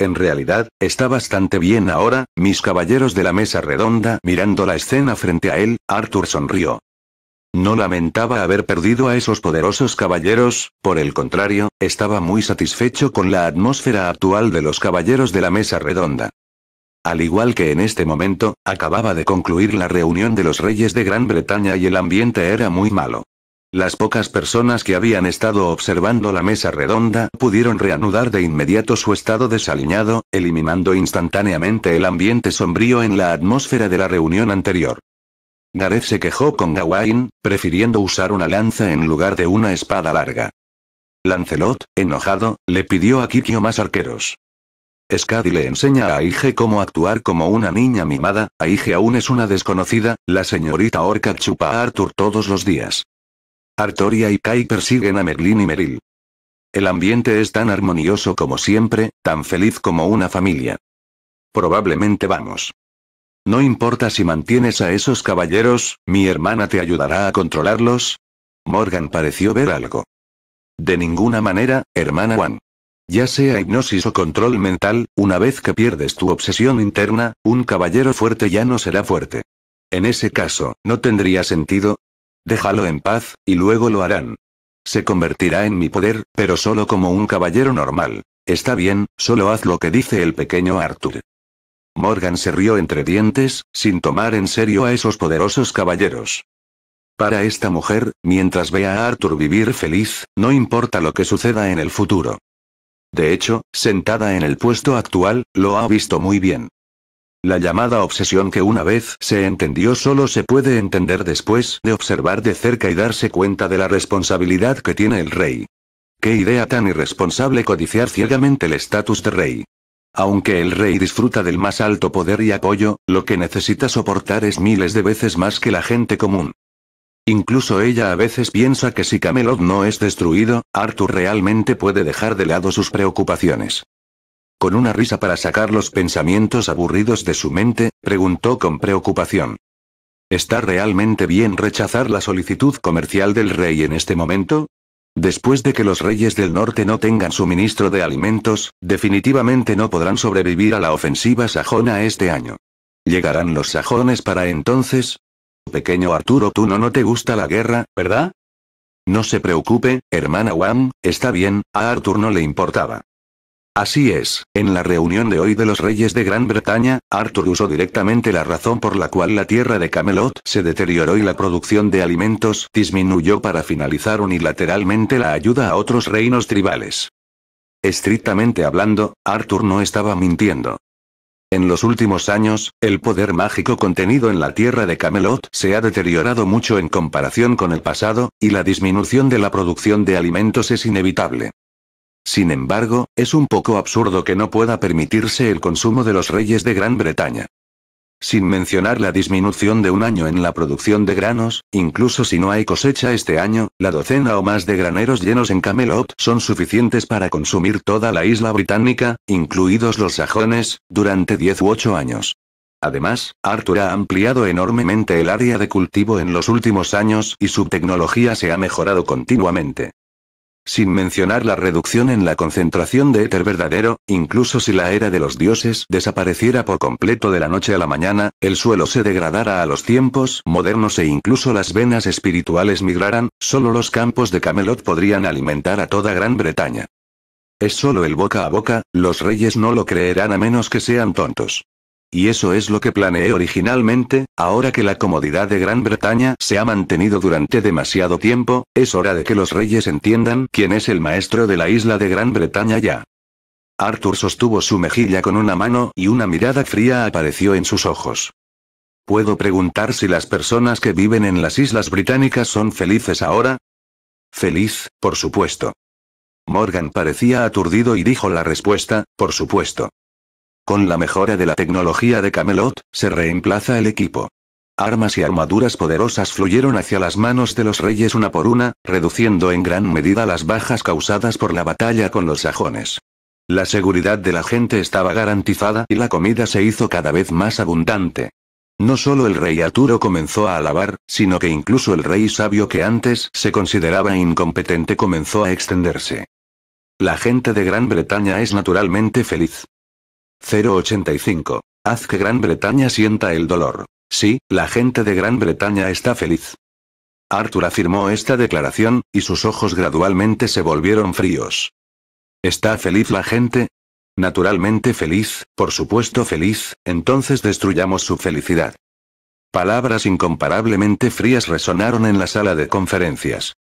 En realidad, está bastante bien ahora, mis caballeros de la mesa redonda. Mirando la escena frente a él, Arthur sonrió. No lamentaba haber perdido a esos poderosos caballeros, por el contrario, estaba muy satisfecho con la atmósfera actual de los caballeros de la mesa redonda. Al igual que en este momento, acababa de concluir la reunión de los reyes de Gran Bretaña y el ambiente era muy malo. Las pocas personas que habían estado observando la mesa redonda pudieron reanudar de inmediato su estado desaliñado, eliminando instantáneamente el ambiente sombrío en la atmósfera de la reunión anterior. Gareth se quejó con Gawain, prefiriendo usar una lanza en lugar de una espada larga. Lancelot, enojado, le pidió a Kikio más arqueros. Skadi le enseña a Aige cómo actuar como una niña mimada, Aige aún es una desconocida, la señorita Orca chupa a Arthur todos los días. Artoria y Kai persiguen a Merlin y Meril. El ambiente es tan armonioso como siempre, tan feliz como una familia. Probablemente vamos. No importa si mantienes a esos caballeros, mi hermana te ayudará a controlarlos. Morgan pareció ver algo. De ninguna manera, hermana Juan. Ya sea hipnosis o control mental, una vez que pierdes tu obsesión interna, un caballero fuerte ya no será fuerte. En ese caso, ¿no tendría sentido? Déjalo en paz, y luego lo harán. Se convertirá en mi poder, pero solo como un caballero normal. Está bien, solo haz lo que dice el pequeño Arthur. Morgan se rió entre dientes, sin tomar en serio a esos poderosos caballeros. Para esta mujer, mientras vea a Arthur vivir feliz, no importa lo que suceda en el futuro. De hecho, sentada en el puesto actual, lo ha visto muy bien. La llamada obsesión que una vez se entendió solo se puede entender después de observar de cerca y darse cuenta de la responsabilidad que tiene el rey. Qué idea tan irresponsable codiciar ciegamente el estatus de rey. Aunque el rey disfruta del más alto poder y apoyo, lo que necesita soportar es miles de veces más que la gente común. Incluso ella a veces piensa que si Camelot no es destruido, Arthur realmente puede dejar de lado sus preocupaciones. Con una risa para sacar los pensamientos aburridos de su mente, preguntó con preocupación. ¿Está realmente bien rechazar la solicitud comercial del rey en este momento? Después de que los reyes del norte no tengan suministro de alimentos, definitivamente no podrán sobrevivir a la ofensiva sajona este año. ¿Llegarán los sajones para entonces? Pequeño Arturo, tú no, no te gusta la guerra, ¿verdad? No se preocupe, hermana Wam, está bien, a Arthur no le importaba. Así es, en la reunión de hoy de los reyes de Gran Bretaña, Arthur usó directamente la razón por la cual la tierra de Camelot se deterioró y la producción de alimentos disminuyó para finalizar unilateralmente la ayuda a otros reinos tribales. Estrictamente hablando, Arthur no estaba mintiendo. En los últimos años, el poder mágico contenido en la tierra de Camelot se ha deteriorado mucho en comparación con el pasado, y la disminución de la producción de alimentos es inevitable. Sin embargo, es un poco absurdo que no pueda permitirse el consumo de los reyes de Gran Bretaña. Sin mencionar la disminución de un año en la producción de granos, incluso si no hay cosecha este año, la docena o más de graneros llenos en Camelot son suficientes para consumir toda la isla británica, incluidos los sajones, durante 10 u 8 años. Además, Arthur ha ampliado enormemente el área de cultivo en los últimos años y su tecnología se ha mejorado continuamente sin mencionar la reducción en la concentración de éter verdadero, incluso si la era de los dioses desapareciera por completo de la noche a la mañana, el suelo se degradara a los tiempos modernos e incluso las venas espirituales migraran, solo los campos de Camelot podrían alimentar a toda Gran Bretaña. Es solo el boca a boca, los reyes no lo creerán a menos que sean tontos. Y eso es lo que planeé originalmente, ahora que la comodidad de Gran Bretaña se ha mantenido durante demasiado tiempo, es hora de que los reyes entiendan quién es el maestro de la isla de Gran Bretaña ya. Arthur sostuvo su mejilla con una mano y una mirada fría apareció en sus ojos. ¿Puedo preguntar si las personas que viven en las islas británicas son felices ahora? Feliz, por supuesto. Morgan parecía aturdido y dijo la respuesta, por supuesto. Con la mejora de la tecnología de Camelot, se reemplaza el equipo. Armas y armaduras poderosas fluyeron hacia las manos de los reyes una por una, reduciendo en gran medida las bajas causadas por la batalla con los sajones. La seguridad de la gente estaba garantizada y la comida se hizo cada vez más abundante. No solo el rey Arturo comenzó a alabar, sino que incluso el rey sabio que antes se consideraba incompetente comenzó a extenderse. La gente de Gran Bretaña es naturalmente feliz. 085. Haz que Gran Bretaña sienta el dolor. Sí, la gente de Gran Bretaña está feliz. Arthur afirmó esta declaración, y sus ojos gradualmente se volvieron fríos. ¿Está feliz la gente? Naturalmente feliz, por supuesto feliz, entonces destruyamos su felicidad. Palabras incomparablemente frías resonaron en la sala de conferencias.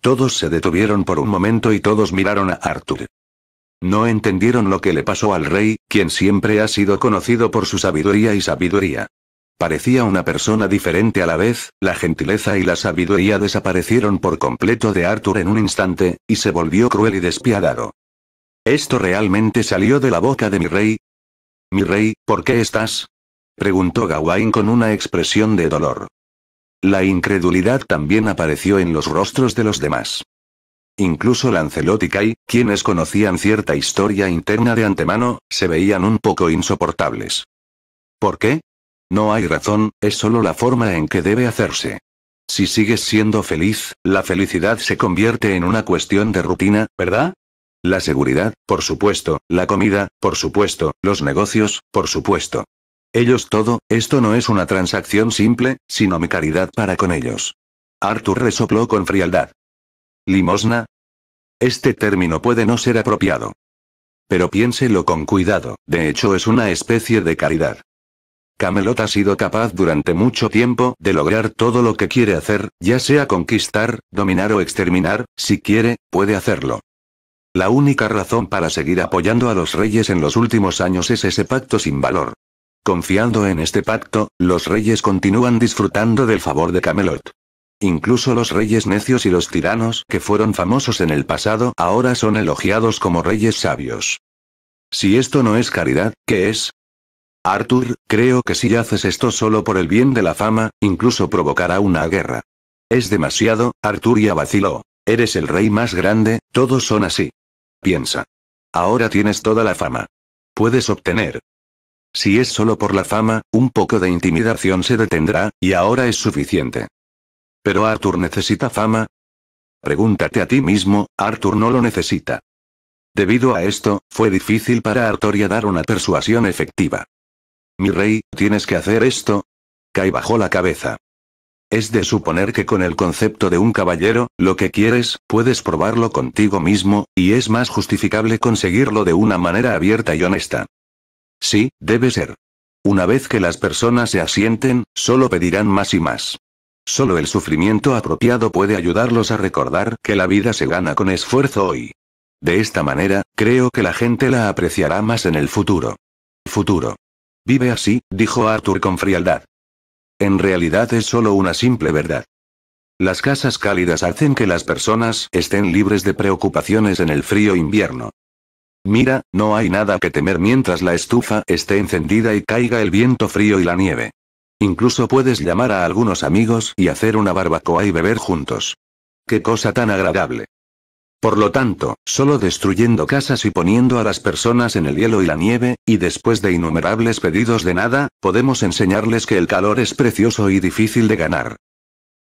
Todos se detuvieron por un momento y todos miraron a Arthur. No entendieron lo que le pasó al rey, quien siempre ha sido conocido por su sabiduría y sabiduría. Parecía una persona diferente a la vez, la gentileza y la sabiduría desaparecieron por completo de Arthur en un instante, y se volvió cruel y despiadado. ¿Esto realmente salió de la boca de mi rey? Mi rey, ¿por qué estás? preguntó Gawain con una expresión de dolor. La incredulidad también apareció en los rostros de los demás. Incluso Lancelot y Kai, quienes conocían cierta historia interna de antemano, se veían un poco insoportables. ¿Por qué? No hay razón, es solo la forma en que debe hacerse. Si sigues siendo feliz, la felicidad se convierte en una cuestión de rutina, ¿verdad? La seguridad, por supuesto, la comida, por supuesto, los negocios, por supuesto. Ellos todo, esto no es una transacción simple, sino mi caridad para con ellos. Arthur resopló con frialdad. ¿Limosna? Este término puede no ser apropiado. Pero piénselo con cuidado, de hecho es una especie de caridad. Camelot ha sido capaz durante mucho tiempo de lograr todo lo que quiere hacer, ya sea conquistar, dominar o exterminar, si quiere, puede hacerlo. La única razón para seguir apoyando a los reyes en los últimos años es ese pacto sin valor. Confiando en este pacto, los reyes continúan disfrutando del favor de Camelot. Incluso los reyes necios y los tiranos que fueron famosos en el pasado ahora son elogiados como reyes sabios. Si esto no es caridad, ¿qué es? Arthur, creo que si haces esto solo por el bien de la fama, incluso provocará una guerra. Es demasiado, Arturia vaciló. Eres el rey más grande, todos son así. Piensa. Ahora tienes toda la fama. Puedes obtener. Si es solo por la fama, un poco de intimidación se detendrá, y ahora es suficiente. ¿Pero Arthur necesita fama? Pregúntate a ti mismo, Arthur no lo necesita. Debido a esto, fue difícil para Artoria dar una persuasión efectiva. Mi rey, ¿tienes que hacer esto? Cae bajo la cabeza. Es de suponer que con el concepto de un caballero, lo que quieres, puedes probarlo contigo mismo, y es más justificable conseguirlo de una manera abierta y honesta. Sí, debe ser. Una vez que las personas se asienten, solo pedirán más y más. Solo el sufrimiento apropiado puede ayudarlos a recordar que la vida se gana con esfuerzo hoy. De esta manera, creo que la gente la apreciará más en el futuro. Futuro. Vive así, dijo Arthur con frialdad. En realidad es solo una simple verdad. Las casas cálidas hacen que las personas estén libres de preocupaciones en el frío invierno. Mira, no hay nada que temer mientras la estufa esté encendida y caiga el viento frío y la nieve. Incluso puedes llamar a algunos amigos y hacer una barbacoa y beber juntos. ¡Qué cosa tan agradable! Por lo tanto, solo destruyendo casas y poniendo a las personas en el hielo y la nieve, y después de innumerables pedidos de nada, podemos enseñarles que el calor es precioso y difícil de ganar.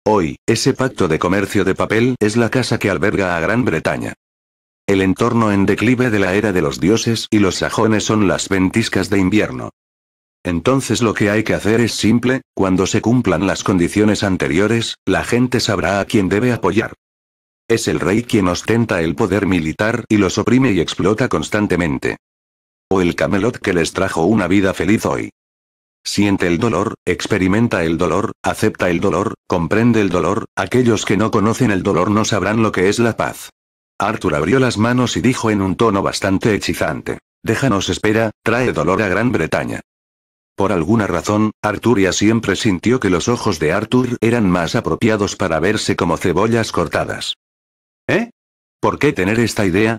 Hoy, ese pacto de comercio de papel es la casa que alberga a Gran Bretaña. El entorno en declive de la era de los dioses y los sajones son las ventiscas de invierno. Entonces lo que hay que hacer es simple, cuando se cumplan las condiciones anteriores, la gente sabrá a quién debe apoyar. Es el rey quien ostenta el poder militar y los oprime y explota constantemente. O el camelot que les trajo una vida feliz hoy. Siente el dolor, experimenta el dolor, acepta el dolor, comprende el dolor, aquellos que no conocen el dolor no sabrán lo que es la paz. Arthur abrió las manos y dijo en un tono bastante hechizante. Déjanos espera, trae dolor a Gran Bretaña. Por alguna razón, Arturia siempre sintió que los ojos de Arthur eran más apropiados para verse como cebollas cortadas. ¿Eh? ¿Por qué tener esta idea?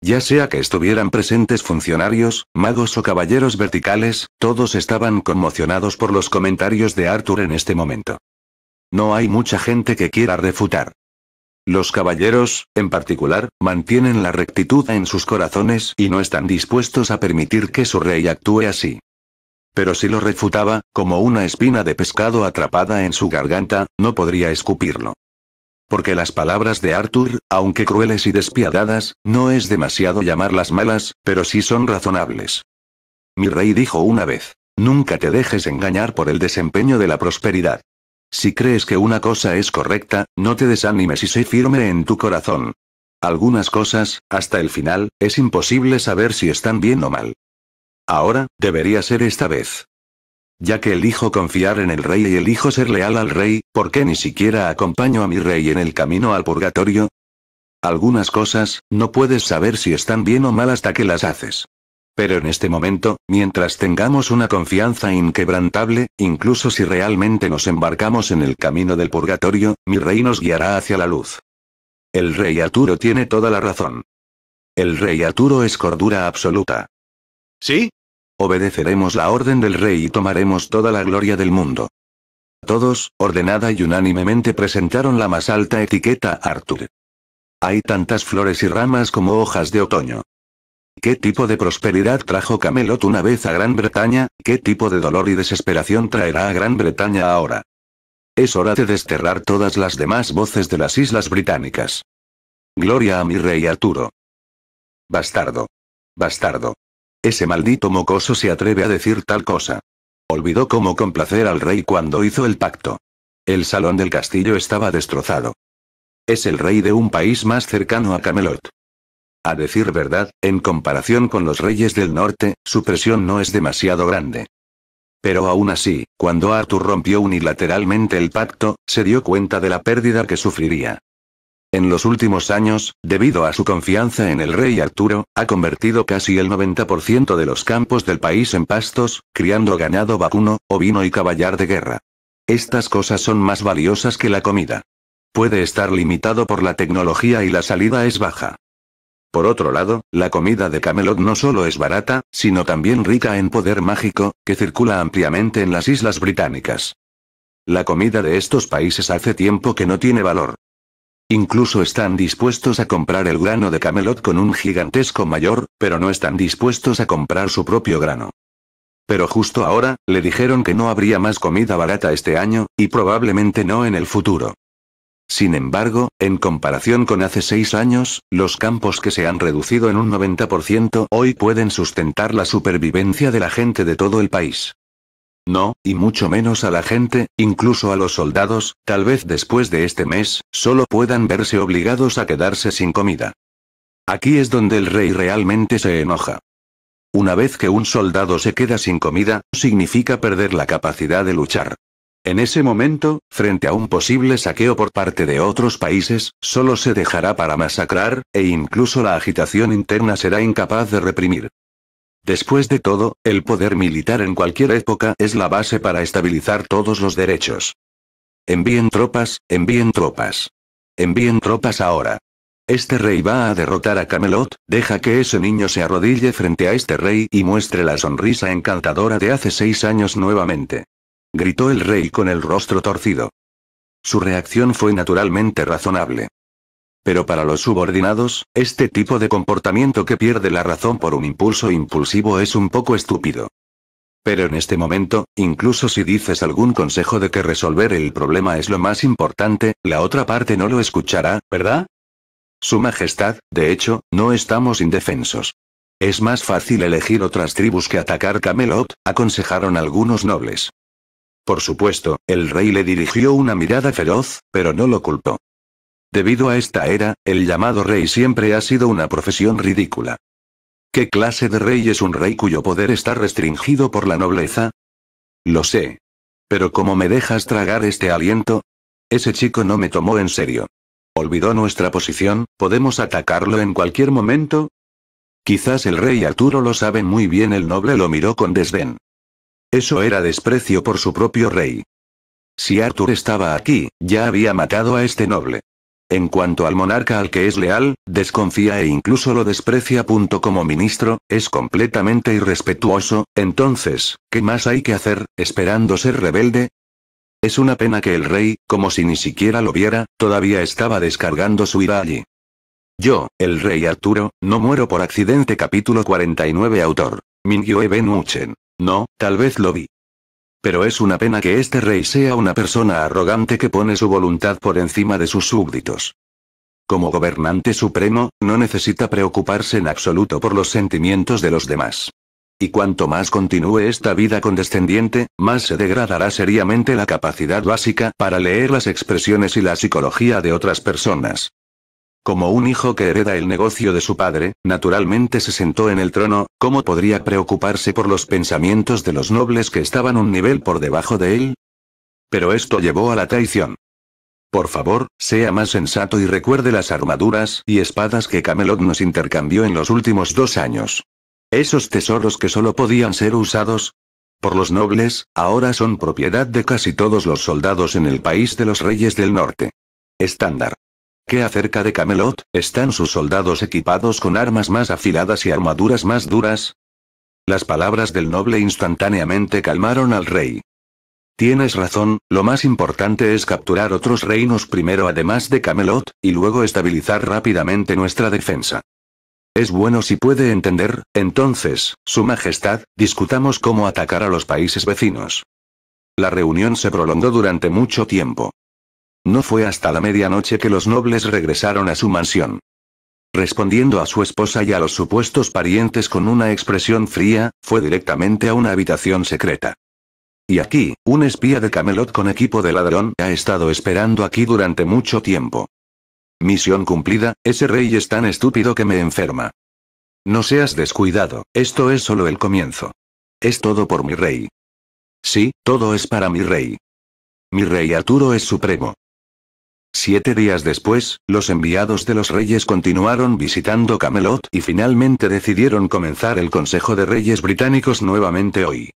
Ya sea que estuvieran presentes funcionarios, magos o caballeros verticales, todos estaban conmocionados por los comentarios de Arthur en este momento. No hay mucha gente que quiera refutar. Los caballeros, en particular, mantienen la rectitud en sus corazones y no están dispuestos a permitir que su rey actúe así. Pero si lo refutaba, como una espina de pescado atrapada en su garganta, no podría escupirlo. Porque las palabras de Arthur, aunque crueles y despiadadas, no es demasiado llamarlas malas, pero sí son razonables. Mi rey dijo una vez, nunca te dejes engañar por el desempeño de la prosperidad. Si crees que una cosa es correcta, no te desanimes y sé firme en tu corazón. Algunas cosas, hasta el final, es imposible saber si están bien o mal. Ahora, debería ser esta vez. Ya que elijo confiar en el rey y elijo ser leal al rey, ¿por qué ni siquiera acompaño a mi rey en el camino al purgatorio? Algunas cosas, no puedes saber si están bien o mal hasta que las haces. Pero en este momento, mientras tengamos una confianza inquebrantable, incluso si realmente nos embarcamos en el camino del purgatorio, mi rey nos guiará hacia la luz. El rey Arturo tiene toda la razón. El rey Arturo es cordura absoluta. ¿Sí? Obedeceremos la orden del rey y tomaremos toda la gloria del mundo. Todos, ordenada y unánimemente presentaron la más alta etiqueta a Arthur. Hay tantas flores y ramas como hojas de otoño. ¿Qué tipo de prosperidad trajo Camelot una vez a Gran Bretaña? ¿Qué tipo de dolor y desesperación traerá a Gran Bretaña ahora? Es hora de desterrar todas las demás voces de las islas británicas. Gloria a mi rey Arturo. Bastardo. Bastardo. Ese maldito mocoso se atreve a decir tal cosa. Olvidó cómo complacer al rey cuando hizo el pacto. El salón del castillo estaba destrozado. Es el rey de un país más cercano a Camelot. A decir verdad, en comparación con los reyes del norte, su presión no es demasiado grande. Pero aún así, cuando Arthur rompió unilateralmente el pacto, se dio cuenta de la pérdida que sufriría. En los últimos años, debido a su confianza en el rey Arturo, ha convertido casi el 90% de los campos del país en pastos, criando ganado vacuno, ovino y caballar de guerra. Estas cosas son más valiosas que la comida. Puede estar limitado por la tecnología y la salida es baja. Por otro lado, la comida de Camelot no solo es barata, sino también rica en poder mágico, que circula ampliamente en las islas británicas. La comida de estos países hace tiempo que no tiene valor, Incluso están dispuestos a comprar el grano de Camelot con un gigantesco mayor, pero no están dispuestos a comprar su propio grano. Pero justo ahora, le dijeron que no habría más comida barata este año, y probablemente no en el futuro. Sin embargo, en comparación con hace seis años, los campos que se han reducido en un 90% hoy pueden sustentar la supervivencia de la gente de todo el país. No, y mucho menos a la gente, incluso a los soldados, tal vez después de este mes, solo puedan verse obligados a quedarse sin comida. Aquí es donde el rey realmente se enoja. Una vez que un soldado se queda sin comida, significa perder la capacidad de luchar. En ese momento, frente a un posible saqueo por parte de otros países, solo se dejará para masacrar, e incluso la agitación interna será incapaz de reprimir. Después de todo, el poder militar en cualquier época es la base para estabilizar todos los derechos. Envíen tropas, envíen tropas. Envíen tropas ahora. Este rey va a derrotar a Camelot, deja que ese niño se arrodille frente a este rey y muestre la sonrisa encantadora de hace seis años nuevamente. Gritó el rey con el rostro torcido. Su reacción fue naturalmente razonable. Pero para los subordinados, este tipo de comportamiento que pierde la razón por un impulso impulsivo es un poco estúpido. Pero en este momento, incluso si dices algún consejo de que resolver el problema es lo más importante, la otra parte no lo escuchará, ¿verdad? Su Majestad, de hecho, no estamos indefensos. Es más fácil elegir otras tribus que atacar Camelot, aconsejaron algunos nobles. Por supuesto, el rey le dirigió una mirada feroz, pero no lo culpó. Debido a esta era, el llamado rey siempre ha sido una profesión ridícula. ¿Qué clase de rey es un rey cuyo poder está restringido por la nobleza? Lo sé. Pero como me dejas tragar este aliento? Ese chico no me tomó en serio. ¿Olvidó nuestra posición? ¿Podemos atacarlo en cualquier momento? Quizás el rey Arturo lo sabe muy bien, el noble lo miró con desdén. Eso era desprecio por su propio rey. Si Arthur estaba aquí, ya había matado a este noble. En cuanto al monarca al que es leal, desconfía e incluso lo desprecia. Como ministro, es completamente irrespetuoso, entonces, ¿qué más hay que hacer, esperando ser rebelde? Es una pena que el rey, como si ni siquiera lo viera, todavía estaba descargando su ira allí. Yo, el rey Arturo, no muero por accidente. Capítulo 49 Autor. Mingyue Ben Uchen. No, tal vez lo vi. Pero es una pena que este rey sea una persona arrogante que pone su voluntad por encima de sus súbditos. Como gobernante supremo, no necesita preocuparse en absoluto por los sentimientos de los demás. Y cuanto más continúe esta vida condescendiente, más se degradará seriamente la capacidad básica para leer las expresiones y la psicología de otras personas. Como un hijo que hereda el negocio de su padre, naturalmente se sentó en el trono, ¿cómo podría preocuparse por los pensamientos de los nobles que estaban un nivel por debajo de él? Pero esto llevó a la traición. Por favor, sea más sensato y recuerde las armaduras y espadas que Camelot nos intercambió en los últimos dos años. Esos tesoros que solo podían ser usados por los nobles, ahora son propiedad de casi todos los soldados en el país de los reyes del norte. Estándar. ¿Qué acerca de Camelot, ¿están sus soldados equipados con armas más afiladas y armaduras más duras? Las palabras del noble instantáneamente calmaron al rey. Tienes razón, lo más importante es capturar otros reinos primero además de Camelot, y luego estabilizar rápidamente nuestra defensa. Es bueno si puede entender, entonces, Su Majestad, discutamos cómo atacar a los países vecinos. La reunión se prolongó durante mucho tiempo. No fue hasta la medianoche que los nobles regresaron a su mansión. Respondiendo a su esposa y a los supuestos parientes con una expresión fría, fue directamente a una habitación secreta. Y aquí, un espía de Camelot con equipo de ladrón ha estado esperando aquí durante mucho tiempo. Misión cumplida, ese rey es tan estúpido que me enferma. No seas descuidado, esto es solo el comienzo. Es todo por mi rey. Sí, todo es para mi rey. Mi rey Arturo es supremo. Siete días después, los enviados de los reyes continuaron visitando Camelot y finalmente decidieron comenzar el Consejo de Reyes Británicos nuevamente hoy.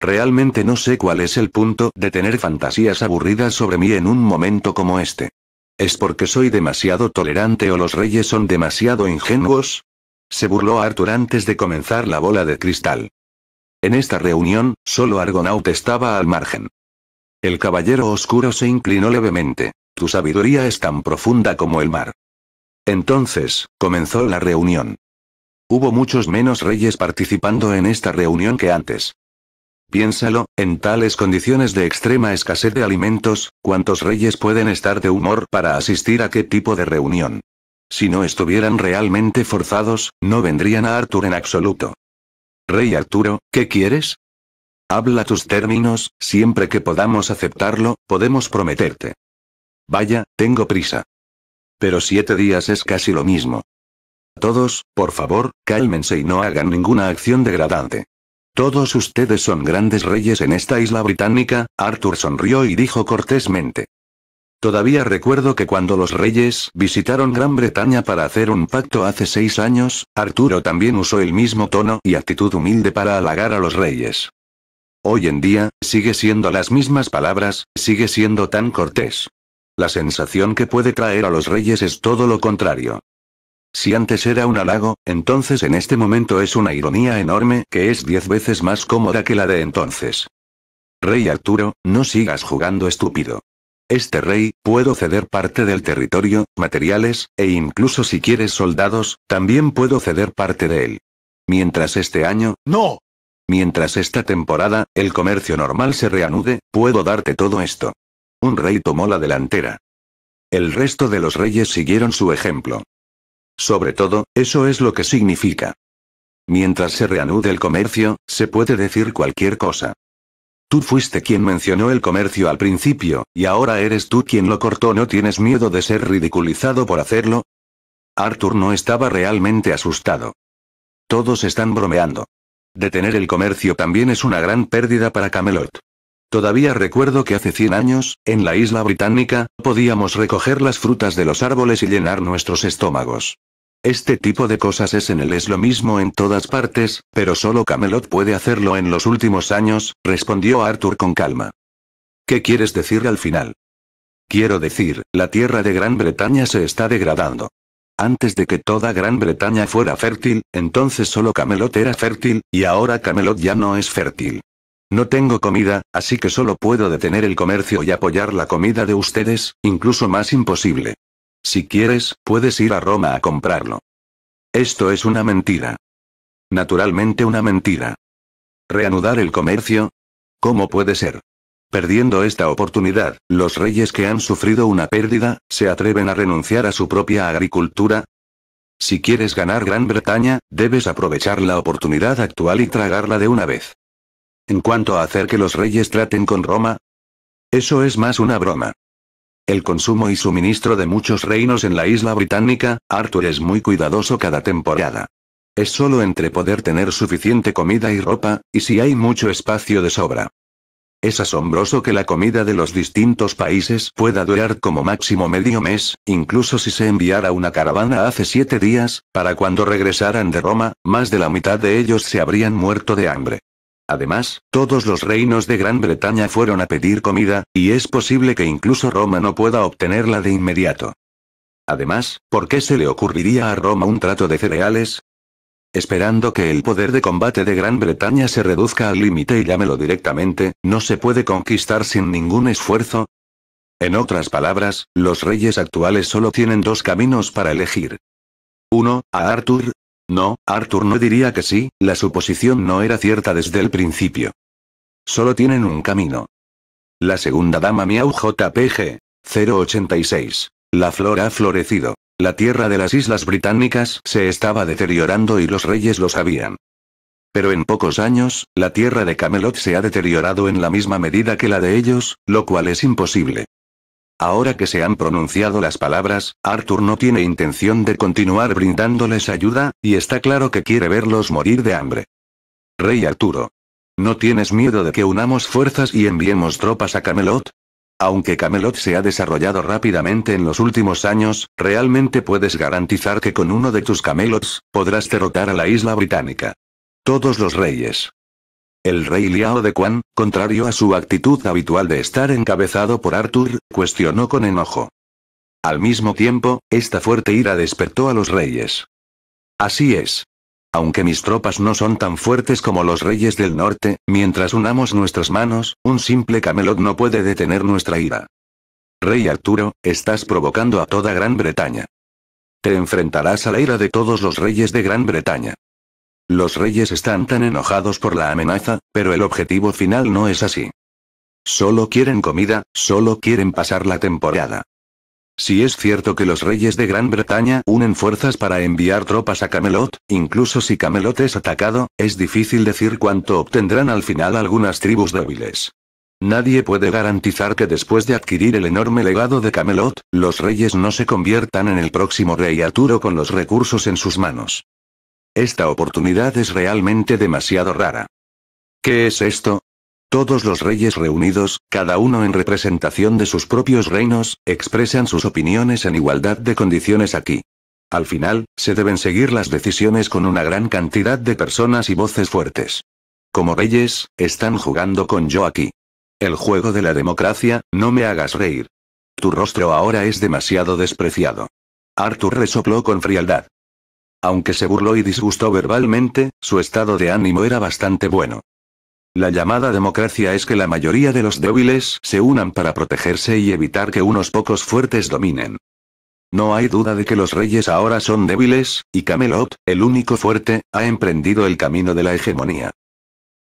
Realmente no sé cuál es el punto de tener fantasías aburridas sobre mí en un momento como este. ¿Es porque soy demasiado tolerante o los reyes son demasiado ingenuos? Se burló Arthur antes de comenzar la bola de cristal. En esta reunión, solo Argonaut estaba al margen. El caballero oscuro se inclinó levemente. Tu sabiduría es tan profunda como el mar. Entonces, comenzó la reunión. Hubo muchos menos reyes participando en esta reunión que antes. Piénsalo, en tales condiciones de extrema escasez de alimentos, ¿cuántos reyes pueden estar de humor para asistir a qué tipo de reunión? Si no estuvieran realmente forzados, no vendrían a Arthur en absoluto. Rey Arturo, ¿qué quieres? Habla tus términos, siempre que podamos aceptarlo, podemos prometerte. Vaya, tengo prisa. Pero siete días es casi lo mismo. Todos, por favor, cálmense y no hagan ninguna acción degradante. Todos ustedes son grandes reyes en esta isla británica, Arthur sonrió y dijo cortésmente. Todavía recuerdo que cuando los reyes visitaron Gran Bretaña para hacer un pacto hace seis años, Arturo también usó el mismo tono y actitud humilde para halagar a los reyes. Hoy en día, sigue siendo las mismas palabras, sigue siendo tan cortés. La sensación que puede traer a los reyes es todo lo contrario. Si antes era un halago, entonces en este momento es una ironía enorme que es diez veces más cómoda que la de entonces. Rey Arturo, no sigas jugando estúpido. Este rey, puedo ceder parte del territorio, materiales, e incluso si quieres soldados, también puedo ceder parte de él. Mientras este año, no. Mientras esta temporada, el comercio normal se reanude, puedo darte todo esto un rey tomó la delantera. El resto de los reyes siguieron su ejemplo. Sobre todo, eso es lo que significa. Mientras se reanude el comercio, se puede decir cualquier cosa. Tú fuiste quien mencionó el comercio al principio, y ahora eres tú quien lo cortó. ¿No tienes miedo de ser ridiculizado por hacerlo? Arthur no estaba realmente asustado. Todos están bromeando. Detener el comercio también es una gran pérdida para Camelot. Todavía recuerdo que hace 100 años, en la isla británica, podíamos recoger las frutas de los árboles y llenar nuestros estómagos. Este tipo de cosas es en el es lo mismo en todas partes, pero solo Camelot puede hacerlo en los últimos años, respondió Arthur con calma. ¿Qué quieres decir al final? Quiero decir, la tierra de Gran Bretaña se está degradando. Antes de que toda Gran Bretaña fuera fértil, entonces solo Camelot era fértil, y ahora Camelot ya no es fértil. No tengo comida, así que solo puedo detener el comercio y apoyar la comida de ustedes, incluso más imposible. Si quieres, puedes ir a Roma a comprarlo. Esto es una mentira. Naturalmente una mentira. ¿Reanudar el comercio? ¿Cómo puede ser? Perdiendo esta oportunidad, los reyes que han sufrido una pérdida, ¿se atreven a renunciar a su propia agricultura? Si quieres ganar Gran Bretaña, debes aprovechar la oportunidad actual y tragarla de una vez. En cuanto a hacer que los reyes traten con Roma, eso es más una broma. El consumo y suministro de muchos reinos en la isla británica, Arthur es muy cuidadoso cada temporada. Es solo entre poder tener suficiente comida y ropa, y si hay mucho espacio de sobra. Es asombroso que la comida de los distintos países pueda durar como máximo medio mes, incluso si se enviara una caravana hace siete días, para cuando regresaran de Roma, más de la mitad de ellos se habrían muerto de hambre. Además, todos los reinos de Gran Bretaña fueron a pedir comida, y es posible que incluso Roma no pueda obtenerla de inmediato. Además, ¿por qué se le ocurriría a Roma un trato de cereales? Esperando que el poder de combate de Gran Bretaña se reduzca al límite y llámelo directamente, no se puede conquistar sin ningún esfuerzo. En otras palabras, los reyes actuales solo tienen dos caminos para elegir. Uno, A Arthur, no, Arthur no diría que sí, la suposición no era cierta desde el principio. Solo tienen un camino. La segunda dama Miau JPG. 086. La flor ha florecido. La tierra de las Islas Británicas se estaba deteriorando y los reyes lo sabían. Pero en pocos años, la tierra de Camelot se ha deteriorado en la misma medida que la de ellos, lo cual es imposible. Ahora que se han pronunciado las palabras, Arthur no tiene intención de continuar brindándoles ayuda, y está claro que quiere verlos morir de hambre. Rey Arturo. ¿No tienes miedo de que unamos fuerzas y enviemos tropas a Camelot? Aunque Camelot se ha desarrollado rápidamente en los últimos años, realmente puedes garantizar que con uno de tus Camelots, podrás derrotar a la isla británica. Todos los reyes, el rey Liao de Quan, contrario a su actitud habitual de estar encabezado por Arthur, cuestionó con enojo. Al mismo tiempo, esta fuerte ira despertó a los reyes. Así es. Aunque mis tropas no son tan fuertes como los reyes del norte, mientras unamos nuestras manos, un simple camelot no puede detener nuestra ira. Rey Arturo, estás provocando a toda Gran Bretaña. Te enfrentarás a la ira de todos los reyes de Gran Bretaña. Los reyes están tan enojados por la amenaza, pero el objetivo final no es así. Solo quieren comida, solo quieren pasar la temporada. Si es cierto que los reyes de Gran Bretaña unen fuerzas para enviar tropas a Camelot, incluso si Camelot es atacado, es difícil decir cuánto obtendrán al final algunas tribus débiles. Nadie puede garantizar que después de adquirir el enorme legado de Camelot, los reyes no se conviertan en el próximo rey Arturo con los recursos en sus manos. Esta oportunidad es realmente demasiado rara. ¿Qué es esto? Todos los reyes reunidos, cada uno en representación de sus propios reinos, expresan sus opiniones en igualdad de condiciones aquí. Al final, se deben seguir las decisiones con una gran cantidad de personas y voces fuertes. Como reyes, están jugando con yo aquí. El juego de la democracia, no me hagas reír. Tu rostro ahora es demasiado despreciado. Arthur resopló con frialdad. Aunque se burló y disgustó verbalmente, su estado de ánimo era bastante bueno. La llamada democracia es que la mayoría de los débiles se unan para protegerse y evitar que unos pocos fuertes dominen. No hay duda de que los reyes ahora son débiles, y Camelot, el único fuerte, ha emprendido el camino de la hegemonía.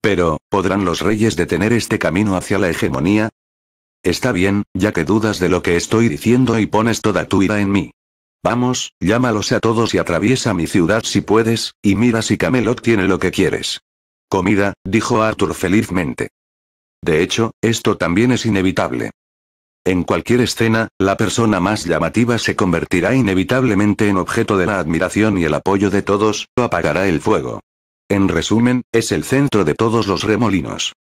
Pero, ¿podrán los reyes detener este camino hacia la hegemonía? Está bien, ya que dudas de lo que estoy diciendo y pones toda tu vida en mí. Vamos, llámalos a todos y atraviesa mi ciudad si puedes, y mira si Camelot tiene lo que quieres. Comida, dijo Arthur felizmente. De hecho, esto también es inevitable. En cualquier escena, la persona más llamativa se convertirá inevitablemente en objeto de la admiración y el apoyo de todos, o apagará el fuego. En resumen, es el centro de todos los remolinos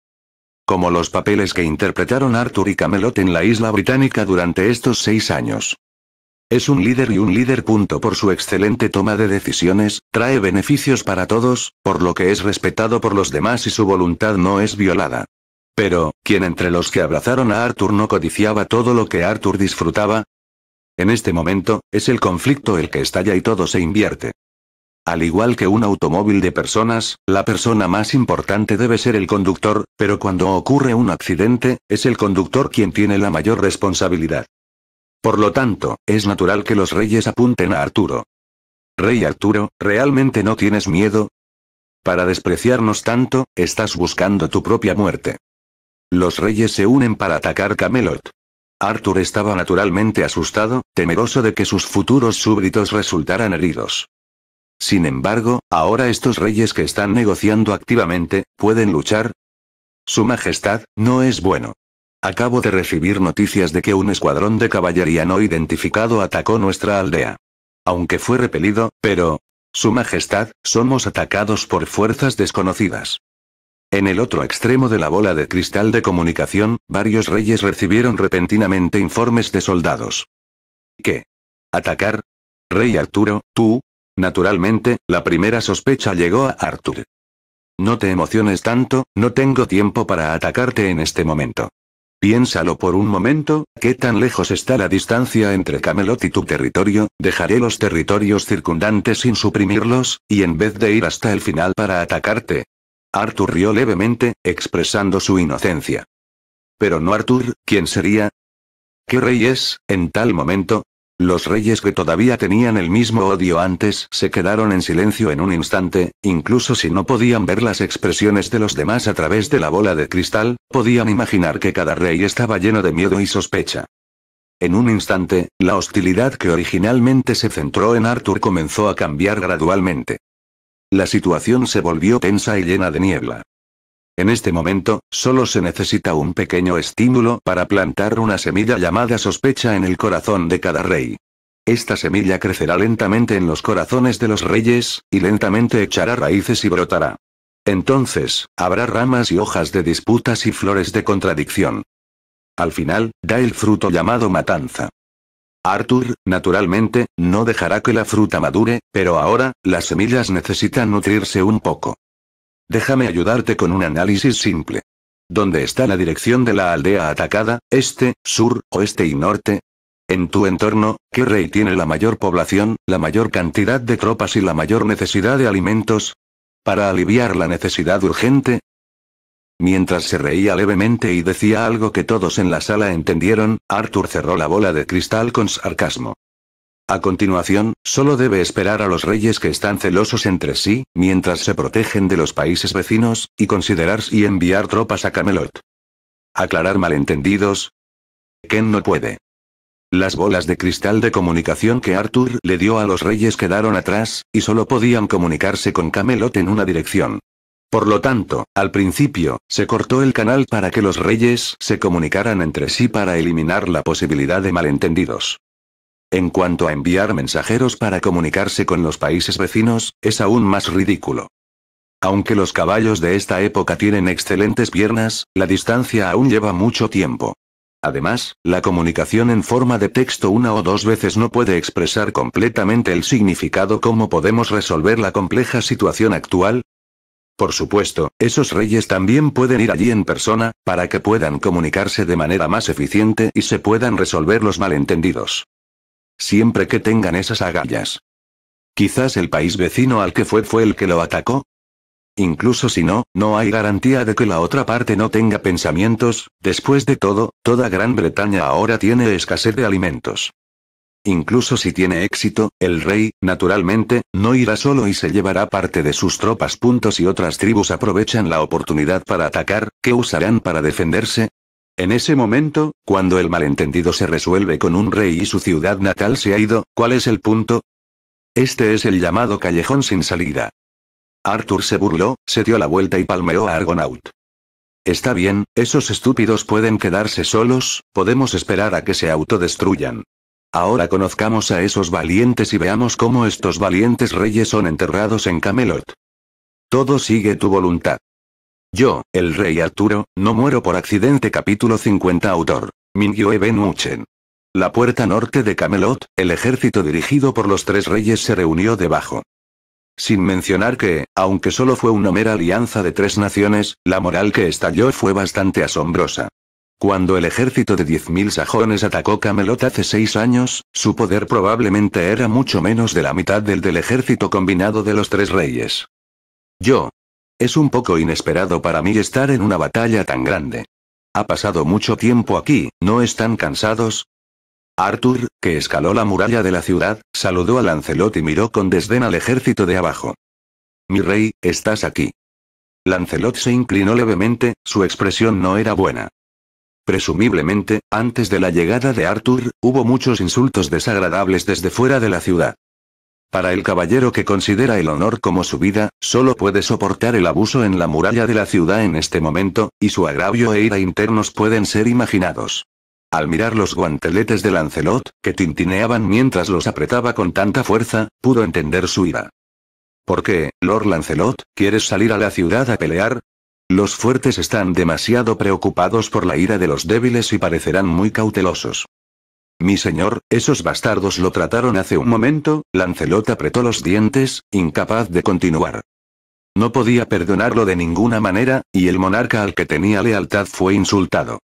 como los papeles que interpretaron Arthur y Camelot en la isla británica durante estos seis años. Es un líder y un líder punto por su excelente toma de decisiones, trae beneficios para todos, por lo que es respetado por los demás y su voluntad no es violada. Pero, ¿quién entre los que abrazaron a Arthur no codiciaba todo lo que Arthur disfrutaba? En este momento, es el conflicto el que estalla y todo se invierte. Al igual que un automóvil de personas, la persona más importante debe ser el conductor, pero cuando ocurre un accidente, es el conductor quien tiene la mayor responsabilidad. Por lo tanto, es natural que los reyes apunten a Arturo. Rey Arturo, ¿realmente no tienes miedo? Para despreciarnos tanto, estás buscando tu propia muerte. Los reyes se unen para atacar Camelot. Arturo estaba naturalmente asustado, temeroso de que sus futuros súbditos resultaran heridos. Sin embargo, ahora estos reyes que están negociando activamente, ¿pueden luchar? Su Majestad, no es bueno. Acabo de recibir noticias de que un escuadrón de caballería no identificado atacó nuestra aldea. Aunque fue repelido, pero... Su Majestad, somos atacados por fuerzas desconocidas. En el otro extremo de la bola de cristal de comunicación, varios reyes recibieron repentinamente informes de soldados. ¿Qué? ¿Atacar? Rey Arturo, tú? Naturalmente, la primera sospecha llegó a Arthur. No te emociones tanto, no tengo tiempo para atacarte en este momento. Piénsalo por un momento, ¿qué tan lejos está la distancia entre Camelot y tu territorio? Dejaré los territorios circundantes sin suprimirlos, y en vez de ir hasta el final para atacarte. Arthur rió levemente, expresando su inocencia. Pero no Arthur, ¿quién sería? ¿Qué rey es, en tal momento? Los reyes que todavía tenían el mismo odio antes se quedaron en silencio en un instante, incluso si no podían ver las expresiones de los demás a través de la bola de cristal, podían imaginar que cada rey estaba lleno de miedo y sospecha. En un instante, la hostilidad que originalmente se centró en Arthur comenzó a cambiar gradualmente. La situación se volvió tensa y llena de niebla. En este momento, solo se necesita un pequeño estímulo para plantar una semilla llamada sospecha en el corazón de cada rey. Esta semilla crecerá lentamente en los corazones de los reyes, y lentamente echará raíces y brotará. Entonces, habrá ramas y hojas de disputas y flores de contradicción. Al final, da el fruto llamado matanza. Arthur, naturalmente, no dejará que la fruta madure, pero ahora, las semillas necesitan nutrirse un poco. Déjame ayudarte con un análisis simple. ¿Dónde está la dirección de la aldea atacada, este, sur, oeste y norte? En tu entorno, ¿qué rey tiene la mayor población, la mayor cantidad de tropas y la mayor necesidad de alimentos? Para aliviar la necesidad urgente, Mientras se reía levemente y decía algo que todos en la sala entendieron, Arthur cerró la bola de cristal con sarcasmo. A continuación, solo debe esperar a los reyes que están celosos entre sí, mientras se protegen de los países vecinos, y considerar y enviar tropas a Camelot. Aclarar malentendidos. Ken no puede. Las bolas de cristal de comunicación que Arthur le dio a los reyes quedaron atrás, y solo podían comunicarse con Camelot en una dirección. Por lo tanto, al principio, se cortó el canal para que los reyes se comunicaran entre sí para eliminar la posibilidad de malentendidos. En cuanto a enviar mensajeros para comunicarse con los países vecinos, es aún más ridículo. Aunque los caballos de esta época tienen excelentes piernas, la distancia aún lleva mucho tiempo. Además, la comunicación en forma de texto una o dos veces no puede expresar completamente el significado cómo podemos resolver la compleja situación actual. Por supuesto, esos reyes también pueden ir allí en persona, para que puedan comunicarse de manera más eficiente y se puedan resolver los malentendidos siempre que tengan esas agallas. Quizás el país vecino al que fue fue el que lo atacó. Incluso si no, no hay garantía de que la otra parte no tenga pensamientos, después de todo, toda Gran Bretaña ahora tiene escasez de alimentos. Incluso si tiene éxito, el rey, naturalmente, no irá solo y se llevará parte de sus tropas. Puntos y otras tribus aprovechan la oportunidad para atacar, ¿qué usarán para defenderse? En ese momento, cuando el malentendido se resuelve con un rey y su ciudad natal se ha ido, ¿cuál es el punto? Este es el llamado callejón sin salida. Arthur se burló, se dio la vuelta y palmeó a Argonaut. Está bien, esos estúpidos pueden quedarse solos, podemos esperar a que se autodestruyan. Ahora conozcamos a esos valientes y veamos cómo estos valientes reyes son enterrados en Camelot. Todo sigue tu voluntad. Yo, el rey Arturo, no muero por accidente capítulo 50 autor. Mingyue Ben Uchen. La puerta norte de Camelot, el ejército dirigido por los tres reyes se reunió debajo. Sin mencionar que, aunque solo fue una mera alianza de tres naciones, la moral que estalló fue bastante asombrosa. Cuando el ejército de 10.000 sajones atacó Camelot hace seis años, su poder probablemente era mucho menos de la mitad del del ejército combinado de los tres reyes. Yo, es un poco inesperado para mí estar en una batalla tan grande. Ha pasado mucho tiempo aquí, ¿no están cansados? Arthur, que escaló la muralla de la ciudad, saludó a Lancelot y miró con desdén al ejército de abajo. Mi rey, estás aquí. Lancelot se inclinó levemente, su expresión no era buena. Presumiblemente, antes de la llegada de Arthur, hubo muchos insultos desagradables desde fuera de la ciudad. Para el caballero que considera el honor como su vida, solo puede soportar el abuso en la muralla de la ciudad en este momento, y su agravio e ira internos pueden ser imaginados. Al mirar los guanteletes de Lancelot, que tintineaban mientras los apretaba con tanta fuerza, pudo entender su ira. ¿Por qué, Lord Lancelot, quieres salir a la ciudad a pelear? Los fuertes están demasiado preocupados por la ira de los débiles y parecerán muy cautelosos. Mi señor, esos bastardos lo trataron hace un momento, Lancelot apretó los dientes, incapaz de continuar. No podía perdonarlo de ninguna manera, y el monarca al que tenía lealtad fue insultado.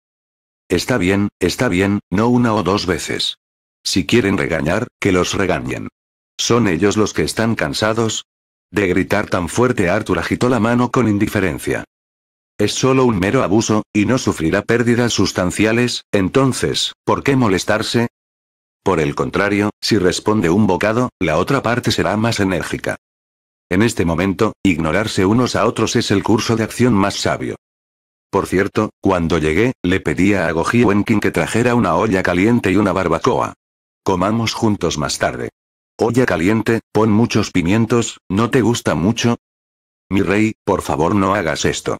Está bien, está bien, no una o dos veces. Si quieren regañar, que los regañen. ¿Son ellos los que están cansados? De gritar tan fuerte Arthur agitó la mano con indiferencia. Es solo un mero abuso, y no sufrirá pérdidas sustanciales, entonces, ¿por qué molestarse? Por el contrario, si responde un bocado, la otra parte será más enérgica. En este momento, ignorarse unos a otros es el curso de acción más sabio. Por cierto, cuando llegué, le pedí a Goji Wenkin que trajera una olla caliente y una barbacoa. Comamos juntos más tarde. Olla caliente, pon muchos pimientos, ¿no te gusta mucho? Mi rey, por favor no hagas esto.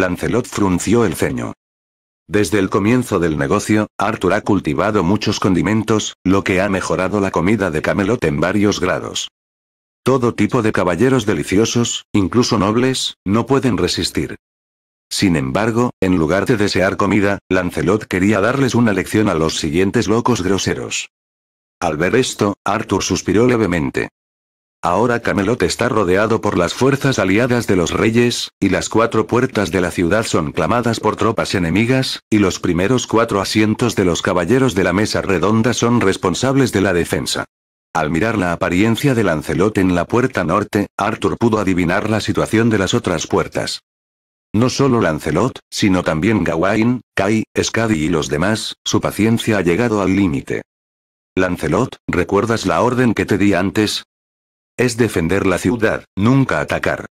Lancelot frunció el ceño. Desde el comienzo del negocio, Arthur ha cultivado muchos condimentos, lo que ha mejorado la comida de Camelot en varios grados. Todo tipo de caballeros deliciosos, incluso nobles, no pueden resistir. Sin embargo, en lugar de desear comida, Lancelot quería darles una lección a los siguientes locos groseros. Al ver esto, Arthur suspiró levemente. Ahora Camelot está rodeado por las fuerzas aliadas de los reyes, y las cuatro puertas de la ciudad son clamadas por tropas enemigas, y los primeros cuatro asientos de los caballeros de la mesa redonda son responsables de la defensa. Al mirar la apariencia de Lancelot en la puerta norte, Arthur pudo adivinar la situación de las otras puertas. No solo Lancelot, sino también Gawain, Kai, Skadi y los demás, su paciencia ha llegado al límite. Lancelot, ¿recuerdas la orden que te di antes? es defender la ciudad, nunca atacar.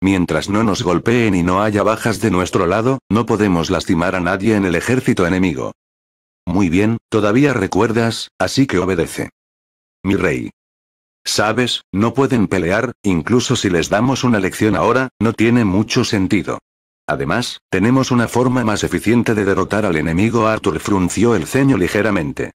Mientras no nos golpeen y no haya bajas de nuestro lado, no podemos lastimar a nadie en el ejército enemigo. Muy bien, todavía recuerdas, así que obedece. Mi rey. Sabes, no pueden pelear, incluso si les damos una lección ahora, no tiene mucho sentido. Además, tenemos una forma más eficiente de derrotar al enemigo. Arthur frunció el ceño ligeramente.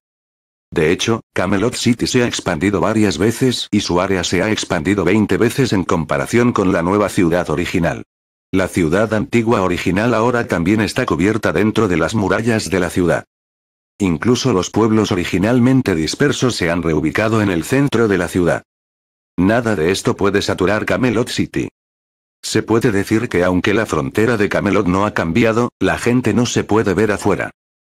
De hecho, Camelot City se ha expandido varias veces y su área se ha expandido 20 veces en comparación con la nueva ciudad original. La ciudad antigua original ahora también está cubierta dentro de las murallas de la ciudad. Incluso los pueblos originalmente dispersos se han reubicado en el centro de la ciudad. Nada de esto puede saturar Camelot City. Se puede decir que aunque la frontera de Camelot no ha cambiado, la gente no se puede ver afuera.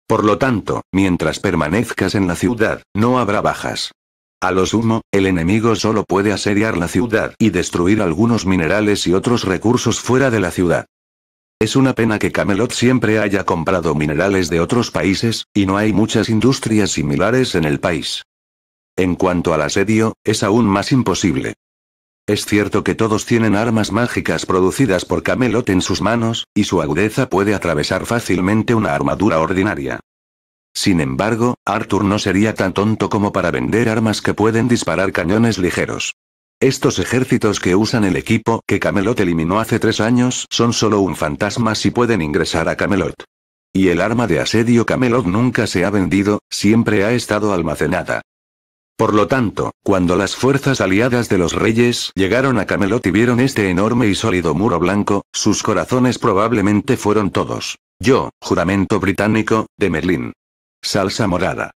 Por lo tanto, mientras permanezcas en la ciudad, no habrá bajas. A lo sumo, el enemigo solo puede asediar la ciudad y destruir algunos minerales y otros recursos fuera de la ciudad. Es una pena que Camelot siempre haya comprado minerales de otros países, y no hay muchas industrias similares en el país. En cuanto al asedio, es aún más imposible. Es cierto que todos tienen armas mágicas producidas por Camelot en sus manos, y su agudeza puede atravesar fácilmente una armadura ordinaria. Sin embargo, Arthur no sería tan tonto como para vender armas que pueden disparar cañones ligeros. Estos ejércitos que usan el equipo que Camelot eliminó hace tres años son solo un fantasma si pueden ingresar a Camelot. Y el arma de asedio Camelot nunca se ha vendido, siempre ha estado almacenada. Por lo tanto, cuando las fuerzas aliadas de los reyes llegaron a Camelot y vieron este enorme y sólido muro blanco, sus corazones probablemente fueron todos. Yo, juramento británico, de Merlín. Salsa morada.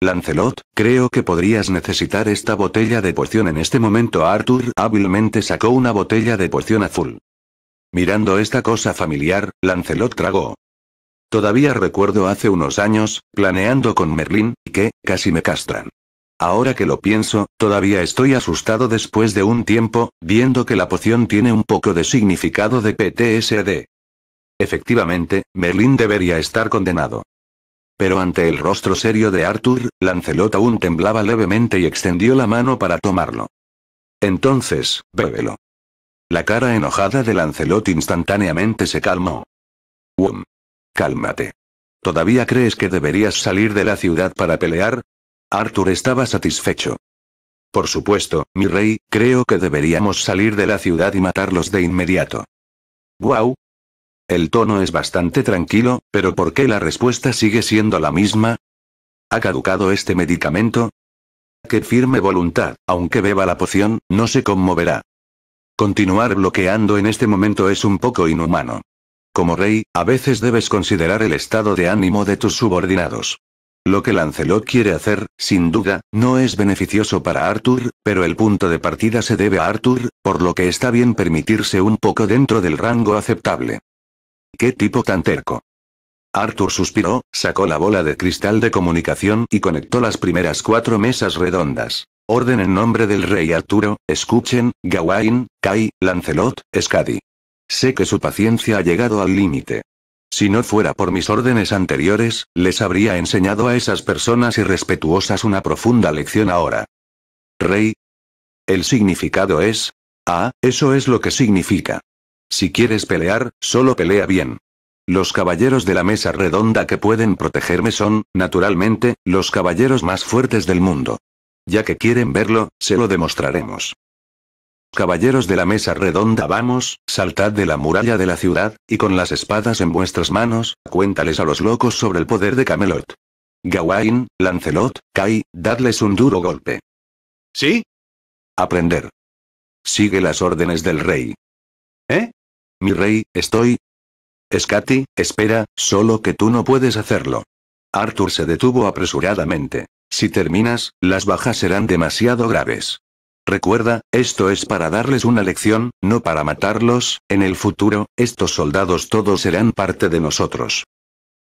Lancelot, creo que podrías necesitar esta botella de poción en este momento. Arthur hábilmente sacó una botella de poción azul. Mirando esta cosa familiar, Lancelot tragó. Todavía recuerdo hace unos años, planeando con Merlín, que, casi me castran. Ahora que lo pienso, todavía estoy asustado después de un tiempo, viendo que la poción tiene un poco de significado de PTSD. Efectivamente, Merlin debería estar condenado. Pero ante el rostro serio de Arthur, Lancelot aún temblaba levemente y extendió la mano para tomarlo. Entonces, bébelo. La cara enojada de Lancelot instantáneamente se calmó. Wum. Cálmate. ¿Todavía crees que deberías salir de la ciudad para pelear? Arthur estaba satisfecho. Por supuesto, mi rey, creo que deberíamos salir de la ciudad y matarlos de inmediato. ¡Guau! El tono es bastante tranquilo, pero ¿por qué la respuesta sigue siendo la misma? ¿Ha caducado este medicamento? Qué firme voluntad, aunque beba la poción, no se conmoverá. Continuar bloqueando en este momento es un poco inhumano. Como rey, a veces debes considerar el estado de ánimo de tus subordinados. Lo que Lancelot quiere hacer, sin duda, no es beneficioso para Arthur, pero el punto de partida se debe a Arthur, por lo que está bien permitirse un poco dentro del rango aceptable. ¿Qué tipo tan terco? Arthur suspiró, sacó la bola de cristal de comunicación y conectó las primeras cuatro mesas redondas. Orden en nombre del rey Arturo, escuchen, Gawain, Kai, Lancelot, Scadi. Sé que su paciencia ha llegado al límite. Si no fuera por mis órdenes anteriores, les habría enseñado a esas personas irrespetuosas una profunda lección ahora. Rey. El significado es... Ah, eso es lo que significa. Si quieres pelear, solo pelea bien. Los caballeros de la mesa redonda que pueden protegerme son, naturalmente, los caballeros más fuertes del mundo. Ya que quieren verlo, se lo demostraremos. Caballeros de la mesa redonda, vamos, saltad de la muralla de la ciudad, y con las espadas en vuestras manos, cuéntales a los locos sobre el poder de Camelot. Gawain, Lancelot, Kai, dadles un duro golpe. ¿Sí? Aprender. Sigue las órdenes del rey. ¿Eh? Mi rey, estoy. Scati, espera, solo que tú no puedes hacerlo. Arthur se detuvo apresuradamente. Si terminas, las bajas serán demasiado graves. Recuerda, esto es para darles una lección, no para matarlos, en el futuro, estos soldados todos serán parte de nosotros.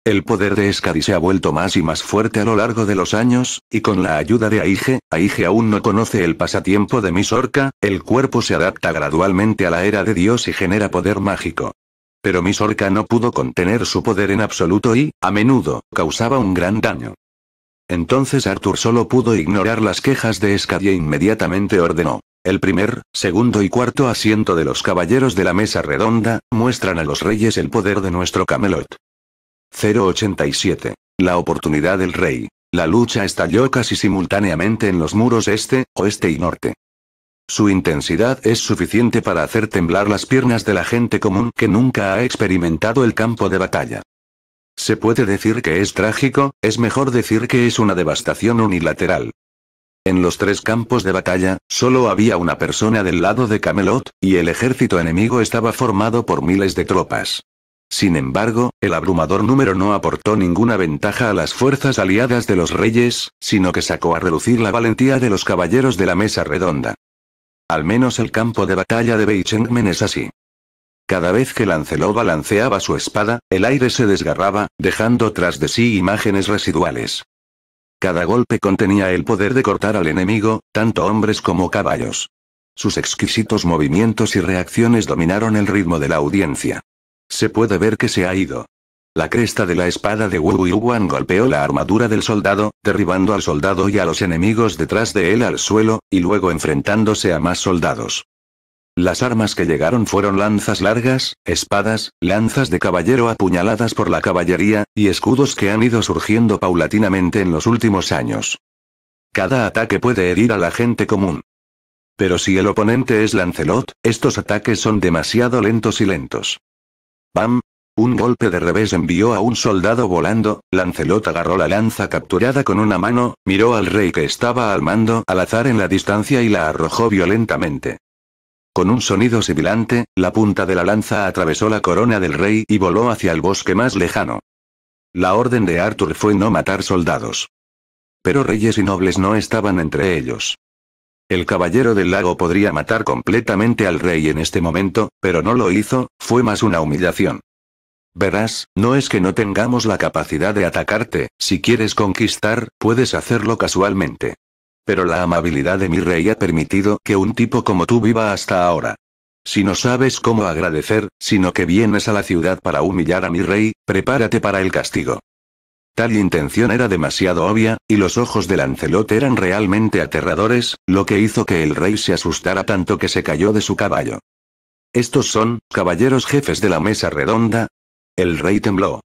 El poder de Skadi se ha vuelto más y más fuerte a lo largo de los años, y con la ayuda de Aige, Aige aún no conoce el pasatiempo de Misorca, el cuerpo se adapta gradualmente a la era de Dios y genera poder mágico. Pero Misorca no pudo contener su poder en absoluto y, a menudo, causaba un gran daño. Entonces Arthur solo pudo ignorar las quejas de Escadie e inmediatamente ordenó. El primer, segundo y cuarto asiento de los caballeros de la mesa redonda, muestran a los reyes el poder de nuestro Camelot. 087. La oportunidad del rey. La lucha estalló casi simultáneamente en los muros este, oeste y norte. Su intensidad es suficiente para hacer temblar las piernas de la gente común que nunca ha experimentado el campo de batalla. Se puede decir que es trágico, es mejor decir que es una devastación unilateral. En los tres campos de batalla, solo había una persona del lado de Camelot, y el ejército enemigo estaba formado por miles de tropas. Sin embargo, el abrumador número no aportó ninguna ventaja a las fuerzas aliadas de los reyes, sino que sacó a reducir la valentía de los caballeros de la mesa redonda. Al menos el campo de batalla de Beichengmen es así. Cada vez que Lancelot balanceaba su espada, el aire se desgarraba, dejando tras de sí imágenes residuales. Cada golpe contenía el poder de cortar al enemigo, tanto hombres como caballos. Sus exquisitos movimientos y reacciones dominaron el ritmo de la audiencia. Se puede ver que se ha ido. La cresta de la espada de Wu Yuan golpeó la armadura del soldado, derribando al soldado y a los enemigos detrás de él al suelo, y luego enfrentándose a más soldados. Las armas que llegaron fueron lanzas largas, espadas, lanzas de caballero apuñaladas por la caballería, y escudos que han ido surgiendo paulatinamente en los últimos años. Cada ataque puede herir a la gente común. Pero si el oponente es Lancelot, estos ataques son demasiado lentos y lentos. ¡Bam! Un golpe de revés envió a un soldado volando, Lancelot agarró la lanza capturada con una mano, miró al rey que estaba al mando al azar en la distancia y la arrojó violentamente. Con un sonido sibilante, la punta de la lanza atravesó la corona del rey y voló hacia el bosque más lejano. La orden de Arthur fue no matar soldados. Pero reyes y nobles no estaban entre ellos. El caballero del lago podría matar completamente al rey en este momento, pero no lo hizo, fue más una humillación. Verás, no es que no tengamos la capacidad de atacarte, si quieres conquistar, puedes hacerlo casualmente. Pero la amabilidad de mi rey ha permitido que un tipo como tú viva hasta ahora. Si no sabes cómo agradecer, sino que vienes a la ciudad para humillar a mi rey, prepárate para el castigo. Tal intención era demasiado obvia, y los ojos de Lancelot eran realmente aterradores, lo que hizo que el rey se asustara tanto que se cayó de su caballo. Estos son, caballeros jefes de la mesa redonda. El rey tembló.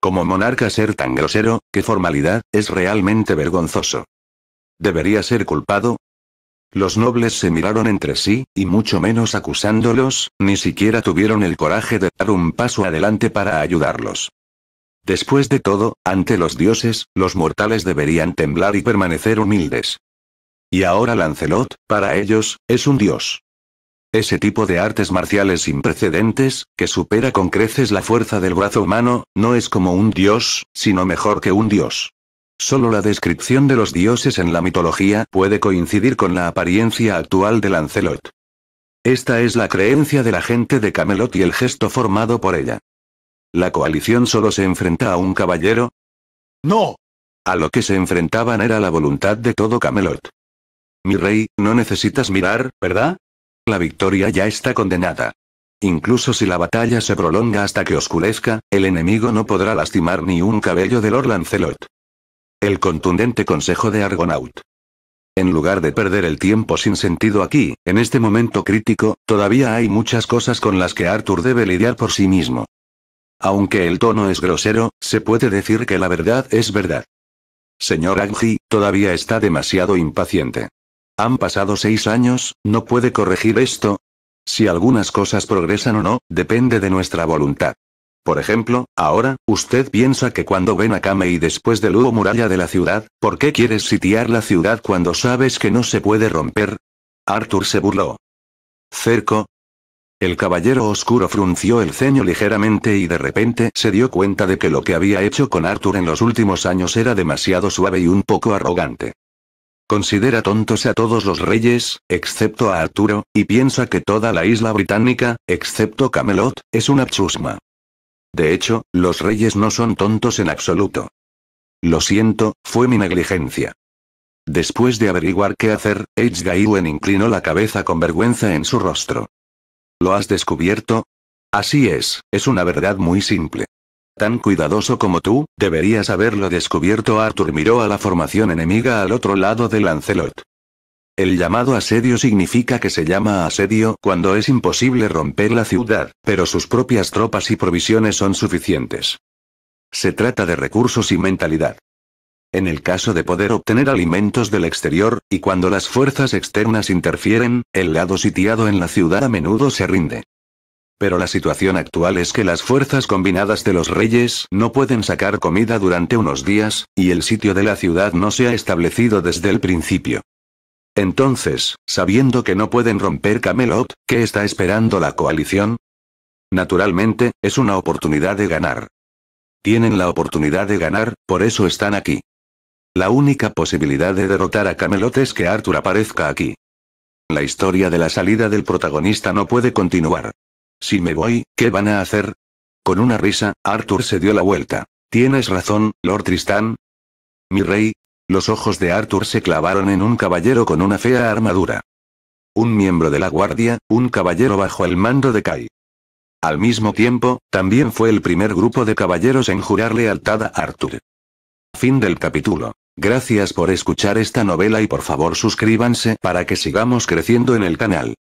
Como monarca ser tan grosero, qué formalidad, es realmente vergonzoso. ¿Debería ser culpado? Los nobles se miraron entre sí, y mucho menos acusándolos, ni siquiera tuvieron el coraje de dar un paso adelante para ayudarlos. Después de todo, ante los dioses, los mortales deberían temblar y permanecer humildes. Y ahora Lancelot, para ellos, es un dios. Ese tipo de artes marciales sin precedentes, que supera con creces la fuerza del brazo humano, no es como un dios, sino mejor que un dios. Solo la descripción de los dioses en la mitología puede coincidir con la apariencia actual de Lancelot. Esta es la creencia de la gente de Camelot y el gesto formado por ella. ¿La coalición solo se enfrenta a un caballero? ¡No! A lo que se enfrentaban era la voluntad de todo Camelot. Mi rey, no necesitas mirar, ¿verdad? La victoria ya está condenada. Incluso si la batalla se prolonga hasta que oscurezca, el enemigo no podrá lastimar ni un cabello de Lord Lancelot el contundente consejo de Argonaut. En lugar de perder el tiempo sin sentido aquí, en este momento crítico, todavía hay muchas cosas con las que Arthur debe lidiar por sí mismo. Aunque el tono es grosero, se puede decir que la verdad es verdad. Señor Angie, todavía está demasiado impaciente. Han pasado seis años, ¿no puede corregir esto? Si algunas cosas progresan o no, depende de nuestra voluntad. Por ejemplo, ahora, usted piensa que cuando ven a Kame y después de Luo muralla de la ciudad, ¿por qué quieres sitiar la ciudad cuando sabes que no se puede romper? Arthur se burló. Cerco. El caballero oscuro frunció el ceño ligeramente y de repente se dio cuenta de que lo que había hecho con Arthur en los últimos años era demasiado suave y un poco arrogante. Considera tontos a todos los reyes, excepto a Arturo, y piensa que toda la isla británica, excepto Camelot, es una chusma. De hecho, los reyes no son tontos en absoluto. Lo siento, fue mi negligencia. Después de averiguar qué hacer, H. Gaiwen inclinó la cabeza con vergüenza en su rostro. ¿Lo has descubierto? Así es, es una verdad muy simple. Tan cuidadoso como tú, deberías haberlo descubierto. Arthur miró a la formación enemiga al otro lado de Lancelot. El llamado asedio significa que se llama asedio cuando es imposible romper la ciudad, pero sus propias tropas y provisiones son suficientes. Se trata de recursos y mentalidad. En el caso de poder obtener alimentos del exterior, y cuando las fuerzas externas interfieren, el lado sitiado en la ciudad a menudo se rinde. Pero la situación actual es que las fuerzas combinadas de los reyes no pueden sacar comida durante unos días, y el sitio de la ciudad no se ha establecido desde el principio. Entonces, sabiendo que no pueden romper Camelot, ¿qué está esperando la coalición? Naturalmente, es una oportunidad de ganar. Tienen la oportunidad de ganar, por eso están aquí. La única posibilidad de derrotar a Camelot es que Arthur aparezca aquí. La historia de la salida del protagonista no puede continuar. Si me voy, ¿qué van a hacer? Con una risa, Arthur se dio la vuelta. Tienes razón, Lord Tristán. Mi rey, los ojos de Arthur se clavaron en un caballero con una fea armadura. Un miembro de la guardia, un caballero bajo el mando de Kai. Al mismo tiempo, también fue el primer grupo de caballeros en jurar lealtad a Arthur. Fin del capítulo. Gracias por escuchar esta novela y por favor suscríbanse para que sigamos creciendo en el canal.